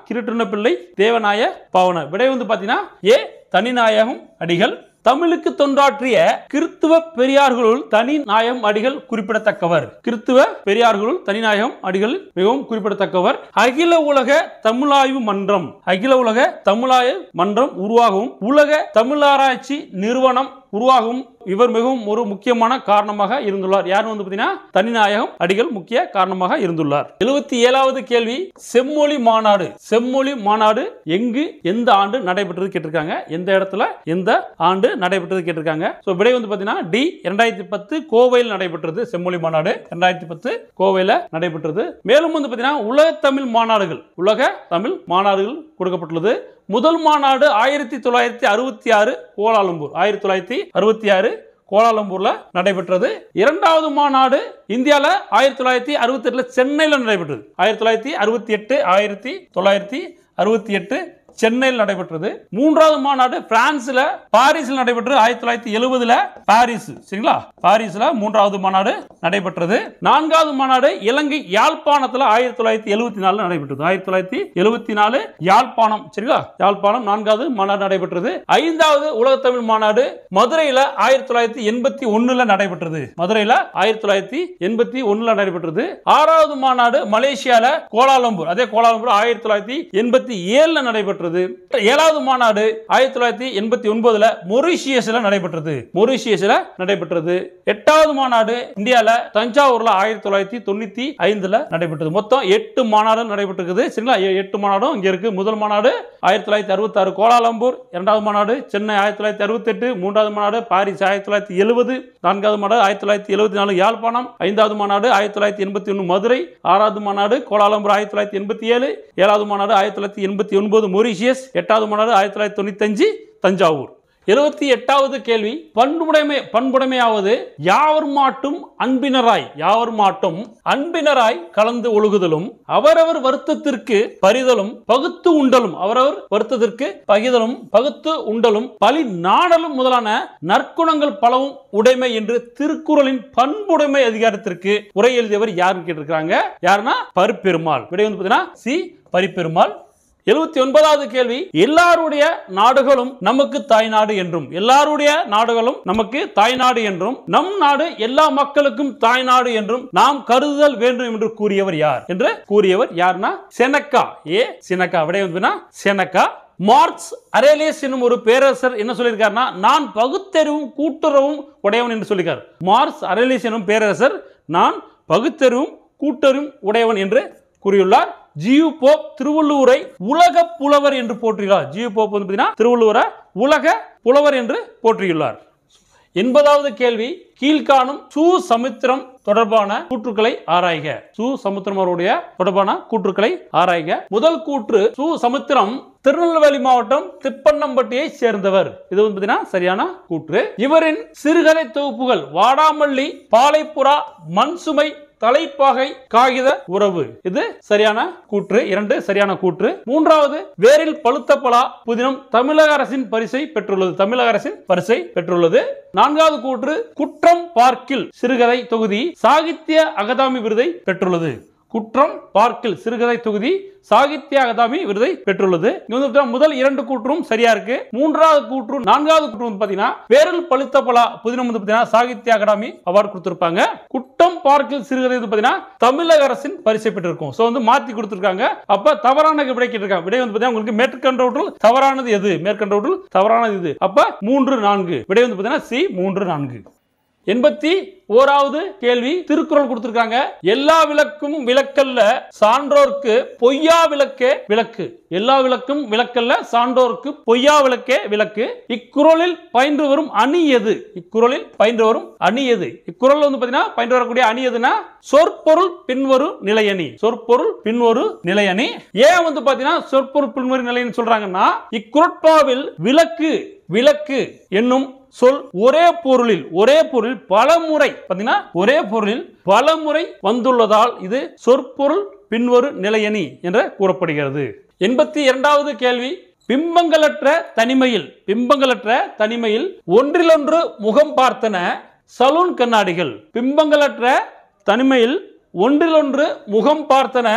பிள்ளை தேவநாய பாவனர் விடை வந்து பாத்தீங்கன்னா ஏ தனிநாயகம் அடிகள் தமிழுக்கு தொண்டாற்றிய கிறித்துவ பெரியார்களுள் தனி நாயம் அடிகள் குறிப்பிடத்தக்கவர் கிறித்துவ பெரியார்களுள் தனிநாயகம் அடிகள் மிகவும் குறிப்பிடத்தக்கவர் அகில உலக தமிழாய்வு மன்றம் அகில உலக தமிழாய்வு மன்றம் உருவாகவும் உலக தமிழாராய்ச்சி நிறுவனம் உருவாகும் இவர் மிகவும் ஒரு முக்கியமான காரணமாக இருந்துள்ளார் யார் வந்து பார்த்தீங்கன்னா தனிநாயகம் அடிகள் முக்கிய காரணமாக இருந்துள்ளார் எழுபத்தி ஏழாவது கேள்வி செம்மொழி மாநாடு செம்மொழி மாநாடு எங்கு எந்த ஆண்டு நடைபெற்றது கேட்டிருக்காங்க எந்த இடத்துல எந்த ஆண்டு நடைபெற்றது கேட்டிருக்காங்க ஸோ விடை வந்து பாத்தீங்கன்னா டி இரண்டாயிரத்தி பத்து கோவையில் நடைபெற்றது செம்மொழி மாநாடு இரண்டாயிரத்தி பத்து கோவையில் நடைபெற்றது மேலும் வந்து பாத்தீங்கன்னா உலக தமிழ் மாநாடுகள் உலக தமிழ் மாநாடுகள் கொடுக்கப்பட்டுள்ளது முதல் மாநாடு ஆயிரத்தி தொள்ளாயிரத்தி அறுபத்தி ஆறு கோலாலம்பூர் ஆயிரத்தி தொள்ளாயிரத்தி அறுபத்தி ஆறு கோலாலம்பூர்ல நடைபெற்றது இரண்டாவது மாநாடு இந்தியாவில் ஆயிரத்தி தொள்ளாயிரத்தி அறுபத்தி எட்டுல சென்னையில் நடைபெற்றது ஆயிரத்தி தொள்ளாயிரத்தி அறுபத்தி எட்டு ஆயிரத்தி தொள்ளாயிரத்தி அறுபத்தி எட்டு சென்னையில் நடைபெற்றது மூன்றாவது மாநாடு பிரான்ஸ்ல பாரிஸில் நடைபெற்றது ஆயிரத்தி தொள்ளாயிரத்தி எழுபதுல பாரிஸ் சரிங்களா பாரிஸ்ல மூன்றாவது மாநாடு நடைபெற்றது நான்காவது மாநாடு இலங்கை யாழ்ப்பாணத்துல ஆயிரத்தி தொள்ளாயிரத்தி எழுபத்தி நாலு நடைபெற்றது ஆயிரத்தி தொள்ளாயிரத்தி எழுபத்தி நாலு யாழ்ப்பாணம் சரிங்களா யாழ்ப்பாணம் நான்காவது மாநாடு நடைபெற்றது ஐந்தாவது உலக தமிழ் மாநாடு மதுரையில ஆயிரத்தி தொள்ளாயிரத்தி எண்பத்தி ஒண்ணுல நடைபெற்றது மதுரையில ஆயிரத்தி தொள்ளாயிரத்தி எண்பத்தி ஒண்ணுல நடைபெற்றது ஆறாவது மாநாடு மலேசியால கோலாலம்பூர் அதே கோலாலம்பூர் ஆயிரத்தி தொள்ளாயிரத்தி எண்பத்தி ஏழுல நடைபெற்றது நடைபெற்றது ஏழாவது மாநாடு ஆயிரத்தி தொள்ளாயிரத்தி எண்பத்தி ஒன்பதுல மொரிஷியஸ்ல நடைபெற்றது மொரிஷியஸ்ல நடைபெற்றது எட்டாவது மாநாடு இந்தியாவில் தஞ்சாவூர்ல ஆயிரத்தி தொள்ளாயிரத்தி தொண்ணூத்தி ஐந்துல நடைபெற்றது மொத்தம் எட்டு மாநாடு நடைபெற்றிருக்குது சரிங்களா எட்டு மாநாடும் இங்க இருக்கு முதல் மாநாடு ஆயிரத்தி தொள்ளாயிரத்தி அறுபத்தி ஆறு கோலாலம்பூர் இரண்டாவது மாநாடு சென்னை ஆயிரத்தி தொள்ளாயிரத்தி அறுபத்தி எட்டு மூன்றாவது மாநாடு பாரிஸ் ஆயிரத்தி தொள்ளாயிரத்தி எழுபது நான்காவது மாநாடு ஆயிரத்தி தொள்ளாயிரத்தி எழுபத்தி நாலு யாழ்ப்பாணம் ஐந்தாவது மாநாடு ஆயிரத்தி தொள்ளாயிரத்தி எண்பத்தி ஒன்று மதுரை ஆறாவது மாநாடு கோலாலம்பூர் ஆயிரத்தி தொள்ளாயிரத்தி எண்பத்தி ஏழு ஏழாவது மாநாடு ஆயிரத்தி தொள்ளாயிரத்தி எண்பத்தி ஒன்பது மொரிஷ் கன்ஃபியூஷியஸ் எட்டாவது மாநாடு ஆயிரத்தி தொள்ளாயிரத்தி தொண்ணூத்தஞ்சு தஞ்சாவூர் எழுபத்தி எட்டாவது கேள்வி பண்புடைமை பண்புடைமையாவது யாவர் மாட்டும் அன்பினராய் யாவர் மாட்டும் அன்பினராய் கலந்து ஒழுகுதலும் அவரவர் வருத்தத்திற்கு பரிதலும் பகுத்து உண்டலும் அவரவர் வருத்தத்திற்கு பகிதலும் பகுத்து உண்டலும் பலி நாடலும் முதலான நற்குணங்கள் பலவும் உடைமை என்று திருக்குறளின் பண்புடைமை அதிகாரத்திற்கு உரை எழுதியவர் யாருன்னு கேட்டிருக்கிறாங்க யாருன்னா பருப்பெருமாள் விடை வந்து பாத்தீங்கன்னா சி பரிப்பெருமாள் எழுபத்தி ஒன்பதாவது கேள்வி எல்லாருடைய நாடுகளும் நமக்கு தாய்நாடு என்றும் எல்லாருடைய நாடுகளும் நமக்கு தாய்நாடு என்றும் நம் நாடு எல்லா மக்களுக்கும் தாய்நாடு என்றும் நாம் கருதுதல் வேண்டும் என்று கூறியவர் யார் என்று கூறியவர் யார்னா செனக்கா ஏ செனக்கா விடையா செனக்கா மார்க்ஸ் அரேலியஸ் என்னும் ஒரு பேரரசர் என்ன சொல்லியிருக்காருன்னா நான் பகுத்தறிவும் கூட்டுறவும் உடையவன் என்று சொல்லியிருக்கார் மார்க்ஸ் அரேலியஸ் என்னும் பேரரசர் நான் பகுத்தறிவும் கூட்டரும் உடையவன் என்று கூறியுள்ளார் ஜியு போப் திருவள்ளுவரை உலக புலவர் என்று போற்றுகிறார் ஜியு போப் வந்து பார்த்தீங்கன்னா உலக புலவர் என்று போற்றியுள்ளார் எண்பதாவது கேள்வி கீழ்காணும் சு சமுத்திரம் தொடர்பான கூற்றுக்களை ஆராய்க சு சமுத்திரம் அவருடைய தொடர்பான கூற்றுக்களை ஆராய்க முதல் கூற்று சு சமுத்திரம் திருநெல்வேலி மாவட்டம் திப்பண்ணம்பட்டியை சேர்ந்தவர் இது வந்து பார்த்தீங்கன்னா சரியான கூற்று இவரின் சிறுகதை தொகுப்புகள் வாடாமல்லி பாலைப்புறா மண்சுமை தலைப்பாகை காகித உறவு இது சரியான கூற்று இரண்டு சரியான கூற்று மூன்றாவது வேரில் பழுத்த பலா புதினம் தமிழக அரசின் பரிசை பெற்றுள்ளது தமிழக அரசின் பரிசை பெற்றுள்ளது நான்காவது கூற்று குற்றம் பார்க்கில் சிறுகதை தொகுதி சாகித்ய அகாதமி விருதை பெற்றுள்ளது குற்றம் பார்க்கில் சிறுகதை தொகுதி சாகித்ய அகாதமி விருதை பெற்றுள்ளது வந்து முதல் இரண்டு கூற்றும் சரியா இருக்கு மூன்றாவது கூற்று நான்காவது கூற்று வேரல் பழுத்த பலா புதினம் வந்து சாகித்ய அகாடமி அவார்டு கொடுத்திருப்பாங்க குற்றம் பார்க்கில் சிறுகதை வந்து பாத்தீங்கன்னா தமிழக அரசின் பரிசை பெற்றிருக்கும் சோ வந்து மாத்தி கொடுத்திருக்காங்க அப்ப தவறான விடை கேட்டிருக்காங்க விடை வந்து பாத்தீங்கன்னா உங்களுக்கு மேற்கண்டோற்றில் தவறானது எது மேற்கண்டோற்றில் தவறானது இது அப்ப மூன்று நான்கு விடை வந்து பாத்தீங்கன்னா சி மூன்று நான்கு எண்பத்தி ஓராவது கேள்வி திருக்குறள் கொடுத்திருக்காங்க எல்லா விளக்கும் விளக்கல்ல சான்றோர்க்கு பொய்யா விளக்கே விளக்கு எல்லா விளக்கும் விளக்கல்ல சான்றோர்க்கு பொய்யா விளக்கே விளக்கு இக்குறளில் பயின்று வரும் அணி எது இக்குறளில் பயின்று வரும் அணி எது இக்குறள் வந்து பாத்தீங்கன்னா பயின்று வரக்கூடிய அணி எதுனா சொற்பொருள் பின்வரும் நிலையணி சொற்பொருள் பின்வரும் நிலையணி ஏன் வந்து பாத்தீங்கன்னா சொற்பொருள் பின்வரும் நிலையணி சொல்றாங்கன்னா இக்குறட்பாவில் விளக்கு விளக்கு என்னும் சொல் ஒரே பொருளில் ஒரே பொருளில் பல முறை பார்த்தீங்கன்னா ஒரே பொருளில் பல முறை வந்துள்ளதால் இது சொற்பொருள் பின்வரு நிலையணி என்ற கூறப்படுகிறது எண்பத்தி இரண்டாவது கேள்வி பிம்பங்களற்ற தனிமையில் பிம்பங்களற்ற தனிமையில் ஒன்றிலொன்று முகம் பார்த்தன சலூன் கண்ணாடிகள் பிம்பங்களற்ற தனிமையில் ஒன்றிலொன்று முகம் பார்த்தன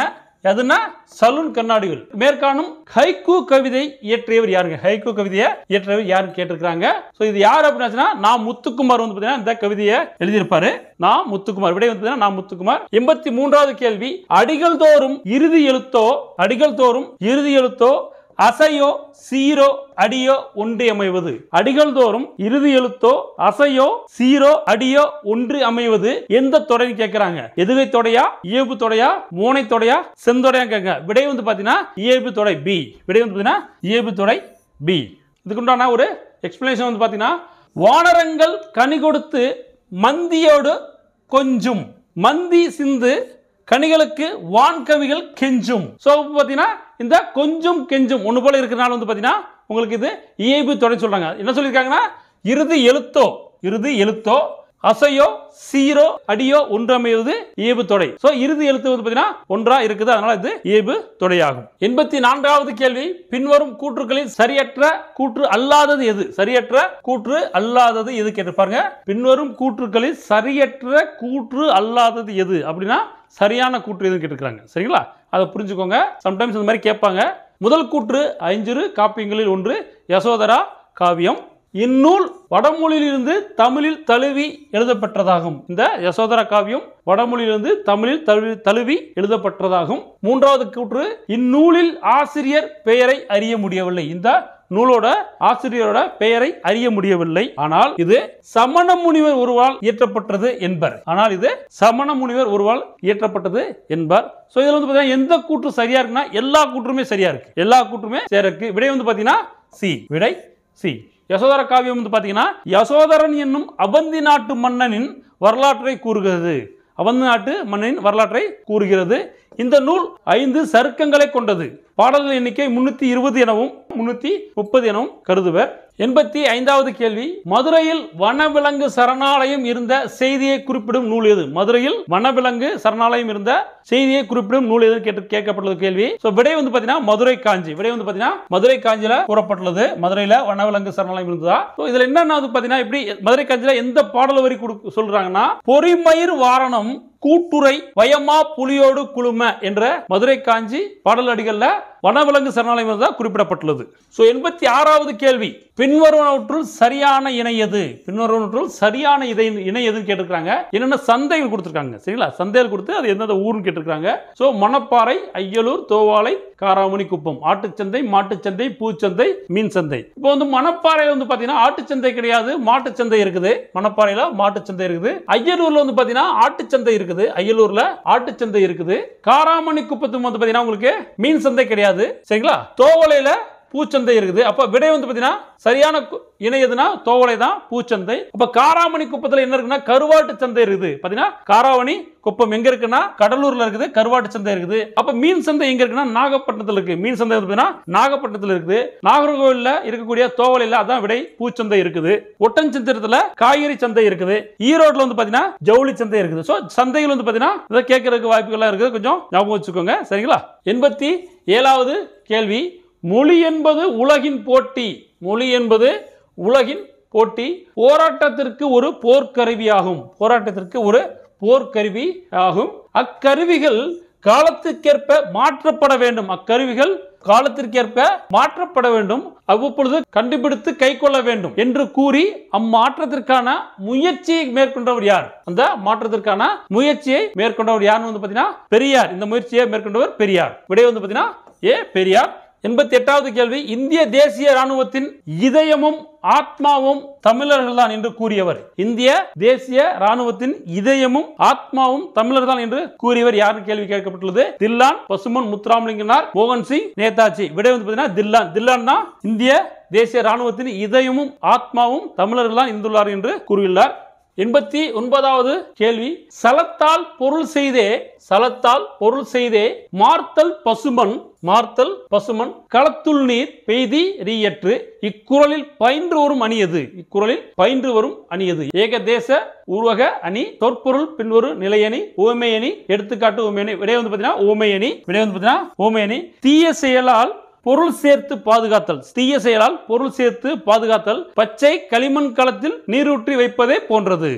எதுனா சலூன் கண்ணாடிகள் மேற்காணும் ஹைகூ கவிதை இயற்றியவர் யாருங்க ஹைகூ கவிதையை இயற்றியவர் யாருன்னு கேட்டிருக்காங்க ஸோ இது யார் அப்படின்னாச்சுன்னா நான் முத்துக்குமார் வந்து பார்த்தீங்கன்னா இந்த கவிதையை எழுதியிருப்பாரு நான் முத்துக்குமார் விடை வந்து நான் முத்துக்குமார் எண்பத்தி மூன்றாவது கேள்வி அடிகள் தோறும் இறுதி எழுத்தோ அடிகள் தோறும் இறுதி எழுத்தோ அசையோ சீரோ அடியோ ஒன்று அமைவது அடிகள் தோறும் இறுதி எழுத்தோ அசையோ சீரோ அடியோ ஒன்று அமைவது எந்த தொடைன்னு கேட்கிறாங்க எதுகை தொடையா இயல்பு தொடையா மூனை தொடையா செந்தொடையா கேட்க விடை வந்து பாத்தீங்கன்னா இயல்பு தொடை பி விடை வந்து பாத்தீங்கன்னா இயல்பு தொடை பி இதுக்குண்டான ஒரு எக்ஸ்பிளேஷன் வந்து பாத்தீங்கன்னா வானரங்கள் கனி கொடுத்து மந்தியோடு கொஞ்சம் மந்தி சிந்து கனிகளுக்கு வான்கவிகள் கெஞ்சும் ஸோ பார்த்தீங்கன்னா இந்த கொஞ்சம் கெஞ்சும் ஒன்று போல இருக்கிறனால வந்து பார்த்தீங்கன்னா உங்களுக்கு இது இயைபு தொடை சொல்கிறாங்க என்ன சொல்லியிருக்காங்கன்னா இறுதி எழுத்தோ இறுதி எழுத்தோ அசையோ சீரோ அடியோ ஒன்றமைவது இயைபு தொடை ஸோ இறுதி எழுத்து வந்து பார்த்தீங்கன்னா ஒன்றா இருக்குது அதனால இது இயைபு தொடையாகும் எண்பத்தி நான்காவது கேள்வி பின்வரும் கூற்றுக்களில் சரியற்ற கூற்று அல்லாதது எது சரியற்ற கூற்று அல்லாதது எது கேட்டு பாருங்க பின்வரும் கூற்றுக்களில் சரியற்ற கூற்று அல்லாதது எது அப்படின்னா சரியான கூற்று எதுவும் கேட்டுக்கிறாங்க சரிங்களா அதை புரிஞ்சுக்கோங்க சம்டைம்ஸ் இந்த மாதிரி கேட்பாங்க முதல் கூற்று ஐஞ்சிறு காப்பியங்களில் ஒன்று யசோதரா காவியம் இந்நூல் வடமொழியிலிருந்து தமிழில் தழுவி எழுதப்பட்டதாகும் இந்த யசோதரா காவியம் வடமொழியிலிருந்து தமிழில் தழுவி தழுவி எழுதப்பட்டதாகும் மூன்றாவது கூற்று இந்நூலில் ஆசிரியர் பெயரை அறிய முடியவில்லை இந்த நூலோட ஆசிரியரோட பெயரை அறிய முடியவில்லை ஆனால் இது சமண முனிவர் ஒருவால் இயற்றப்பட்டது என்பர் ஆனால் இது சமண முனிவர் ஒருவால் இயற்றப்பட்டது என்பார் ஸோ இதில் வந்து பார்த்தீங்கன்னா எந்த கூற்று சரியா இருக்குன்னா எல்லா கூற்றுமே சரியா இருக்கு எல்லா கூற்றுமே சரியா இருக்கு விடை வந்து பார்த்தீங்கன்னா சி விடை சி யசோதர காவியம் வந்து பார்த்தீங்கன்னா யசோதரன் என்னும் அவந்தி நாட்டு மன்னனின் வரலாற்றை கூறுகிறது அவந்தி நாட்டு மன்னனின் வரலாற்றை கூறுகிறது இந்த நூல் ஐந்து சருக்கங்களை கொண்டது பாடல்கள் எண்ணிக்கை முன்னூத்தி இருபது எனவும் முன்னூத்தி முப்பது எனவும் கருதுவர் எண்பத்தி ஐந்தாவது கேள்வி மதுரையில் வனவிலங்கு சரணாலயம் இருந்த செய்தியை குறிப்பிடும் நூல் எது மதுரையில் வனவிலங்கு சரணாலயம் இருந்த செய்தியை குறிப்பிடும் நூல் எது கேட்டு கேட்கப்பட்டுள்ள கேள்வி ஸோ விடை வந்து பார்த்தீங்கன்னா மதுரை காஞ்சி விடை வந்து பார்த்தீங்கன்னா மதுரை காஞ்சியில் கூறப்பட்டுள்ளது மதுரையில் வனவிலங்கு சரணாலயம் இருந்ததா ஸோ இதில் என்னென்ன வந்து பார்த்தீங்கன்னா இப்படி மதுரை காஞ்சியில் எந்த பாடல் வரி கொடு சொல்கிறாங்கன்னா பொறிமயிர் வாரணம் கூட்டுரை வயமா புலியோடு குழும என்ற மதுரை காஞ்சி பாடல் அடிகள்ல வனவிலங்கு சரணாலயம் தான் குறிப்பிடப்பட்டுள்ளது ஸோ எண்பத்தி ஆறாவது கேள்வி பின்வருவனவற்றுள் சரியான இணை எது பின்வருவனவற்றுள் சரியான இதை எதுன்னு கேட்டுருக்காங்க என்னென்ன சந்தைகள் கொடுத்துருக்காங்க சரிங்களா சந்தைகள் கொடுத்து அது எந்தெந்த ஊர்னு கேட்டிருக்கிறாங்க ஸோ மணப்பாறை ஐயலூர் தோவாலை காராமணி குப்பம் ஆட்டுச்சந்தை மாட்டுச்சந்தை பூச்சந்தை மீன் சந்தை இப்போ வந்து மணப்பாறையில் வந்து பார்த்தீங்கன்னா ஆட்டுச்சந்தை கிடையாது மாட்டுச்சந்தை இருக்குது மணப்பாறையில் மாட்டுச்சந்தை இருக்குது ஐயலூரில் வந்து பார்த்தீங்கன்னா ஆட்டுச்சந்தை இருக்குது ஐயலூரில் ஆட்டுச்சந்தை இருக்குது காராமணி குப்பத்தும் வந்து பார்த்தீங்கன்னா உங்களுக்கு மீன் சந்தை கிடையாது கிடையாது சரிங்களா தோவலையில பூச்சந்தை இருக்குது அப்போ விடை வந்து பார்த்தீங்கன்னா சரியான இணை எதுனா தோவலை தான் பூச்சந்தை அப்போ காராமணி குப்பத்தில் என்ன இருக்குன்னா கருவாட்டு சந்தை இருக்குது பார்த்தீங்கன்னா காராமணி குப்பம் எங்க இருக்குன்னா கடலூர்ல இருக்குது கருவாட்டு சந்தை இருக்குது அப்ப மீன் சந்தை எங்க இருக்குன்னா நாகப்பட்டினத்தில் இருக்கு மீன் சந்தை பார்த்தீங்கன்னா நாகப்பட்டினத்தில் இருக்குது நாகர்கோவில்ல இருக்கக்கூடிய தோவலையில அதான் விடை பூச்சந்தை இருக்குது ஒட்டன்சந்திரத்தில் காய்கறி சந்தை இருக்குது ஈரோட்ல வந்து பாத்தீங்கன்னா ஜவுளி சந்தை இருக்குது ஸோ சந்தைகள் வந்து பாத்தீங்கன்னா இதை கேட்கறதுக்கு வாய்ப்புகள்லாம் இருக்குது கொஞ்சம் ஞாபகம் வச்சுக்கோங்க சரிங்களா எண்பத்தி ஏழாவது கேள்வி மொழி என்பது உலகின் போட்டி மொழி என்பது உலகின் போட்டி போராட்டத்திற்கு ஒரு போர்க்கருவியாகும் போராட்டத்திற்கு ஒரு போர்க்கருவி ஆகும் அக்கருவிகள் காலத்துக்கேற்ப மாற்றப்பட வேண்டும் அக்கருவிகள் காலத்திற்கேற்ப மாற்றப்பட வேண்டும் அவ்வப்பொழுது கண்டுபிடித்து கை கொள்ள வேண்டும் என்று கூறி அம்மாற்றத்திற்கான முயற்சியை மேற்கொண்டவர் யார் அந்த மாற்றத்திற்கான முயற்சியை மேற்கொண்டவர் யார் வந்து பெரியார் இந்த முயற்சியை மேற்கொண்டவர் பெரியார் விடைய வந்து பாத்தீங்கன்னா ஏ பெரியார் எண்பத்தி எட்டாவது கேள்வி இந்திய தேசிய ராணுவத்தின் இதயமும் ஆத்மாவும் தமிழர்கள் தான் என்று கூறியவர் இந்திய தேசிய ராணுவத்தின் இதயமும் ஆத்மாவும் தமிழர் தான் என்று கூறியவர் யாரு கேள்வி கேட்கப்பட்டுள்ளது தில்லான் பசுமன் முத்துராமலிங்கனார் மோகன் சிங் நேதாஜி விடை வந்து பார்த்தீங்கன்னா தில்லான் தில்லான் தான் இந்திய தேசிய ராணுவத்தின் இதயமும் ஆத்மாவும் தமிழர்கள் தான் இருந்துள்ளார் என்று கூறியுள்ளார் எண்பத்தி ஒன்பதாவது கேள்வி சலத்தால் பொருள் செய்தே சலத்தால் பொருள் செய்தே மார்த்தல் பசுமன் மார்த்தல் பசுமன் களத்துள் நீர் பெய்தி ரீயற்று இக்குரலில் பயின்று வரும் அணியது இக்குரலில் பயின்று வரும் அணியது ஏகதேச உருவக அணி தொற்பொருள் பின்வரும் நிலையணி ஓமையணி எடுத்துக்காட்டு ஓமையணி விடை வந்து பார்த்தீங்கன்னா ஓமையணி விடை வந்து பார்த்தீங்கன்னா ஓமையணி தீய செயலால் பொருள் சேர்த்து பாதுகாத்தல் தீய செயலால் பொருள் சேர்த்து பாதுகாத்தல் பச்சை களிமண் களத்தில் நீரூற்றி வைப்பதே போன்றது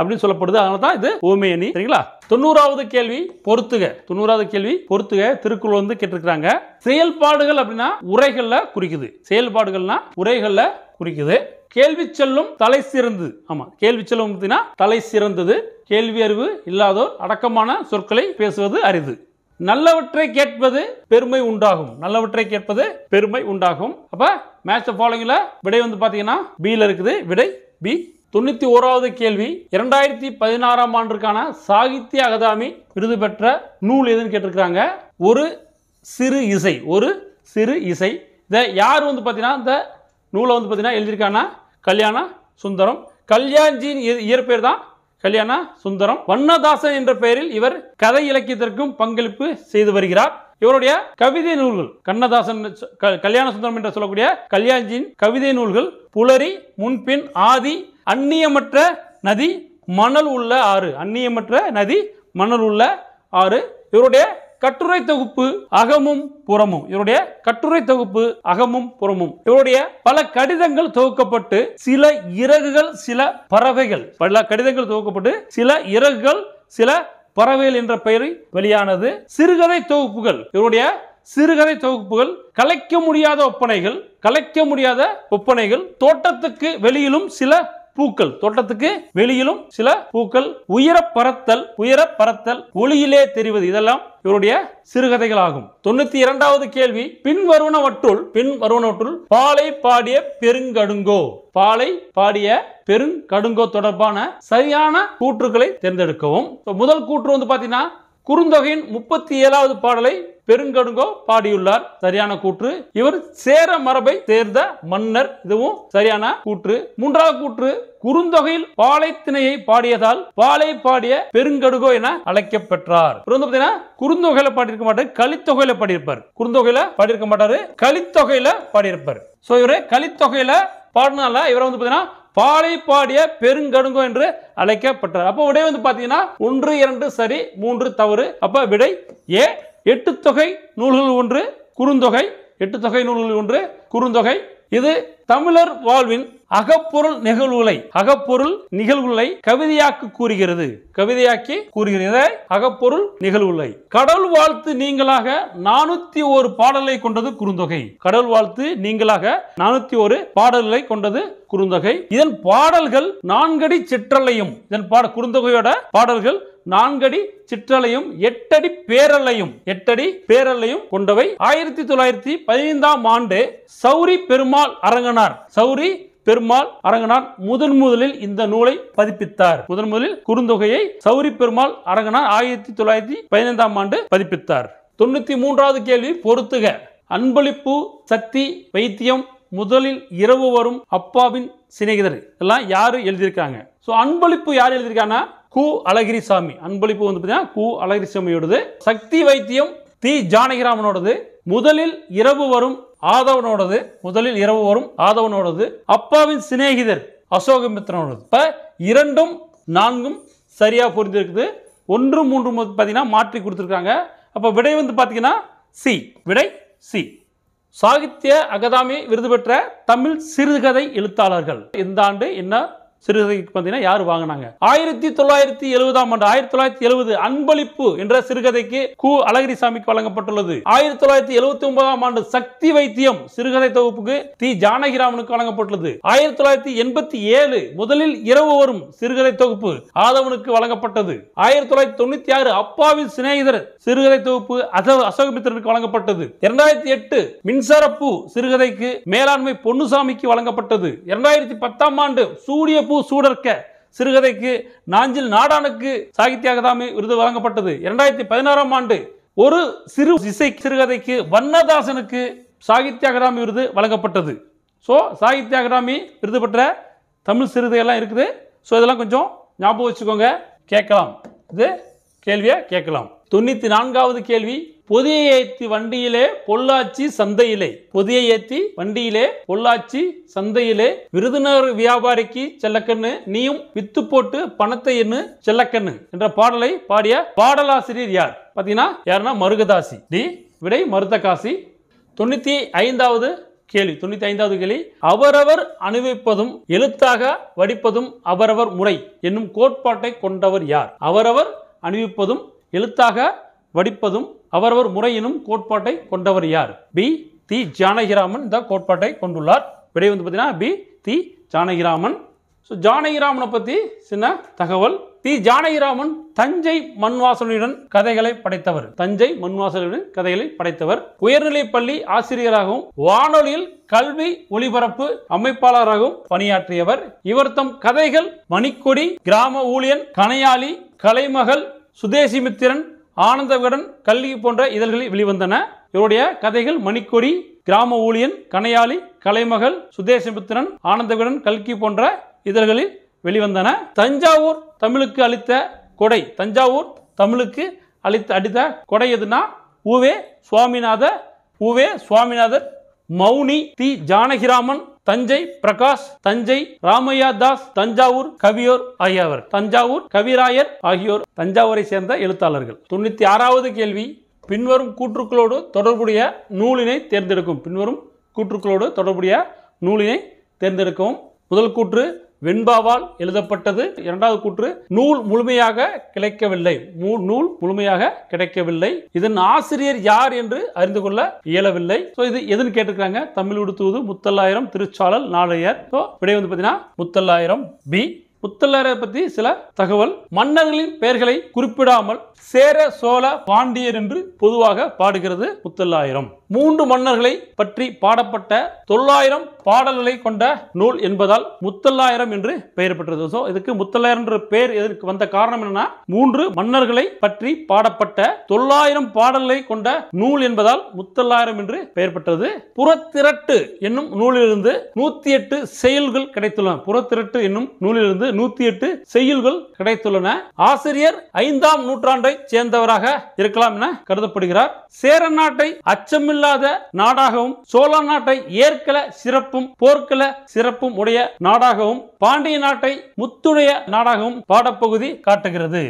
அப்படின்னு சொல்லப்படுது அதனால தான் இது ஓமையணி சரிங்களா தொண்ணூறாவது கேள்வி பொறுத்துக தொண்ணூறாவது கேள்வி பொறுத்துக திருக்குறள் வந்து கேட்டிருக்கிறாங்க செயல்பாடுகள் அப்படின்னா உரைகள்ல குறிக்குது செயல்பாடுகள்னா உரைகள்ல குறிக்குது கேள்வி செல்லும் தலை சிறந்தது ஆமாம் கேள்வி செல்லும் தலை சிறந்தது கேள்வி அறிவு இல்லாதோர் அடக்கமான சொற்களை பேசுவது அரிது நல்லவற்றை கேட்பது பெருமை உண்டாகும் நல்லவற்றை கேட்பது பெருமை உண்டாகும் அப்ப மேட்ச் ஃபாலோயிங்ல விடை வந்து பாத்தீங்கன்னா பியில் இருக்குது விடை பி தொண்ணூற்றி ஓராவது கேள்வி இரண்டாயிரத்தி பதினாறாம் ஆண்டுக்கான சாகித்ய அகாதமி விருது பெற்ற நூல் எதுன்னு கேட்டிருக்கிறாங்க ஒரு சிறு இசை ஒரு சிறு இசை இதை யார் வந்து பார்த்தீங்கன்னா இந்த நூலை வந்து பார்த்தீங்கன்னா எழுதியிருக்கானா கல்யாண சுந்தரம் கல்யாண்ஜியின் இயற்பெயர் தான் கல்யாண சுந்தரம் வண்ணதாசன் என்ற பெயரில் இவர் கதை இலக்கியத்திற்கும் பங்களிப்பு செய்து வருகிறார் இவருடைய கவிதை நூல்கள் கண்ணதாசன் கல்யாண சுந்தரம் என்று சொல்லக்கூடிய கல்யாண்ஜியின் கவிதை நூல்கள் புலரி முன்பின் ஆதி அந்நியமற்ற நதி மணல் உள்ள ஆறு அந்நியமற்ற நதி மணல் உள்ள ஆறு இவருடைய கட்டுரை தொகுப்பு அகமும் புறமும் இவருடைய கட்டுரை தொகுப்பு அகமும் புறமும் இவருடைய பல கடிதங்கள் தொகுக்கப்பட்டு சில இறகுகள் சில பறவைகள் பல கடிதங்கள் தொகுக்கப்பட்டு சில இறகுகள் சில பறவைகள் என்ற பெயர் வெளியானது சிறுகதை தொகுப்புகள் இவருடைய சிறுகதை தொகுப்புகள் கலைக்க முடியாத ஒப்பனைகள் கலைக்க முடியாத ஒப்பனைகள் தோட்டத்துக்கு வெளியிலும் சில பூக்கள் தோட்டத்துக்கு வெளியிலும் சில பூக்கள் உயர பறத்தல் உயர பறத்தல் ஒளியிலே தெரிவது இதெல்லாம் இவருடைய சிறுகதைகள் ஆகும் தொண்ணூத்தி இரண்டாவது கேள்வி பின்வருணவற்றுள் பின்வருணவற்றுள் பாலை பாடிய பெருங்கடுங்கோ பாலை பாடிய பெருங்கடுங்கோ தொடர்பான சரியான கூற்றுகளை தேர்ந்தெடுக்கவும் முதல் கூற்று வந்து பாத்தீங்கன்னா குறுந்தொகையின் முப்பத்தி ஏழாவது பாடலை பெருங்கடுங்கோ பாடியுள்ளார் சரியான கூற்று இவர் சேர மரபை சேர்ந்த மன்னர் இதுவும் சரியான கூற்று மூன்றாவது கூற்று குறுந்தொகையில் பாலைத்திணையை பாடியதால் பாலை பாடிய பெருங்கடுகோ என அழைக்கப்பெற்றார் குறுந்தொகையில பாடியிருக்க மாட்டார் கலித்தொகையில பாடியிருப்பார் குறுந்தொகையில பாடியிருக்க மாட்டாரு கலித்தொகையில பாடியிருப்பார் சோ இவரு கலித்தொகையில பாடினால இவரை வந்து பாத்தீங்கன்னா பாலை பாடிய பெருங்கடுங்கோ என்று அழைக்கப்பட்டார் அப்போ விடை வந்து பாத்தீங்கன்னா ஒன்று இரண்டு சரி மூன்று தவறு அப்ப விடை ஏ எட்டு தொகை நூல்கள் ஒன்று குறுந்தொகை எட்டு தொகை நூல்கள் ஒன்று குறுந்தொகை இது தமிழர் வாழ்வின் அகப்பொருள் நிகழ்வுகளை அகப்பொருள் நிகழ்வுகளை கவிதையாக்கு கூறுகிறது கவிதையாக்கி கூறுகிறது அகப்பொருள் நிகழ்வுகளை கடவுள் வாழ்த்து நீங்களாக நானூத்தி ஒரு பாடலை கொண்டது குறுந்தொகை கடவுள் வாழ்த்து நீங்களாக நானூத்தி ஒரு பாடல்களை கொண்டது குறுந்தொகை இதன் பாடல்கள் நான்கடி சிற்றலையும் இதன் பாட குறுந்தொகையோட பாடல்கள் நான்கடி சிற்றலையும் எட்டடி பேரலையும் எட்டடி பேரலையும் கொண்டவை ஆயிரத்தி தொள்ளாயிரத்தி பதினைந்தாம் ஆண்டு சௌரி பெருமாள் அரங்கனார் சௌரி பெருமாள் அரங்கனார் முதன் முதலில் இந்த நூலை பதிப்பித்தார் முதன் முதலில் குறுந்தொகையை சௌரி பெருமாள் அரங்கனார் ஆயிரத்தி தொள்ளாயிரத்தி பதினைந்தாம் ஆண்டு பதிப்பித்தார் தொண்ணூத்தி மூன்றாவது கேள்வி பொறுத்துக அன்பளிப்பு சக்தி வைத்தியம் முதலில் இரவு வரும் அப்பாவின் சிநேகிதர் இதெல்லாம் யாரு எழுதியிருக்காங்க ஸோ அன்பளிப்பு யார் எழுதியிருக்காங்கன்னா கு அழகிரிசாமி அன்பளிப்பு வந்து பார்த்தீங்கன்னா கு அழகிரிசாமியோடது சக்தி வைத்தியம் தி ஜானகிராமனோடது முதலில் இரவு வரும் ஆதவனோடது முதலில் இரவு வரும் ஆதவனோடது அப்பாவின் சிநேகிதர் அசோகமித்ரனோடது இப்போ இரண்டும் நான்கும் சரியாக புரிஞ்சிருக்குது ஒன்று மூன்று பார்த்தீங்கன்னா மாற்றி கொடுத்துருக்காங்க அப்போ விடை வந்து பார்த்தீங்கன்னா சி விடை சி சாகித்ய அகாதமி விருது பெற்ற தமிழ் சிறுகதை எழுத்தாளர்கள் இந்த ஆண்டு என்ன சிறுகதைக்கு பார்த்தீங்கன்னா யார் வாங்கினாங்க ஆயிரத்தி தொள்ளாயிரத்தி எழுபதாம் ஆண்டு ஆயிரத்தி தொள்ளாயிரத்தி எழுபது அன்பளிப்பு என்ற சிறுகதைக்கு கு அழகிரிசாமிக்கு வழங்கப்பட்டுள்ளது ஆயிரத்தி தொள்ளாயிரத்தி எழுபத்தி ஒன்பதாம் ஆண்டு சக்தி வைத்தியம் சிறுகதை தொகுப்புக்கு தி ஜானகிராமனுக்கு வழங்கப்பட்டுள்ளது ஆயிரத்தி தொள்ளாயிரத்தி எண்பத்தி ஏழு முதலில் இரவு வரும் சிறுகதை தொகுப்பு ஆதவனுக்கு வழங்கப்பட்டது ஆயிரத்தி தொள்ளாயிரத்தி தொண்ணூத்தி ஆறு அப்பாவின் சிநேகிதர் சிறுகதை தொகுப்பு அசோகமித்திரனுக்கு வழங்கப்பட்டது இரண்டாயிரத்தி எட்டு மின்சாரப்பூ சிறுகதைக்கு மேலாண்மை பொன்னுசாமிக்கு வழங்கப்பட்டது இரண்டாயிரத்தி பத்தாம் ஆண்டு சூரியப்பூ பூ சூடர்க்க சிறுகதைக்கு நாஞ்சில் நாடானுக்கு சாகித்ய அகாதமி விருது வழங்கப்பட்டது இரண்டாயிரத்தி பதினாறாம் ஆண்டு ஒரு சிறு இசை சிறுகதைக்கு வண்ணதாசனுக்கு சாகித்ய அகாதமி விருது வழங்கப்பட்டது ஸோ சாகித்ய அகாதமி விருது பெற்ற தமிழ் சிறுதையெல்லாம் இருக்குது ஸோ இதெல்லாம் கொஞ்சம் ஞாபகம் வச்சுக்கோங்க கேட்கலாம் இது கேள்வியை கேட்கலாம் தொண்ணூற்றி நான்காவது கேள்வி பொதியை ஏத்தி வண்டியிலே பொள்ளாச்சி சந்தையிலே பொதியை ஏத்தி வண்டியிலே பொள்ளாச்சி சந்தையிலே விருதுநகர் வியாபாரிக்கு செல்லக்கண்ணு நீயும் வித்து போட்டு பணத்தை எண்ணு செல்லக்கண்ணு என்ற பாடலை பாடிய பாடலாசிரியர் யார் பார்த்தீங்கன்னா யாருன்னா மருகதாசி டி விடை காசி தொண்ணூற்றி ஐந்தாவது கேள்வி தொண்ணூத்தி ஐந்தாவது கேள்வி அவரவர் அணிவிப்பதும் எழுத்தாக வடிப்பதும் அவரவர் முறை என்னும் கோட்பாட்டை கொண்டவர் யார் அவரவர் அணிவிப்பதும் எழுத்தாக வடிப்பதும் அவரவர் முறையினும் கோட்பாட்டை கொண்டவர் யார் பி தி ஜானகிராமன் இந்த கோட்பாட்டை கொண்டுள்ளார் விடை வந்து பார்த்தீங்கன்னா பி தி ஜானகிராமன் ஸோ ஜானகிராமனை பற்றி சின்ன தகவல் தி ஜானகிராமன் தஞ்சை மண்வாசலுடன் கதைகளை படைத்தவர் தஞ்சை மண்வாசலுடன் கதைகளை படைத்தவர் உயர்நிலை பள்ளி ஆசிரியராகவும் வானொலியில் கல்வி ஒளிபரப்பு அமைப்பாளராகவும் பணியாற்றியவர் இவர் தம் கதைகள் மணிக்கொடி கிராம ஊழியன் கனையாளி கலைமகள் சுதேசி மித்திரன் ஆனந்த விகடன் கல்வி போன்ற இதழ்களில் வெளிவந்தன இவருடைய கதைகள் மணிக்கொடி கிராம ஊழியன் கனையாளி கலைமகள் சுதேசமித்திரன் ஆனந்தவிகடன் கல்கி போன்ற இதழ்களில் வெளிவந்தன தஞ்சாவூர் தமிழுக்கு அளித்த கொடை தஞ்சாவூர் தமிழுக்கு அளித்த அடித்த கொடை எதுனா ஊவே சுவாமிநாத ஊவே சுவாமிநாதர் மௌனி தி ஜானகிராமன் தஞ்சை பிரகாஷ் தஞ்சை ராமையா தாஸ் தஞ்சாவூர் கவியோர் ஆகியவர் தஞ்சாவூர் கவிராயர் ஆகியோர் தஞ்சாவூரை சேர்ந்த எழுத்தாளர்கள் தொண்ணூற்றி ஆறாவது கேள்வி பின்வரும் கூற்றுக்களோடு தொடர்புடைய நூலினை தேர்ந்தெடுக்கும் பின்வரும் கூற்றுக்களோடு தொடர்புடைய நூலினை தேர்ந்தெடுக்கவும் முதல் கூற்று வெண்பாவால் எழுதப்பட்டது இரண்டாவது கூற்று நூல் முழுமையாக கிடைக்கவில்லை நூல் முழுமையாக கிடைக்கவில்லை இதன் ஆசிரியர் யார் என்று அறிந்து கொள்ள இயலவில்லை ஸோ இது எதுன்னு கேட்டிருக்காங்க தமிழ் உடுத்துவது முத்தல்லாயிரம் திருச்சாளல் நாளையர் ஸோ விடை வந்து பார்த்தீங்கன்னா முத்தல்லாயிரம் பி முத்தல்லரை பற்றி சில தகவல் மன்னர்களின் பெயர்களை குறிப்பிடாமல் சேர சோழ பாண்டியர் என்று பொதுவாக பாடுகிறது முத்தல்லாயிரம் மூன்று மன்னர்களை பற்றி பாடப்பட்ட தொள்ளாயிரம் பாடல்களை கொண்ட நூல் என்பதால் முத்தல்லாயிரம் என்று பெயர் பெற்றது ஸோ இதுக்கு முத்தல்லாயிரம் என்ற பெயர் எதற்கு வந்த காரணம் என்னன்னா மூன்று மன்னர்களை பற்றி பாடப்பட்ட தொள்ளாயிரம் பாடல்களை கொண்ட நூல் என்பதால் முத்தல்லாயிரம் என்று பெயர் பெற்றது புறத்திரட்டு என்னும் நூலிலிருந்து நூத்தி எட்டு செயல்கள் கிடைத்துள்ளன புறத்திரட்டு என்னும் நூலிலிருந்து நூத்தி எட்டு செயல்கள் கிடைத்துள்ளன ஆசிரியர் ஐந்தாம் நூற்றாண்டை சேர்ந்தவராக இருக்கலாம் என கருதப்படுகிறார் சேர நாட்டை அச்சமில் இல்லாத நாடாகவும் சோழ நாட்டை ஏற்கல சிறப்பும் போர்க்கல சிறப்பும் உடைய நாடாகவும் பாண்டிய நாட்டை முத்துடைய நாடாகவும் பாடப்பகுதி காட்டுகிறது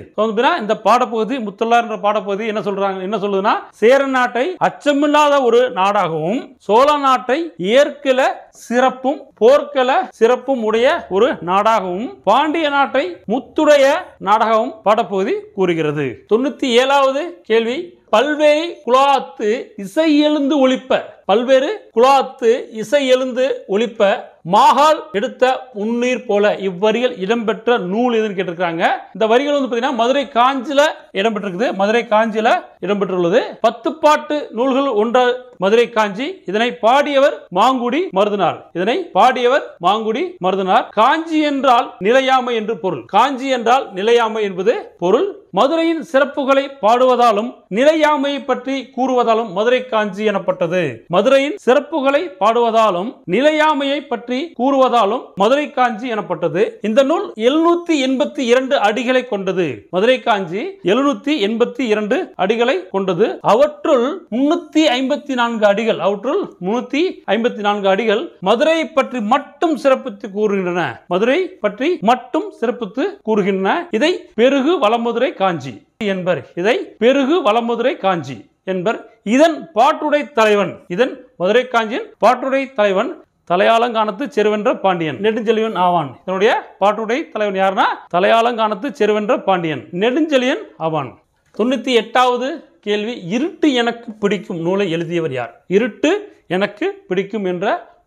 இந்த பாடப்பகுதி முத்துள்ளார் என்ற பாடப்பகுதி என்ன சொல்றாங்க என்ன சொல்லுதுன்னா சேர நாட்டை அச்சமில்லாத ஒரு நாடாகவும் சோழ நாட்டை ஏற்கல சிறப்பும் போர்க்கள சிறப்பும் உடைய ஒரு நாடாகவும் பாண்டிய நாட்டை முத்துடைய நாடாகவும் பாடப்பகுதி கூறுகிறது தொண்ணூத்தி ஏழாவது கேள்வி பல்வேறு குலாத்து இசை எழுந்து ஒழிப்ப பல்வேறு குலாத்து இசை எழுந்து ஒழிப்ப மாகால் எடுத்த உண்ணீர் போல இவ்வரிகள் இடம்பெற்ற நூல் எதுன்னு கேட்டிருக்காங்க இந்த வரிகள் வந்து பார்த்தீங்கன்னா மதுரை காஞ்சில இடம்பெற்றிருக்குது மதுரை காஞ்சில இடம்பெற்றுள்ளது பத்து பாட்டு நூல்கள் ஒன்ற மதுரை காஞ்சி இதனை பாடியவர் மாங்குடி மருதனார் இதனை பாடியவர் மாங்குடி மருதனார் காஞ்சி என்றால் நிலையாமை என்று பொருள் காஞ்சி என்றால் நிலையாமை என்பது பொருள் மதுரையின் சிறப்புகளை பாடுவதாலும் நிலையாமையை பற்றி கூறுவதாலும் மதுரை காஞ்சி எனப்பட்டது மதுரையின் சிறப்புகளை பாடுவதாலும் நிலையாமையை பற்றி கூறுவதாலும் மதுரை காஞ்சி எனப்பட்டது இந்த நூல் எழுநூத்தி எண்பத்தி இரண்டு அடிகளை கொண்டது மதுரை காஞ்சி எழுநூத்தி எண்பத்தி இரண்டு அடிகளை கொண்டது அவற்றுள் முன்னூத்தி ஐம்பத்தி நான்கு அடிகள் அவற்றுள் முன்னூத்தி ஐம்பத்தி நான்கு அடிகள் மதுரை பற்றி மட்டும் சிறப்பித்து கூறுகின்றன மதுரை பற்றி மட்டும் சிறப்பித்து கூறுகின்றன இதை பெருகு வளமுதுரை காஞ்சி என்பர் இதை பெருகு வளமுதுரை காஞ்சி என்பர் இதன் பாட்டுடை தலைவன் இதன் மதுரை காஞ்சியின் பாட்டுடை தலைவன் தலையாலங்கானத்து செருவென்ற பாண்டியன் நெடுஞ்செழியன் ஆவான் இதனுடைய பாட்டுடை தலைவன் யாருன்னா தலையாலங்கானத்து செருவென்ற பாண்டியன் நெடுஞ்செழியன் ஆவான் தொண்ணூற்றி எட்டாவது கேள்வி இருட்டு எனக்கு பிடிக்கும் நூலை எழுதியவர் யார் இருட்டு எனக்கு பிடிக்கும் என்ற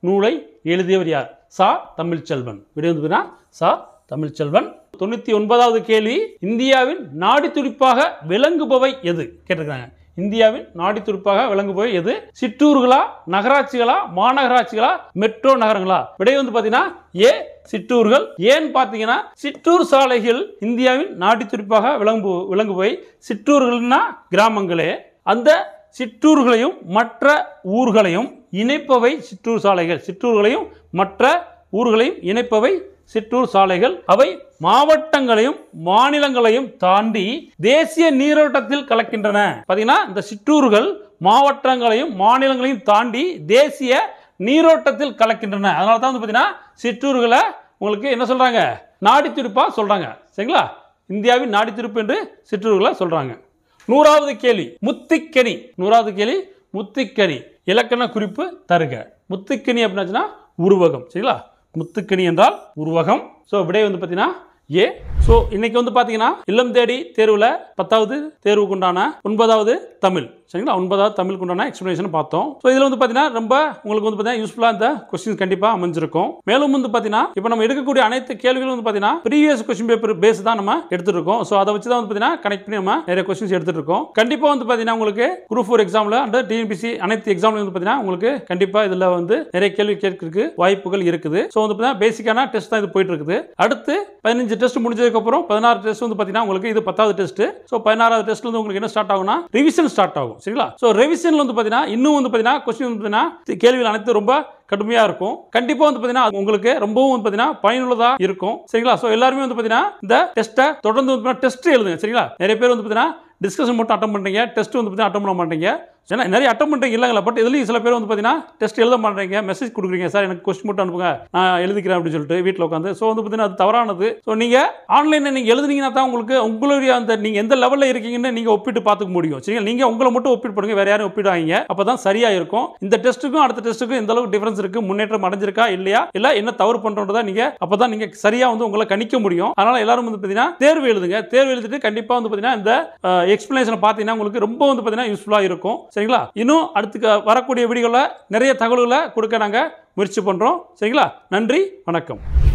நூலை எழுதியவர் யார் சா தமிழ்ச்செல்வன் விடைவந்துனா சா தமிழ்ச்செல்வன் தொண்ணூற்றி ஒன்பதாவது கேள்வி இந்தியாவின் நாடி துடிப்பாக விளங்குபவை எது கேட்டிருக்காங்க இந்தியாவின் நாடி துருப்பாக போய் எது சிற்றூர்களா நகராட்சிகளா மாநகராட்சிகளா மெட்ரோ நகரங்களா விடை வந்து பாத்தீங்கன்னா ஏ சிற்றூர்கள் ஏன் பார்த்தீங்கன்னா சிற்றூர் சாலைகள் இந்தியாவின் நாடி துருப்பாக விளங்கு போய் சிற்றூர்கள்னா கிராமங்களே அந்த சிற்றூர்களையும் மற்ற ஊர்களையும் இணைப்பவை சிற்றூர் சாலைகள் சிற்றூர்களையும் மற்ற ஊர்களையும் இணைப்பவை சிற்றூர் சாலைகள் அவை மாவட்டங்களையும் மாநிலங்களையும் தாண்டி தேசிய நீரோட்டத்தில் கலக்கின்றன பார்த்தீங்கன்னா இந்த சிற்றூர்கள் மாவட்டங்களையும் மாநிலங்களையும் தாண்டி தேசிய நீரோட்டத்தில் கலக்கின்றன அதனால தான் வந்து பார்த்தீங்கன்னா சிற்றூர்களை உங்களுக்கு என்ன சொல்கிறாங்க நாடி துடிப்பாக சொல்கிறாங்க சரிங்களா இந்தியாவின் நாடி துடிப்பு என்று சிற்றூர்களை சொல்கிறாங்க நூறாவது கேள்வி முத்திக்கணி நூறாவது கேள்வி முத்திக்கணி இலக்கண குறிப்பு தருக முத்திக்கணி அப்படின்னாச்சுன்னா உருவகம் சரிங்களா முத்துக்கணி என்றால் உருவகம் ஸோ விடை வந்து பார்த்தீங்கன்னா ஏ ஸோ இன்னைக்கு வந்து பார்த்தீங்கன்னா இல்லம் தேடி தேர்வில் பத்தாவது தேர்வுக்குண்டான ஒன்பதாவது தமிழ் சரிங்களா ஒன்பதாவது தமிழுக்கு உண்டான எக்ஸ்பிளேஷன் பார்த்தோம் ஸோ இதில் வந்து பார்த்தீங்கன்னா ரொம்ப உங்களுக்கு வந்து பார்த்தீங்கன்னா யூஸ்ஃபுல்லாக இந்த கொஸ்டின் கண்டிப்பாக அமைஞ்சிருக்கும் மேலும் வந்து பார்த்தீங்கன்னா இப்போ நம்ம எடுக்கக்கூடிய அனைத்து கேள்விகளும் வந்து பார்த்தீங்கன்னா ப்ரீவியஸ் கொஸ்டின் பேப்பர் பேஸ் தான் நம்ம எடுத்துட்டு இருக்கோம் ஸோ அதை வச்சு தான் வந்து பார்த்தீங்கன்னா கனெக்ட் பண்ணி நம்ம நிறைய கொஸ்டின்ஸ் எடுத்துட்டு இருக்கோம் கண்டிப்பாக வந்து பார்த்தீங்கன்னா உங்களுக்கு குரூப் ஃபோர் எக்ஸாமில் அண்ட் டிஎன்பிசி அனைத்து எக்ஸாம்லையும் வந்து பார்த்தீங்கன்னா உங்களுக்கு கண்டிப்பாக இதில் வந்து நிறைய கேள்வி கேட்கறதுக்கு வாய்ப்புகள் இருக்குது ஸோ வந்து பார்த்தீங்கன்னா பேசிக்கான டெஸ்ட் தான் இது போயிட்டு இருக்குது அடுத்து பதினஞ்சு டெஸ்ட் முடிஞ்சதுக்கப்புறம் பதினாறு டெஸ்ட் வந்து பார்த்தீங்கன்னா உங்களுக்கு இது பத்தாவது டெஸ்ட் ஸோ பதினாறாவது டெஸ்ட் வந்து உங்களுக்கு என்ன ஸ்டார்ட் ஆகும்னா ரிவிஷன் ஸ்டார்ட் ஆகும் சரிங்களா ஸோ ரெவிஷன்ல வந்து பார்த்தீங்கன்னா இன்னும் வந்து பார்த்தீங்கன்னா கொஸ்டின் வந்து பார்த்தீங்கன்னா கேள்விகள் அனைத்து ரொம்ப கடுமையாக இருக்கும் கண்டிப்பாக வந்து பார்த்தீங்கன்னா உங்களுக்கு ரொம்பவும் வந்து பார்த்தீங்கன்னா பயனுள்ளதாக இருக்கும் சரிங்களா ஸோ எல்லாருமே வந்து பார்த்தீங்கன்னா இந்த டெஸ்ட்டை தொடர்ந்து வந்து பார்த்தீங்கன்னா டெஸ்ட் எழுதுங்க சரிங்களா நிறைய பேர் வந்து பார்த்தீங்கன்னா டிஸ்கஷன் மட்டும் அட்டன் பண்ணுறீங்க டெஸ்ட் வந்து பார்த்தீங்கன்னா அட்டம் பண்ண மாட்டீங்க ஏன்னா நிறைய அட்டம் பண்ணுறீங்க இல்லைங்களா பட் இதுலேயும் சில பேர் வந்து பார்த்தீங்கன்னா டெஸ்ட் எழுத பண்ணுறீங்க மெசேஜ் கொடுக்குறீங்க சார் எனக்கு கொஸ்டின் மட்டும் அனுப்புங்க நான் எழுதிக்கிறேன் அப்படின்னு சொல்லிட்டு வீட்டில் உட்காந்து ஸோ வந்து பார்த்தீங்கன்னா அது தவறானது ஸோ நீங்கள் ஆன்லைனில் நீங்கள் எழுதுனீங்கன்னா தான் உங்களுக்கு உங்களுடைய அந்த நீங்கள் எந்த லெவலில் இருக்கீங்கன்னு நீங்கள் ஒப்பிட்டு பார்த்துக்க முடியும் சரிங்களா நீங்கள் உங்களை மட்டும் ஒப்பிட்டு பண்ணுங்க வேறு யாரும் ஒப்பிடாங்க அப்போ தான் சரியாக இருக்கும் இந்த டெஸ்ட்டுக்கும் அடுத்த டெஸ்ட்டுக்கும் இந்த அளவுக்கு டிஃபரன்ஸ் இருக்குது முன்னேற்றம் அடைஞ்சிருக்கா இல்லையா இல்லை என்ன தவறு பண்ணுறதா நீங்கள் அப்போ தான் நீங்கள் சரியாக வந்து உங்களை கணிக்க முடியும் அதனால் எல்லாரும் வந்து பார்த்தீங்கன்னா தேர்வு எழுதுங்க தேர்வு எழுதிட்டு கண்டிப்பாக வந்து பார்த்தீங்கன்னா இந்த எக்ஸ்பிளேஷனை பார்த்தீங்கன்னா உங்களுக்கு ரொம்ப வந்து பார்த்தீங்கன்னா யூஸ்ஃபுல்லாக இருக்கும் சரிங்களா இன்னும் அடுத்து வரக்கூடிய வீடியோவில் நிறைய தகவல்களை கொடுக்க நாங்கள் முயற்சி பண்ணுறோம் சரிங்களா நன்றி வணக்கம்